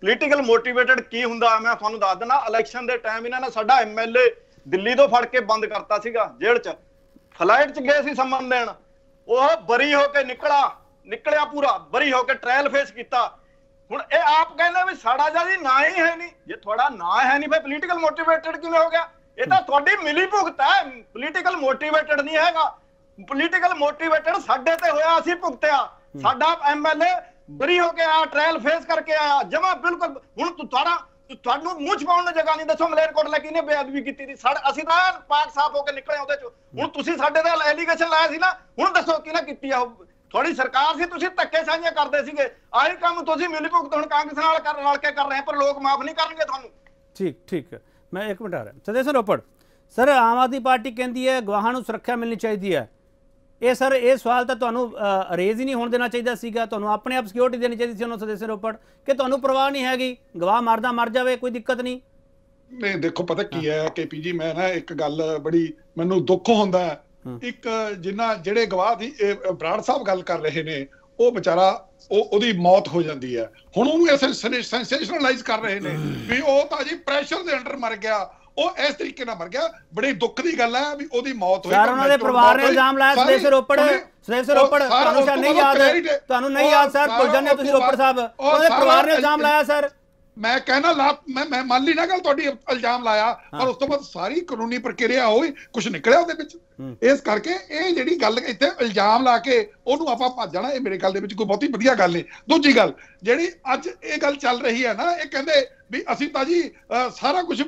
ਪੋਲੀਟੀਕਲ ਮੋਟੀਵੇਟਡ ਕੀ ਹੁੰਦਾ ਮੈਂ ਤੁਹਾਨੂੰ ਦੱਸ ਦਿੰਦਾ ਇਲੈਕਸ਼ਨ ਦੇ ਟਾਈਮ ਇਹਨਾਂ ਨੇ ਸਾਡਾ ਐਮਐਲਏ ਦਿੱਲੀ ਤੋਂ ਫੜ ਕੇ ਬੰਦ ਕਰਤਾ ਸੀਗਾ ਜੇਲ੍ਹ 'ਚ ਫਲਾਈਟ 'ਚ ਗਏ ਸੀ ਸੰਮਨ ਦੇਣ ਉਹ ਬਰੀ ਹੋ ਕੇ ਨਿਕਲਾ ਨਿਕਲਿਆ ਪੂਰਾ ਬਰੀ ਹੋ ਕੇ ਟ੍ਰਾਇਲ ਫੇਸ ਕੀਤਾ ਹੁਣ ਇਹ ਆਪ ਕਹਿੰਦੇ ਵੀ ਸਾਡਾ ਜਾਦੀ ਨਾ ਹੀ ਹੈ ਨਹੀਂ ਜੇ ਤੁਹਾਡਾ ਨਾ ਹੈ ਨਹੀਂ ਭਾਈ ਪੋਲੀਟੀਕਲ ਮੋਟੀਵੇਟਡ ਕਿਵੇਂ ਹੋ ਗਿਆ ਇਹ ਤਾਂ ਤੁਹਾਡੀ ਮਿਲੀ ਭੁਗਤ ਹੈ ਪੋਲੀਟੀਕਲ ਮੋਟੀਵੇਟਡ ਨਹੀਂ ਹੈਗਾ ਪੋਲੀਟੀਕਲ ਮੋਟੀਵੇਟਡ ਸਾਡੇ ਤੇ ਹੋਇਆ ਅਸੀਂ ਭੁਗਤਿਆ ਸਾਡਾ ਐਮਐਲਏ ਬਰੀ ਹੋ ਕੇ ਆ ਟ੍ਰਾਇਲ ਫੇਸ ਕਰਕੇ ਆਇਆ ਜਮਾ ਬਿਲਕੁਲ ਹੁਣ ਤੁਹਾਡਾ ਤੁਹਾਨੂੰ ਮੂੰਹ ਚਾਉਣ ਦੀ ਜਗ੍ਹਾ ਨਹੀਂ ਦੱਸੋ ਮਲੇਰਕੋਟਲਾ ਕਿਹਨੇ ਬੇਅਦਬੀ ਕੀਤੀ ਦੀ ਸੜ ਅਸੀਂ ਤਾਂ ਪਾਕ ਸਾਫ ਹੋ ਕੇ ਨਿਕਲੇ ਉਹਦੇ ਚੋਂ ਹੁਣ ਤੁਸੀਂ ਸਾਡੇ ਨਾਲ ਐਲੀਗੇਸ਼ਨ ਲਾਇਆ ਸੀ ਨਾ ਹੁਣ ਦੱਸੋ ਕਿਹਨੇ ਕੀਤੀ ਆ ਥੋੜੀ ਸਰਕਾਰ ਸੀ ਤੁਸੀਂ ਧੱਕੇ ਸਾਂਝੇ ਕਰਦੇ ਸੀਗੇ ਆਹੀ ਕੰਮ ਤੁਸੀਂ ਮਿਲ ਭੁਗਤ ਹੁਣ ਕਾਂਗਰਸ ਨਾਲ ਕਰ ਰਲ ਕੇ ਕਰ ਰਹੇ ਪਰ ਲੋਕ ਮਾਫ ਨਹੀਂ ਕਰਨਗੇ ਤੁਹਾਨੂੰ ਠੀਕ ਠੀਕ ਮੈਂ ਇੱਕ ਮਿੰਟ ਆ ਰਿਹਾ ਸਦੇ sir Ropar sir Aam Aadmi Party ਕਹਿੰਦੀ ਹੈ ਗਵਾਹਾਂ ਨੂੰ ਸੁਰੱਖਿਆ ਮਿਲਣੀ ਚਾਹੀਦੀ ਹੈ ਇਹ ਸਰ ਇਹ ਸਵਾਲ ਤਾਂ ਤੁਹਾਨੂੰ ਰੇਜ਼ ਹੀ ਨਹੀਂ ਹੋਣ ਦੇਣਾ ਚਾਹੀਦਾ ਸੀਗਾ ਤੁਹਾਨੂੰ ਆਪਣੇ ਆਪ ਸਿਕਿਉਰਿਟੀ ਦੇਣੀ ਚਾਹੀਦੀ ਸੀ ਉਹਨਾਂ ਸਦੱਸਿਆਂ ਨੂੰ ਉੱਪਰ ਕਿ ਤੁਹਾਨੂੰ ਪਰਵਾਹ ਨਹੀਂ ਹੈਗੀ ਗਵਾਹ ਮਰਦਾ ਮਰ ਜਾਵੇ ਕੋਈ ਦਿੱਕਤ ਨਹੀਂ ਨਹੀਂ ਦੇਖੋ ਪਤਾ ਕੀ ਹੈ ਕੇਪੀ ਜੀ ਮੈਂ ਨਾ ਇੱਕ ਗੱਲ ਬੜੀ ਮੈਨੂੰ ਦੁੱਖ ਹੁੰਦਾ ਇੱਕ ਜਿੰਨਾ ਜਿਹੜੇ ਗਵਾਹ ਦੀ ਬਰਾੜ ਸਾਹਿਬ ਗੱਲ ਕਰ ਰਹੇ ਨੇ ਉਹ ਵਿਚਾਰਾ ਉਹ ਉਹਦੀ ਮੌਤ ਹੋ ਜਾਂਦੀ ਹੈ ਹੁਣ ਉਹਨੂੰ ਐਸੇ ਸੈਂਸੇਸ਼ਨਲਾਈਜ਼ ਕਰ ਰਹੇ ਨੇ ਵੀ ਉਹ ਤਾਂ ਜੀ ਪ੍ਰੈਸ਼ਰ ਦੇ ਅੰਡਰ ਮਰ ਗਿਆ ਉਹ ਇਸ ਤਰੀਕੇ ਨਾਲ ਮਰ ਗਿਆ ਬੜੇ ਦੁੱਖ ਦੀ ਗੱਲ ਹੈ ਵੀ ਉਹਦੀ ਮੌਤ ਹੋਈ ਸਰ ਉਹਨਾਂ ਦੇ ਪਰਿਵਾਰ ਨੇ ਇਲਜ਼ਾਮ ਲਾਇਆ ਸਦੇਸ਼ ਰੋਪੜ ਸਦੇਸ਼ ਰੋਪੜ ਤੁਹਾਨੂੰ ਸ਼ਾ ਨਹੀਂ ਯਾਦ ਤੁਹਾਨੂੰ ਨਹੀਂ ਯਾਦ ਸਰ ਭੁੱਲ ਜਾਂਦੇ ਤੁਸੀਂ ਰੋਪੜ ਸਾਹਿਬ ਉਹਦੇ ਪਰਿਵਾਰ ਨੇ ਇਲਜ਼ਾਮ ਲਾਇਆ ਸਰ ਮੈਂ ਕਹਿਣਾ ਲਾ ਮੈਂ ਮੈਂ ਮੰਨ ਲਈ ਨਾ ਗੱਲ ਤੁਹਾਡੀ ਇਲਜ਼ਾਮ ਲਾਇਆ ਪਰ ਉਸ ਤੋਂ ਬਾਅਦ ਸਾਰੀ ਕਾਨੂੰਨੀ ਪ੍ਰਕਿਰਿਆ ਹੋਈ ਕੁਝ ਨਿਕਲਿਆ ਉਹਦੇ ਵਿੱਚ ਇਸ ਕਰਕੇ ਇਹ ਜਿਹੜੀ ਗੱਲ ਇੱਥੇ ਇਲਜ਼ਾਮ ਲਾ ਕੇ ਉਹਨੂੰ ਆਪਾਂ ਭੱਜ ਜਾਣਾ ਇਹ ਮੇਰੇ ਗੱਲ ਦੇ ਵਿੱਚ ਕੋਈ ਬਹੁਤੀ ਵਧੀਆ ਗੱਲ ਨਹੀਂ ਦੂਜੀ ਗੱਲ ਜਿਹੜੀ ਅੱਜ ਇਹ ਗੱਲ ਚੱਲ ਰਹੀ ਹੈ ਨਾ ਇਹ ਕਹਿੰਦੇ ਵੀ ਅਸੀਂ ਤਾਂ ਜੀ ਸਾਰਾ ਕੁਝ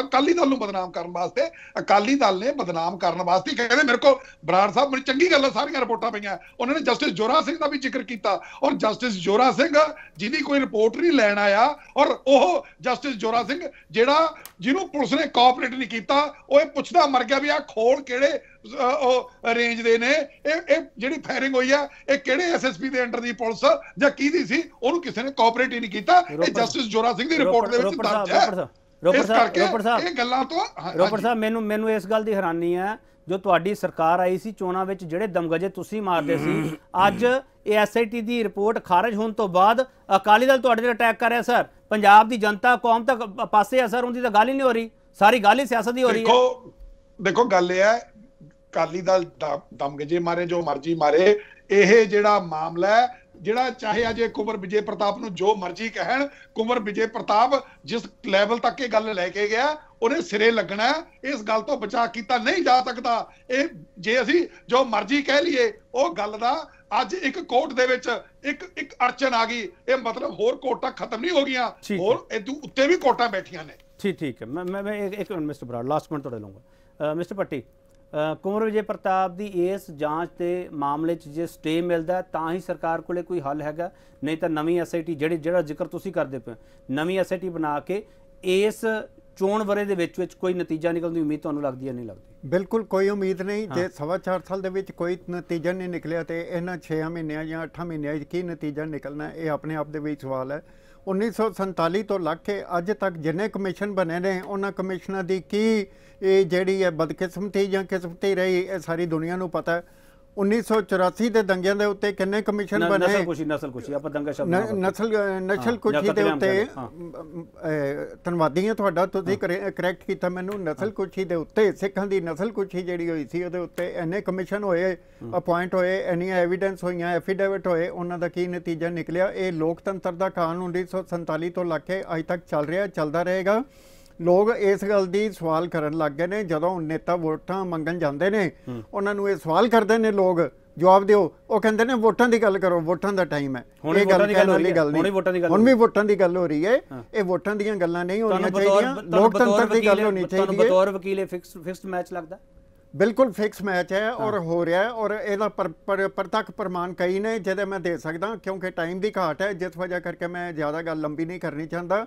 ਅਕਾਲੀ ਦਲ ਨੂੰ ਬਦਨਾਮ ਕਰਨ ਵਾਸਤੇ ਅਕਾਲੀ ਦਲ ਨੇ ਬਦਨਾਮ ਕਰਨ ਵਾਸਤੇ ਕਹਿੰਦੇ ਮੇਰੇ ਕੋਲ ਬਰਾੜ ਸਾਹਿਬ ਮੇਰੀ ਚੰਗੀ ਹੈ ਸਾਰੀਆਂ ਰਿਪੋਰਟਾਂ ਪਈਆਂ ਉਹਨਾਂ ਨੇ ਜਸਟਿਸ ਜੋਰਾ ਸਿੰਘ ਦਾ ਵੀ ਜ਼ਿਕਰ ਕੀਤਾ ਔਰ ਜਸਟਿਸ ਜੋਰਾ ਸਿੰਘ ਜਿਹਦੀ ਕੋਈ ਰਿਪੋਰਟ ਨਹੀਂ ਲੈਣ ਆਇਆ ਔਰ ਉਹ ਜਸਟਿਸ ਜੋਰਾ ਸਿੰਘ ਜਿਹੜਾ ਜਿਹਨੂੰ ਪੁਲਿਸ ਨੇ ਕੋਆਪਰੇਟ ਨਹੀਂ ਕੀਤਾ ਉਹ ਇਹ ਪੁੱਛਦਾ ਮਰ ਗਿਆ ਵੀ ਆ ਖੋਲ ਕੇ ਕਿਹੜੇ ਉਹ ਰੇਂਜ ਦੇ ਨੇ ਇਹ ਇਹ ਜਿਹੜੀ ਫਾਇਰਿੰਗ ਹੋਈ ਆ ਇਹ ਕਿਹੜੇ ਐਸਐਸਪੀ ਦੇ ਅੰਡਰ ਦੀ ਪੁਲਿਸ ਜਾਂ ਦੀ ਸੀ ਉਹਨੂੰ ਕਿਸੇ ਨੇ ਕੋਆਪਰੇਟ ਹੀ ਨਹੀਂ ਕੀਤਾ ਇਹ ਜਸਟਿਸ ਜੋਰਾ ਸਿੰਘ ਦੀ ਰਿਪੋਰਟ ਦੇ ਵਿੱਚ ਦਰਜ ਹੈ ਰੋਪੜ ਸਾਹਿਬ ਰੋਪੜ ਸਾਹਿਬ ਇਹ ਗੱਲਾਂ ਤੋਂ ਰੋਪੜ ਸਾਹਿਬ ਮੈਨੂੰ ਮੈਨੂੰ ਇਸ ਗੱਲ ਦੀ ਹੈਰਾਨੀ ਹੈ ਜੋ ਤੁਹਾਡੀ ਸਰਕਾਰ ਆਈ ਸੀ ਚੋਣਾਂ ਵਿੱਚ ਜਿਹੜੇ ਦਮਗਜੇ ਤੁਸੀਂ ਮਾਰਦੇ ਸੀ ਅੱਜ ਇਹ ਐਸਆਈਟੀ ਦੀ ਰਿਪੋਰਟ ਖਾਰਜ ਹੋਣ ਤੋਂ ਬਾਅਦ ਅਕਾਲੀ ਦਲ ਤੁਹਾਡੇ ਤੇ ਅਟੈਕ ਕਰ ਰਿਹਾ ਸਰ ਪੰਜਾਬ ਦੀ ਜਨਤਾ ਕੌਮ ਤੱਕ ਪਾਸੇ ਆ ਸਰ ਉਹਦੀ ਤਾਂ ਗੱਲ ਹੀ ਨਹੀਂ ਹੋ ਰਹੀ ਸਾਰੀ ਗੱਲ ਹੀ ਸਿਆਸਤ ਦੀ ਹੋ ਰਹੀ ਹੈ ਦੇਖੋ ਦੇਖੋ ਗੱਲ ਇਹ ਹੈ ਕਾਲੀ ਦਲ ਦਮਗੇ ਜੇ ਮਾਰੇ ਜੋ ਮਰਜੀ ਮਾਰੇ ਇਹ ਜਿਹੜਾ ਮਾਮਲਾ ਹੈ ਜਿਹੜਾ ਚਾਹੇ ਅਜੇ ਕੁਮਰ ਵਿਜੇ ਪ੍ਰਤਾਪ ਨੂੰ ਜੋ ਮਰਜ਼ੀ ਕਹਿਣ ਕੁਮਰ ਵਿਜੇ ਪ੍ਰਤਾਪ ਜਿਸ ਲੈਵਲ ਤੱਕ ਇਹ ਗੱਲ ਲੈ ਕੇ ਗਿਆ ਉਹਨੇ ਸਿਰੇ ਲੱਗਣਾ ਇਸ ਗੱਲ ਤੋਂ ਬਚਾ ਕੀਤਾ ਨਹੀਂ ਜਾ ਸਕਦਾ ਇਹ ਜੇ ਅਸੀਂ ਜੋ ਮਰਜ਼ੀ ਕਹਿ ਲਈਏ ਉਹ ਗੱਲ ਦਾ ਅੱਜ ਇੱਕ ਕੋਰਟ ਦੇ ਵਿੱਚ ਇੱਕ ਇੱਕ ਅਰਚਨ ਆ ਗਈ ਇਹ ਮਤਲਬ ਹੋਰ ਕੋਟਾਂ ਖਤਮ ਨਹੀਂ ਹੋ ਗਈਆਂ ਹੋਰ ਇਹ ਤੋਂ ਉੱਤੇ ਵੀ ਕੋਟਾਂ ਬੈਠੀਆਂ ਨੇ ਠੀਕ ਠੀਕ ਮੈਂ ਮੈਂ ਇੱਕ ਮਿਸਟਰ ਬਰਾੜ ਲਾਸਟ ਮਿੰਟ ਤੁਹਾਡੇ ਲਵਾਂਗਾ ਮਿਸਟਰ ਪੱਟੀ ਕੁਮਰ ਵਿਜੇ ਪ੍ਰਤਾਪ ਦੀ ਇਸ ਜਾਂਚ ਤੇ ਮਾਮਲੇ 'ਚ ਜੇ ਸਟੇ ਮਿਲਦਾ ਤਾਂ ਹੀ ਸਰਕਾਰ ਕੋਲੇ ਕੋਈ ਹੱਲ ਹੈਗਾ ਨਹੀਂ ਤਾਂ ਨਵੀਂ ਐਸਆਈਟੀ ਜਿਹੜੇ ਜਿਹੜਾ ਜ਼ਿਕਰ ਤੁਸੀਂ ਕਰਦੇ ਪਏ ਨਵੀਂ ਐਸਆਈਟੀ ਬਣਾ ਕੇ ਇਸ ਚੋਣ ਬਰੇ ਦੇ ਵਿੱਚ ਵਿੱਚ ਕੋਈ ਨਤੀਜਾ ਨਿਕਲਣ ਦੀ ਉਮੀਦ ਤੁਹਾਨੂੰ ਲੱਗਦੀ ਹੈ ਨਹੀਂ ਲੱਗਦੀ ਬਿਲਕੁਲ ਕੋਈ ਉਮੀਦ ਨਹੀਂ ਜੇ ਸਵਾ ਚਾਰ ਸਾਲ ਦੇ ਵਿੱਚ ਕੋਈ ਨਤੀਜਾ ਨਹੀਂ ਨਿਕਲਿਆ ਤੇ ਇਹਨਾਂ 6 ਮਹੀਨਿਆਂ ਜਾਂ 8 ਮਹੀਨਿਆਂ ਵਿੱਚ ਕੀ ਨਤੀਜਾ ਨਿਕਲਣਾ ਇਹ ਆਪਣੇ ਆਪ ਦੇ ਵਿੱਚ ਸਵਾਲ ਹੈ 1947 ਤੋਂ ਲੱਗ ਕੇ ਅੱਜ ਤੱਕ ਜਿੰਨੇ ਕਮਿਸ਼ਨ ਬਣੇ ਨੇ ਉਹਨਾਂ ਕਮਿਸ਼ਨਾਂ ਦੀ ਕੀ ਇਹ ਜਿਹੜੀ ਹੈ ਬਦਕਿਸਮਤੀ ਜਾਂ ਕਿਸਮਤੀ ਰਹੀ ਇਹ ਸਾਰੀ ਦੁਨੀਆ ਨੂੰ ਪਤਾ ਹੈ 1984 ਦੇ ਦੰਗਿਆਂ ਦੇ ਉੱਤੇ ਕਿੰਨੇ ਕਮਿਸ਼ਨ ਬਣੇ ਨਸਲ ਕੁਸ਼ੀ ਨਸਲ ਕੁਸ਼ੀ ਆਪਾਂ ਦੰਗਾ ਸ਼ਬਦ ਨਸਲ ਨਸਲ ਕੁਸ਼ੀ ਦੇ ਉੱਤੇ ਧੰਵਾਦੀਆਂ ਤੁਹਾਡਾ ਤੁਸੀਂ ਕਰੈਕਟ ਕੀਤਾ ਮੈਨੂੰ ਨਸਲ ਕੁਸ਼ੀ ਦੇ ਉੱਤੇ ਸਿੱਖਾਂ ਦੀ ਨਸਲ ਕੁਸ਼ੀ ਜਿਹੜੀ ਹੋਈ ਸੀ ਉਹਦੇ ਉੱਤੇ ਐਨੇ ਕਮਿਸ਼ਨ ਹੋਏ ਅਪਾਇੰਟ ਹੋਏ ਐਨੀਆਂ ਐਵੀਡੈਂਸ ਹੋਈਆਂ ਐਫੀਡੇਵਿਟ ਹੋਏ ਉਹਨਾਂ ਦਾ ਕੀ ਨਤੀਜਾ ਨਿਕਲਿਆ ਇਹ ਲੋਕਤੰਤਰ ਦਾ ਕਾਨੂੰਨ 1947 ਤੋਂ ਲੱਕੇ ਅਜੇ ਤੱਕ ਚੱਲ ਰਿਹਾ ਚੱਲਦਾ ਰਹੇਗਾ ਲੋਕ ਇਸ ਗੱਲ ਦੀ ਸਵਾਲ ਕਰਨ ਲੱਗ ਗਏ ਨੇ ਜਦੋਂ ਨੇਤਾ ਵੋਟਾਂ ਮੰਗਣ ਜਾਂਦੇ ਨੇ ਉਹਨਾਂ ਨੂੰ ਇਹ ਸਵਾਲ ਕਰਦੇ ਨੇ ਲੋਕ ਜਵਾਬ ਦਿਓ ਉਹ ਕਹਿੰਦੇ ਨੇ ਵੋਟਾਂ ਦੀ ਗੱਲ ਕਰੋ ਵੋਟਾਂ ਦਾ ਟਾਈਮ ਹੈ ਇਹ ਗੱਲ ਕਹਿਣ ਵਾਲੀ ਗੱਲ ਨਹੀਂ ਹੁਣ ਵੀ ਵੋਟਾਂ ਦੀ ਗੱਲ ਹੋ ਰਹੀ ਹੈ ਇਹ ਵੋਟਾਂ ਦੀਆਂ ਗੱਲਾਂ ਨਹੀਂ ਹੋਣੀਆਂ ਚਾਹੀਦੀਆਂ ਲੋਕਤੰਤਰ ਦੀ ਗੱਲ ਹੋਣੀ ਚਾਹੀਦੀ ਹੈ ਤੁਹਾਨੂੰ ਬਤੌਰ ਵਕੀਲ ਫਿਕਸ ਫਿਕਸਡ ਮੈਚ ਲੱਗਦਾ ਬਿਲਕੁਲ ਫਿਕਸ ਮੈਚ ਹੈ ਔਰ ਹੋ ਰਿਹਾ ਔਰ ਇਹਦਾ ਪ੍ਰਤੱਖ ਪ੍ਰਮਾਣ ਕਈ ਨੇ ਜਿਹਦੇ ਮੈਂ ਦੇ ਸਕਦਾ ਕਿਉਂਕਿ ਟਾਈਮ ਦੀ ਘਾਟ ਹੈ ਜਿਸ ਵਜ੍ਹਾ ਕਰਕੇ ਮੈਂ ਜ਼ਿਆਦਾ ਗੱਲ ਲੰਬੀ ਨਹੀਂ ਕਰਨੀ ਚਾਹੁੰਦਾ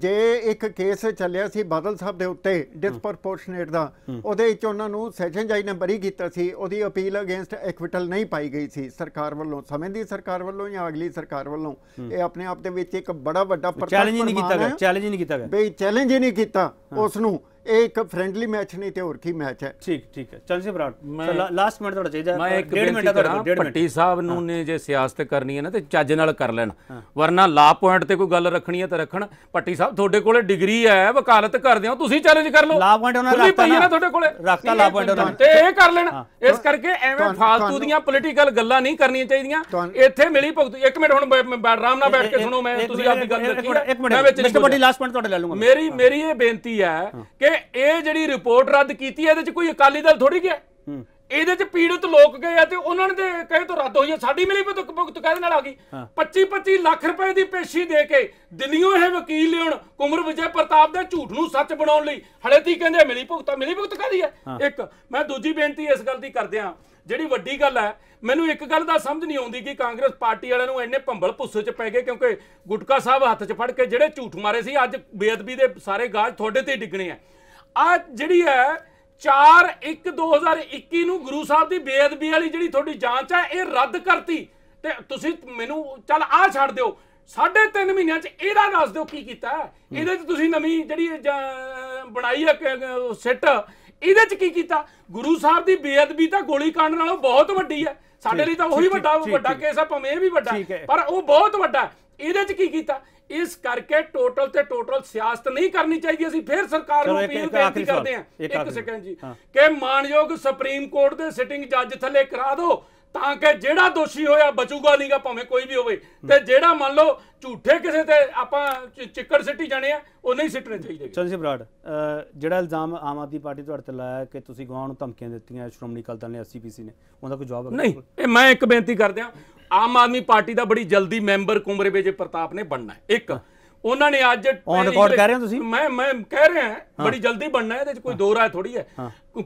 ਜੇ ਇੱਕ ਕੇਸ ਚੱਲਿਆ ਸੀ ਬਦਲ ਸਾਹਿਬ ਦੇ ਉੱਤੇ ਡਿਸਪਰਪੋਰਸ਼ਨੇਟ ਦਾ ਉਹਦੇ ਵਿੱਚ ਉਹਨਾਂ ਨੂੰ ਸੈਸ਼ਨ ਜਾਈ ਨੇ ਬਰੀ ਕੀਤਾ ਸੀ ਉਹਦੀ ਅਪੀਲ ਅਗੇਂਸਟ ਐਕਵਿਟਲ ਨਹੀਂ ਪਾਈ ਗਈ ਸੀ ਸਰਕਾਰ ਵੱਲੋਂ ਸਮੇਂ ਦੀ ਸਰਕਾਰ ਵੱਲੋਂ ਜਾਂ ਅਗਲੀ ਸਰਕਾਰ ਵੱਲੋਂ ਇਹ ਆਪਣੇ ਆਪ ਦੇ ਵਿੱਚ ਇੱਕ ਬੜਾ ਵੱਡਾ ਪ੍ਰਤੱਖ ਚੈਲੰਜ ਨਹੀਂ ਕੀਤਾ ਗਿਆ ਚੈਲੰਜ ਨਹੀਂ ਕੀਤਾ ਗਿਆ ਬਈ ਚੈਲੰਜ ਹੀ ਨਹੀਂ ਕੀਤਾ ਉਸ ਨੂੰ ਇਹ ਇੱਕ ਫ੍ਰੈਂਡਲੀ ਮੈਚ ਨਹੀਂ ਤੇ ਹੋਰ ਕੀ ਮੈਚ ਹੈ ਠੀਕ ਠੀਕ ਹੈ ਬਰਾੜ ਮੈਂ ਲਾਸਟ ਮਿੰਟ ਤੁਹਾਡਾ ਚਾਹੀਦਾ ਮੈਂ ਇੱਕ ਡੇਢ ਮਿੰਟ ਤੁਹਾਡਾ ਡੇਢ ਮਿੰਟ ਪੱਟੀ ਸਾਹਿਬ ਨੂੰ ਨੇ ਜੇ ਸਿਆਸਤ ਕਰਨੀ ਹੈ ਨਾ ਤੇ ਚੱਜ ਨਾਲ ਕਰ ਲੈਣ ਵਰਨਾ ਲਾ ਪੁਆਇੰਟ ਤੇ ਕੋਈ ਗੱਲ ਰੱਖਣੀ ਹੈ ਤਾਂ ਰੱਖਣ ਪੱਟੀ ਸਾਹਿਬ ਤੁਹਾਡੇ ਕੋਲੇ ਡਿਗਰੀ ਹੈ ਵਕਾਲਤ ਕਰਦੇ ਹੋ ਤੁਸੀਂ ਚੈਲੰਜ ਕਰ ਲਓ ਲਾ ਪੁਆਇੰਟ ਉਹਨਾਂ ਰੱਖਤਾ ਨਾ ਤੁਹਾਡੇ ਕੋਲੇ ਰੱਖਤਾ ਲਾ ਪੁਆਇੰਟ ਉਹਨਾਂ ਤੇ ਇਹ ਕਰ ਲੈਣ ਇਸ ਕਰਕੇ ਐਵੇਂ ਫਾਲਤੂ ਦੀਆਂ ਪੋਲੀਟੀਕਲ ਗੱਲਾਂ ਨਹੀਂ ਕਰਨੀਆਂ ਚਾਹੀਦੀਆਂ ਇੱਥੇ ਮਿਲੀ ਭੁਗਤ ਇੱਕ ਮਿੰਟ ਹੁਣ ਆਰਾਮ ਨਾਲ ਬੈਠ ਕੇ ਸੁਣੋ ਮੈਂ ਤੁਸੀਂ ਆਪਣੀ ਗੱਲ ਰੱਖੀ ਮੈਂ ਵਿੱਚ ਲਾਸਟ ਪੁਆਇੰਟ ਤੁਹਾਡੇ ਲੈ ਲੂੰਗਾ ਮੇਰੀ ਮੇਰੀ ਇਹ ਬੇਨਤੀ ਹੈ ਕਿ ਇਹ ਜਿਹੜੀ ਰਿਪੋਰਟ ਰੱਦ ਕੀਤੀ ਹੈ ਇਹਦੇ 'ਚ ਕੋਈ ਅਕਾਲੀ ਦਲ ਥੋੜੀ ਗਿਆ ਇਹਦੇ 'ਚ ਪੀੜਤ ਲੋਕ ਗਏ ਆ ਤੇ ਉਹਨਾਂ ਨੇ ਕਹੇ ਤੋਂ ਰੱਦ ਹੋਈ ਸਾਡੀ ਮਿਲੀ ਭੁਗਤ ਕਹਿੰਦੇ ਨਾਲ ਆ ਗਈ 25 25 ਲੱਖ ਰੁਪਏ ਦੀ ਪੇਸ਼ੀ ਦੇ ਕੇ ਦਿੱਲੀੋਂ ਇਹ ਵਕੀਲ ਲਿਉਣ ਕੁਮਰ ਵਿਜੇ ਪ੍ਰਤਾਪ ਦੇ ਝੂਠ ਨੂੰ ਸੱਚ ਬਣਾਉਣ ਲਈ ਹਲੇ ਤੀ ਕਹਿੰਦੇ ਮਿਲੀ ਭੁਗਤਾ ਮਿਲੀ ਭੁਗਤ ਕਹਦੀ ਹੈ ਇੱਕ ਮੈਂ ਦੂਜੀ ਬੇਨਤੀ ਇਸ ਗੱਲ ਦੀ ਕਰਦੇ ਆ ਜਿਹੜੀ ਵੱਡੀ ਗੱਲ ਹੈ ਮੈਨੂੰ ਇੱਕ ਗੱਲ ਦਾ ਸਮਝ ਨਹੀਂ ਆਉਂਦੀ ਕਿ ਕਾਂਗਰਸ ਪਾਰਟੀ ਵਾਲਿਆਂ ਨੂੰ ਐਨੇ ਭੰਬਲ ਪੁੱਸੇ 'ਚ ਪੈ ਗਏ ਕਿਉਂਕਿ ਗੁਟਕਾ ਸਾਹਿਬ ਹੱਥ 'ਚ ਫੜ ਕੇ ਜਿਹੜੇ ਝੂਠ ਮਾਰੇ ਸੀ ਅੱਜ ਬੇਅਦਬੀ ਦੇ ਸਾਰੇ ਗਾਜ ਤੁਹਾਡੇ ਤੇ ਡਿੱਗਣੇ ਆ ਆ ਜਿਹੜੀ ਹੈ 4 1 2021 ਨੂੰ ਗੁਰੂ ਸਾਹਿਬ ਦੀ ਬੇਅਦਬੀ ਵਾਲੀ ਜਿਹੜੀ ਤੁਹਾਡੀ ਜਾਂਚ ਹੈ ਇਹ ਰੱਦ ਕਰਤੀ ਤੇ ਤੁਸੀਂ ਮੈਨੂੰ ਚੱਲ ਆ ਛੱਡ ਦਿਓ ਸਾਢੇ 3 ਮਹੀਨਿਆਂ ਚ ਇਹਦਾ ਦੱਸ ਦਿਓ ਕੀ ਕੀਤਾ ਇਹਦੇ ਚ ਤੁਸੀਂ ਨਵੀਂ ਜਿਹੜੀ ਬਣਾਈ ਹੈ ਸਿੱਟ ਇਹਦੇ ਚ ਕੀ ਕੀਤਾ ਗੁਰੂ ਸਾਹਿਬ ਦੀ ਬੇਅਦਬੀ ਤਾਂ ਗੋਲੀ ਕਾਂਡ ਨਾਲੋਂ ਬਹੁਤ ਵੱਡੀ ਹੈ ਸਾਡੇ ਲਈ ਤਾਂ ਉਹੀ ਵੱਡਾ ਵੱਡਾ ਕੇਸ ਹੈ ਭਾਵੇਂ ਇਹ ਵੀ ਵੱਡਾ ਪਰ ਉਹ ਬਹੁਤ ਵੱਡਾ ਇਹਦੇ ਚ ਕੀ ਕੀਤਾ ਇਸ ਕਰਕੇ ਟੋਟਲ ਤੇ ਟੋਟਲ ਸਿਆਸਤ ਨਹੀਂ ਕਰਨੀ ਚਾਹੀਦੀ ਅਸੀਂ ਫਿਰ ਸਰਕਾਰ ਨੂੰ ਅਪੀਲ ਬੇਨਤੀ ਕਰਦੇ ਹਾਂ ਇੱਕ ਸੈਕਿੰਡ ਜੀ ਕਿ ਮਾਨਯੋਗ ਸੁਪਰੀਮ ਕੋਰਟ ਦੇ ਸਿਟਿੰਗ ਜੱਜ ਥੱਲੇ ਕਰਾ ਦਿਓ ਤਾਂ ਕਿ ਜਿਹੜਾ ਦੋਸ਼ੀ ਹੋਇਆ ਬਚੂਗਾ ਨਹੀਂਗਾ ਭਾਵੇਂ ਕੋਈ ਵੀ ਹੋਵੇ ਤੇ ਜਿਹੜਾ ਮੰਨ ਲਓ ਝੂਠੇ ਕਿਸੇ ਤੇ ਆਪਾਂ ਚਿੱਕੜ ਸਿੱਟੀ ਜਾਣੇ ਆ ਉਹ ਨਹੀਂ ਸਿੱਟਣੇ ਚਾਹੀਦੇ ਚੰਦਸੀ ਬਰਾੜ ਜਿਹੜਾ ਇਲਜ਼ਾਮ ਆਮ ਆਦਮੀ ਪਾਰਟੀ ਤੁਹਾਡੇ ਤੇ ਲਾਇਆ ਕਿ ਤੁਸੀਂ ਗਵਾਂ ਨੂੰ ਧਮਕੀਆਂ ਦਿੱਤੀਆਂ ਸ਼੍ਰੋਮਣੀ ਅਕਾਲੀ ਨੇ ਐਸਸੀਪੀਸੀ ਨੇ ਉਹਦਾ ਕੋਈ ਜਵਾਬ ਨਹੀਂ ਇਹ ਮੈਂ ਇੱਕ ਬੇਨਤੀ ਕਰਦਿਆਂ ਆਮ ਆਦਮੀ ਪਾਰਟੀ ਦਾ ਬੜੀ ਜਲਦੀ ਮੈਂਬਰ ਕੁਮਰੇ ਵਿਜੇ ਪ੍ਰਤਾਪ ਨੇ ਬਣਨਾ ਹੈ ਇੱਕ ਉਹਨਾਂ ਨੇ ਅੱਜ ਔਨ ਰਿਕਾਰਡ ਕਹਿ ਰਹੇ ਹੋ ਤੁਸੀਂ ਮੈਂ ਮੈਂ ਕਹਿ ਰਿਹਾ ਬੜੀ ਜਲਦੀ ਬਣਨਾ ਹੈ ਇਹਦੇ ਵਿੱਚ ਕੋਈ ਦੋ ਰਾਏ ਥੋੜੀ ਹੈ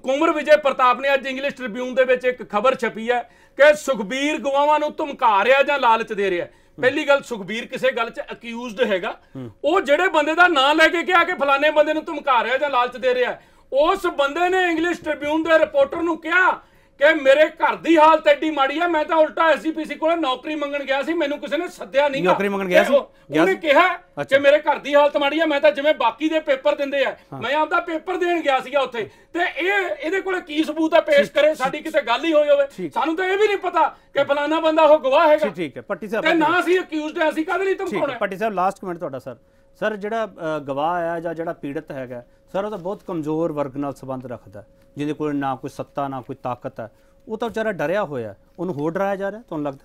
ਕੁਮਰ ਵਿਜੇ ਪ੍ਰਤਾਪ ਨੇ ਅੱਜ ਇੰਗਲਿਸ਼ ਟ੍ਰਿਬਿਊਨ ਦੇ ਵਿੱਚ ਇੱਕ ਖਬਰ ਛਪੀ ਹੈ ਕਿ ਸੁਖਬੀਰ ਗਵਾਵਾਂ ਨੂੰ ਧਮਕਾ ਰਿਹਾ ਜਾਂ ਲਾਲਚ ਦੇ ਰਿਹਾ ਪਹਿਲੀ ਗੱਲ ਸੁਖਬੀਰ ਕਿਸੇ ਗੱਲ 'ਚ ਅਕਿਊਜ਼ਡ ਹੈਗਾ ਉਹ ਜਿਹੜੇ ਬੰਦੇ ਦਾ ਨਾਂ ਲੈ ਕੇ ਕਿਹਾ ਕਿ ਫਲਾਣੇ ਬੰਦੇ ਨੂੰ ਧਮਕਾ ਰਿਹਾ ਜਾਂ ਲਾਲਚ ਦੇ ਰਿਹਾ ਉਸ ਬੰਦੇ ਨੇ ਇੰਗਲਿਸ਼ ਟ੍ਰਿਬਿਊਨ ਦੇ ਰਿਪੋਰਟਰ ਨੂੰ ਕਿਹਾ ਕਿ ਮੇਰੇ ਘਰ ਦੀ ਹਾਲਤ ਐਡੀ ਮਾੜੀ ਆ ਮੈਂ ਤਾਂ ਉਲਟਾ ਐਸਜੀਪੀਸੀ ਕੋਲ ਨੌਕਰੀ ਮੰਗਣ ਗਿਆ ਸੀ ਮੈਨੂੰ ਕਿਸੇ ਨੇ ਸੱਦਿਆ ਨਹੀਂ ਨੌਕਰੀ ਮੰਗਣ ਗਿਆ ਸੀ ਉਹਨੇ ਕਿਹਾ ਕਿ ਮੇਰੇ ਘਰ ਦੀ ਹਾਲਤ ਮਾੜੀ ਆ ਮੈਂ ਤਾਂ ਜਿਵੇਂ ਬਾਕੀ ਦੇ ਪੇਪਰ ਦਿੰਦੇ ਆ ਮੈਂ ਆਪਦਾ ਪੇਪਰ ਦੇਣ ਗਿਆ ਸੀਗਾ ਉੱਥੇ ਤੇ ਇਹ ਇਹਦੇ ਕੋਲ ਕੀ ਸਬੂਤ ਆ ਪੇਸ਼ ਕਰੇ ਸਾਡੀ ਕਿਤੇ ਗੱਲ ਹੀ ਹੋਈ ਹੋਵੇ ਸਾਨੂੰ ਤਾਂ ਇਹ ਵੀ ਨਹੀਂ ਪਤਾ ਕਿ ਫਲਾਣਾ ਬੰਦਾ ਉਹ ਗਵਾਹ ਹੈਗਾ ਠੀਕ ਹੈ ਪੱਟੀ ਸਾਹਿਬ ਤੇ ਨਾ ਸੀ ਅਕਿਊਜ਼ਡ ਹੈ ਅਸੀਂ ਕਾਹਦੇ ਲਈ ਧਮਕਾਉਣਾ ਪੱਟੀ ਸਾਹਿਬ ਲਾਸਟ ਕਮੈਂਟ ਤੁਹਾਡਾ ਸਰ ਸਰ ਜਿਹੜਾ ਗਵਾਹ ਆ ਜਾਂ ਜਿਹੜਾ ਪੀੜਤ ਹੈਗਾ ਸਰ ਉਹ ਤਾਂ ਬਹੁਤ ਕਮਜ਼ੋਰ ਵਰਗ ਨਾਲ ਸੰਬੰਧ ਰੱਖਦਾ ਜਿਹਦੇ ਕੋਲ ਨਾ ਕੋਈ ਸੱਤਾ ਨਾ ਕੋਈ ਤਾਕਤ ਹੈ ਉਹ ਤਾਂ ਵਿਚਾਰਾ ਡਰਿਆ ਹੋਇਆ ਉਹਨੂੰ ਹੋਰ ਡਰਾਇਆ ਜਾ ਰਿਹਾ ਤੁਹਾਨੂੰ ਲੱਗਦਾ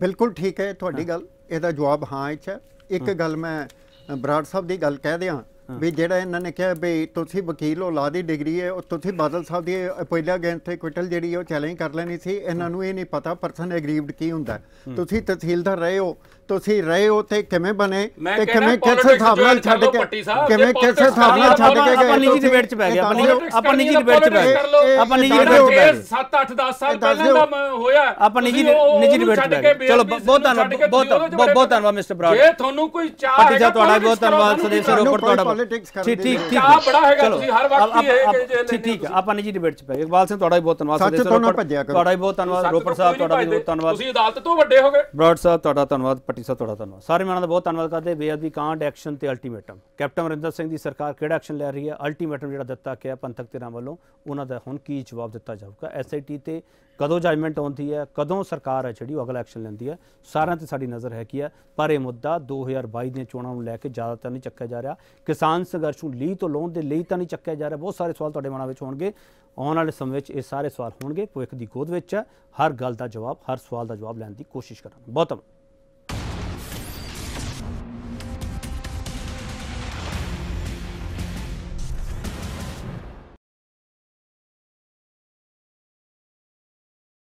ਬਿਲਕੁਲ ਠੀਕ ਹੈ ਤੁਹਾਡੀ ਗੱਲ ਇਹਦਾ ਜਵਾਬ ਹਾਂ ਇੱਛਾ ਇੱਕ ਗੱਲ ਮੈਂ ਬਰਾੜ ਸਾਹਿਬ ਦੀ ਗੱਲ ਕਹਿ ਦਿਆਂ ਵੀ ਜਿਹੜਾ ਇਹਨਾਂ ਨੇ ਕਿਹਾ ਵੀ ਤੁਸੀਂ ਵਕੀਲ ਹੋ ਲਾ ਦੀ ਡਿਗਰੀ ਹੈ ਉਹ ਤੁਸੀਂ ਬਾਦਲ ਸਾਹਿਬ ਦੀ ਪਹਿਲਾ ਤੇ ਕੁਇਟਲ ਜਿਹੜੀ ਉਹ ਚੈਲੰਜ ਕਰ ਲੈਣੀ ਸੀ ਇਹਨਾਂ ਨੂੰ ਇਹ ਨਹੀਂ ਪਤਾ ਪਰਸਨ ਐਗਰੀਵਡ ਕੀ ਹੁੰਦਾ ਤੁਸੀਂ ਤਹਿਸੀਲਦਾਰ ਰਹੇ ਹੋ ਤੁਸੀਂ ਰਹੇ ਹੋ ਤੇ ਕਿਵੇਂ ਬਣੇ ਤੇ ਕਿਵੇਂ ਕਿਸੇ ਹਿਸਾਬ ਨਾਲ ਛੱਡ ਕੇ ਕਿਵੇਂ ਕਿਸੇ ਹਿਸਾਬ ਨਾਲ ਛੱਡ ਕੇ ਗਏ ਆਪਾਂ ਨਿੱਜੀ ਡਿਬੇਟ 'ਚ ਬੈ ਗਏ ਆਪਾਂ ਨਿੱਜੀ ਡਿਬੇਟ 'ਚ ਬੈ ਗਏ ਆਪਾਂ ਨਿੱਜੀ ਡਿਬੇਟ 'ਚ ਬੈ ਗਏ 7-8 10 ਸਾਲ ਪਹਿਲਾਂ ਦਾ ਹੋਇਆ ਆਪਾਂ ਨਿੱਜੀ ਨਿੱਜੀ ਡਿਬੇਟ 'ਚ ਗਏ ਚਲੋ ਬਹੁਤ ਧੰਨਵਾਦ ਬਹੁਤ ਬਹੁਤ ਧੰਨਵਾਦ ਮਿਸਟਰ ਬਰਾੜ ਜੇ ਤੁਹਾਨੂੰ ਕੋਈ ਚਾਹ ਹੈ ਤੁਹਾਡਾ ਬਹੁਤ ਧੰਨਵਾਦ ਸਦੇਸ਼ ਰੋਪੜ ਤੁਹਾਡਾ ਪੋਲਿਟਿਕਸ ਕਰਦੇ ਠੀਕ ਠੀਕ ਠੀਕ ਆ ਬੜਾ ਹੈਗਾ ਤੁਸੀਂ ਹਰ ਵਕਤ ਹੀ ਇਹ ਠੀਕ ਠੀਕ ਆਪਾਂ ਨੇ ਜੀ ਡਿਬੇਟ ਚ ਪਏ ਇਕਬਾਲ ਸਿੰਘ ਤੁਹਾਡਾ ਵੀ ਬਹੁਤ ਧੰਨਵਾਦ ਸੱਚ ਤੋਂ ਨਾ ਭੱਜਿਆ ਕਰੋ ਤੁਹਾਡਾ ਵੀ ਬਹੁਤ ਧੰਨਵਾਦ ਰੋਪੜ ਸਾਹਿਬ ਤੁਹਾਡਾ ਵੀ ਬਹੁਤ ਧੰਨਵਾਦ ਤੁਸੀਂ ਅਦਾਲਤ ਤੋਂ ਵੱਡੇ ਹੋ ਗਏ ਬਰਾੜ ਸਾਹਿਬ ਤੁਹਾਡਾ ਧੰਨਵਾਦ ਪੱਟੀ ਸਾਹਿਬ ਤੁਹਾਡਾ ਧੰਨਵਾਦ ਸਾਰੇ ਮਾਨਾਂ ਦਾ ਬਹੁਤ ਧੰਨਵਾਦ ਕਰਦੇ ਬੇਅਦਬੀ ਕਾਂਡ ਐਕਸ਼ਨ ਤੇ ਅਲਟੀਮੇਟਮ ਕੈਪਟਨ ਅਮਰਿੰਦਰ ਸਿੰਘ ਦੀ ਸਰਕਾਰ ਕਿਹੜਾ ਐਕਸ਼ਨ ਲੈ ਰਹੀ ਹੈ ਅਲਟੀਮੇਟਮ ਜਿਹੜਾ ਦਿੱਤਾ ਗਿਆ ਪੰਥਕ ਤੇਰਾ ਵੱਲੋਂ ਉਹਨਾਂ ਦਾ ਹੁਣ ਕੀ ਜਵਾਬ ਦਿੱਤਾ ਜਾਊਗਾ ਐਸਆਈਟੀ ਤੇ ਕਦੋਂ ਜਜਮੈਂਟ ਆਉਂਦੀ ਹੈ ਕਦੋਂ ਸਰਕਾਰ ਹੈ ਜਿਹੜੀ ਉਹ ਅਗਲਾ ਐਕਸ਼ਨ ਲੈਂਦੀ ਹੈ ਸਾਰਿਆਂ ਤੇ ਸਾਡੀ ਨਜ਼ਰ ਹੈ ਕੀ ਹੈ ਪਰ ਇਹ ਮੁੱਦਾ 2022 ਦੀਆਂ ਚੋਣਾਂ ਨੂੰ ਲੈ ਕੇ ਜ਼ਿਆਦਾ ਤਾਂ ਨਹੀਂ ਚੱਕਿਆ ਜਾ ਰਿਹਾ ਕਿਸਾਨ ਸੰਘਰਸ਼ ਨੂੰ ਲਈ ਤੋਂ ਲੋਨ ਦੇ ਲਈ ਤਾਂ ਨਹੀਂ ਚੱਕਿਆ ਜਾ ਰਿਹਾ ਬਹੁਤ ਸਾਰੇ ਸਵਾਲ ਤੁਹਾਡੇ ਮਨਾਂ ਵਿੱਚ ਹੋਣਗੇ ਆਉਣ ਵਾਲੇ ਸਮੇਂ ਵਿੱਚ ਇਹ ਸਾਰੇ ਸਵਾਲ ਹੋਣਗੇ ਭਵਿੱਖ ਦੀ ਗੋਦ ਵਿੱਚ ਹੈ ਹਰ ਗੱਲ ਦਾ ਜਵਾਬ ਹਰ ਸਵਾਲ ਦਾ ਜਵਾਬ ਲੈਣ ਦੀ ਕੋਸ਼ਿਸ਼ ਕਰਾਂਗੇ ਬਹੁਤ ਬਹੁਤ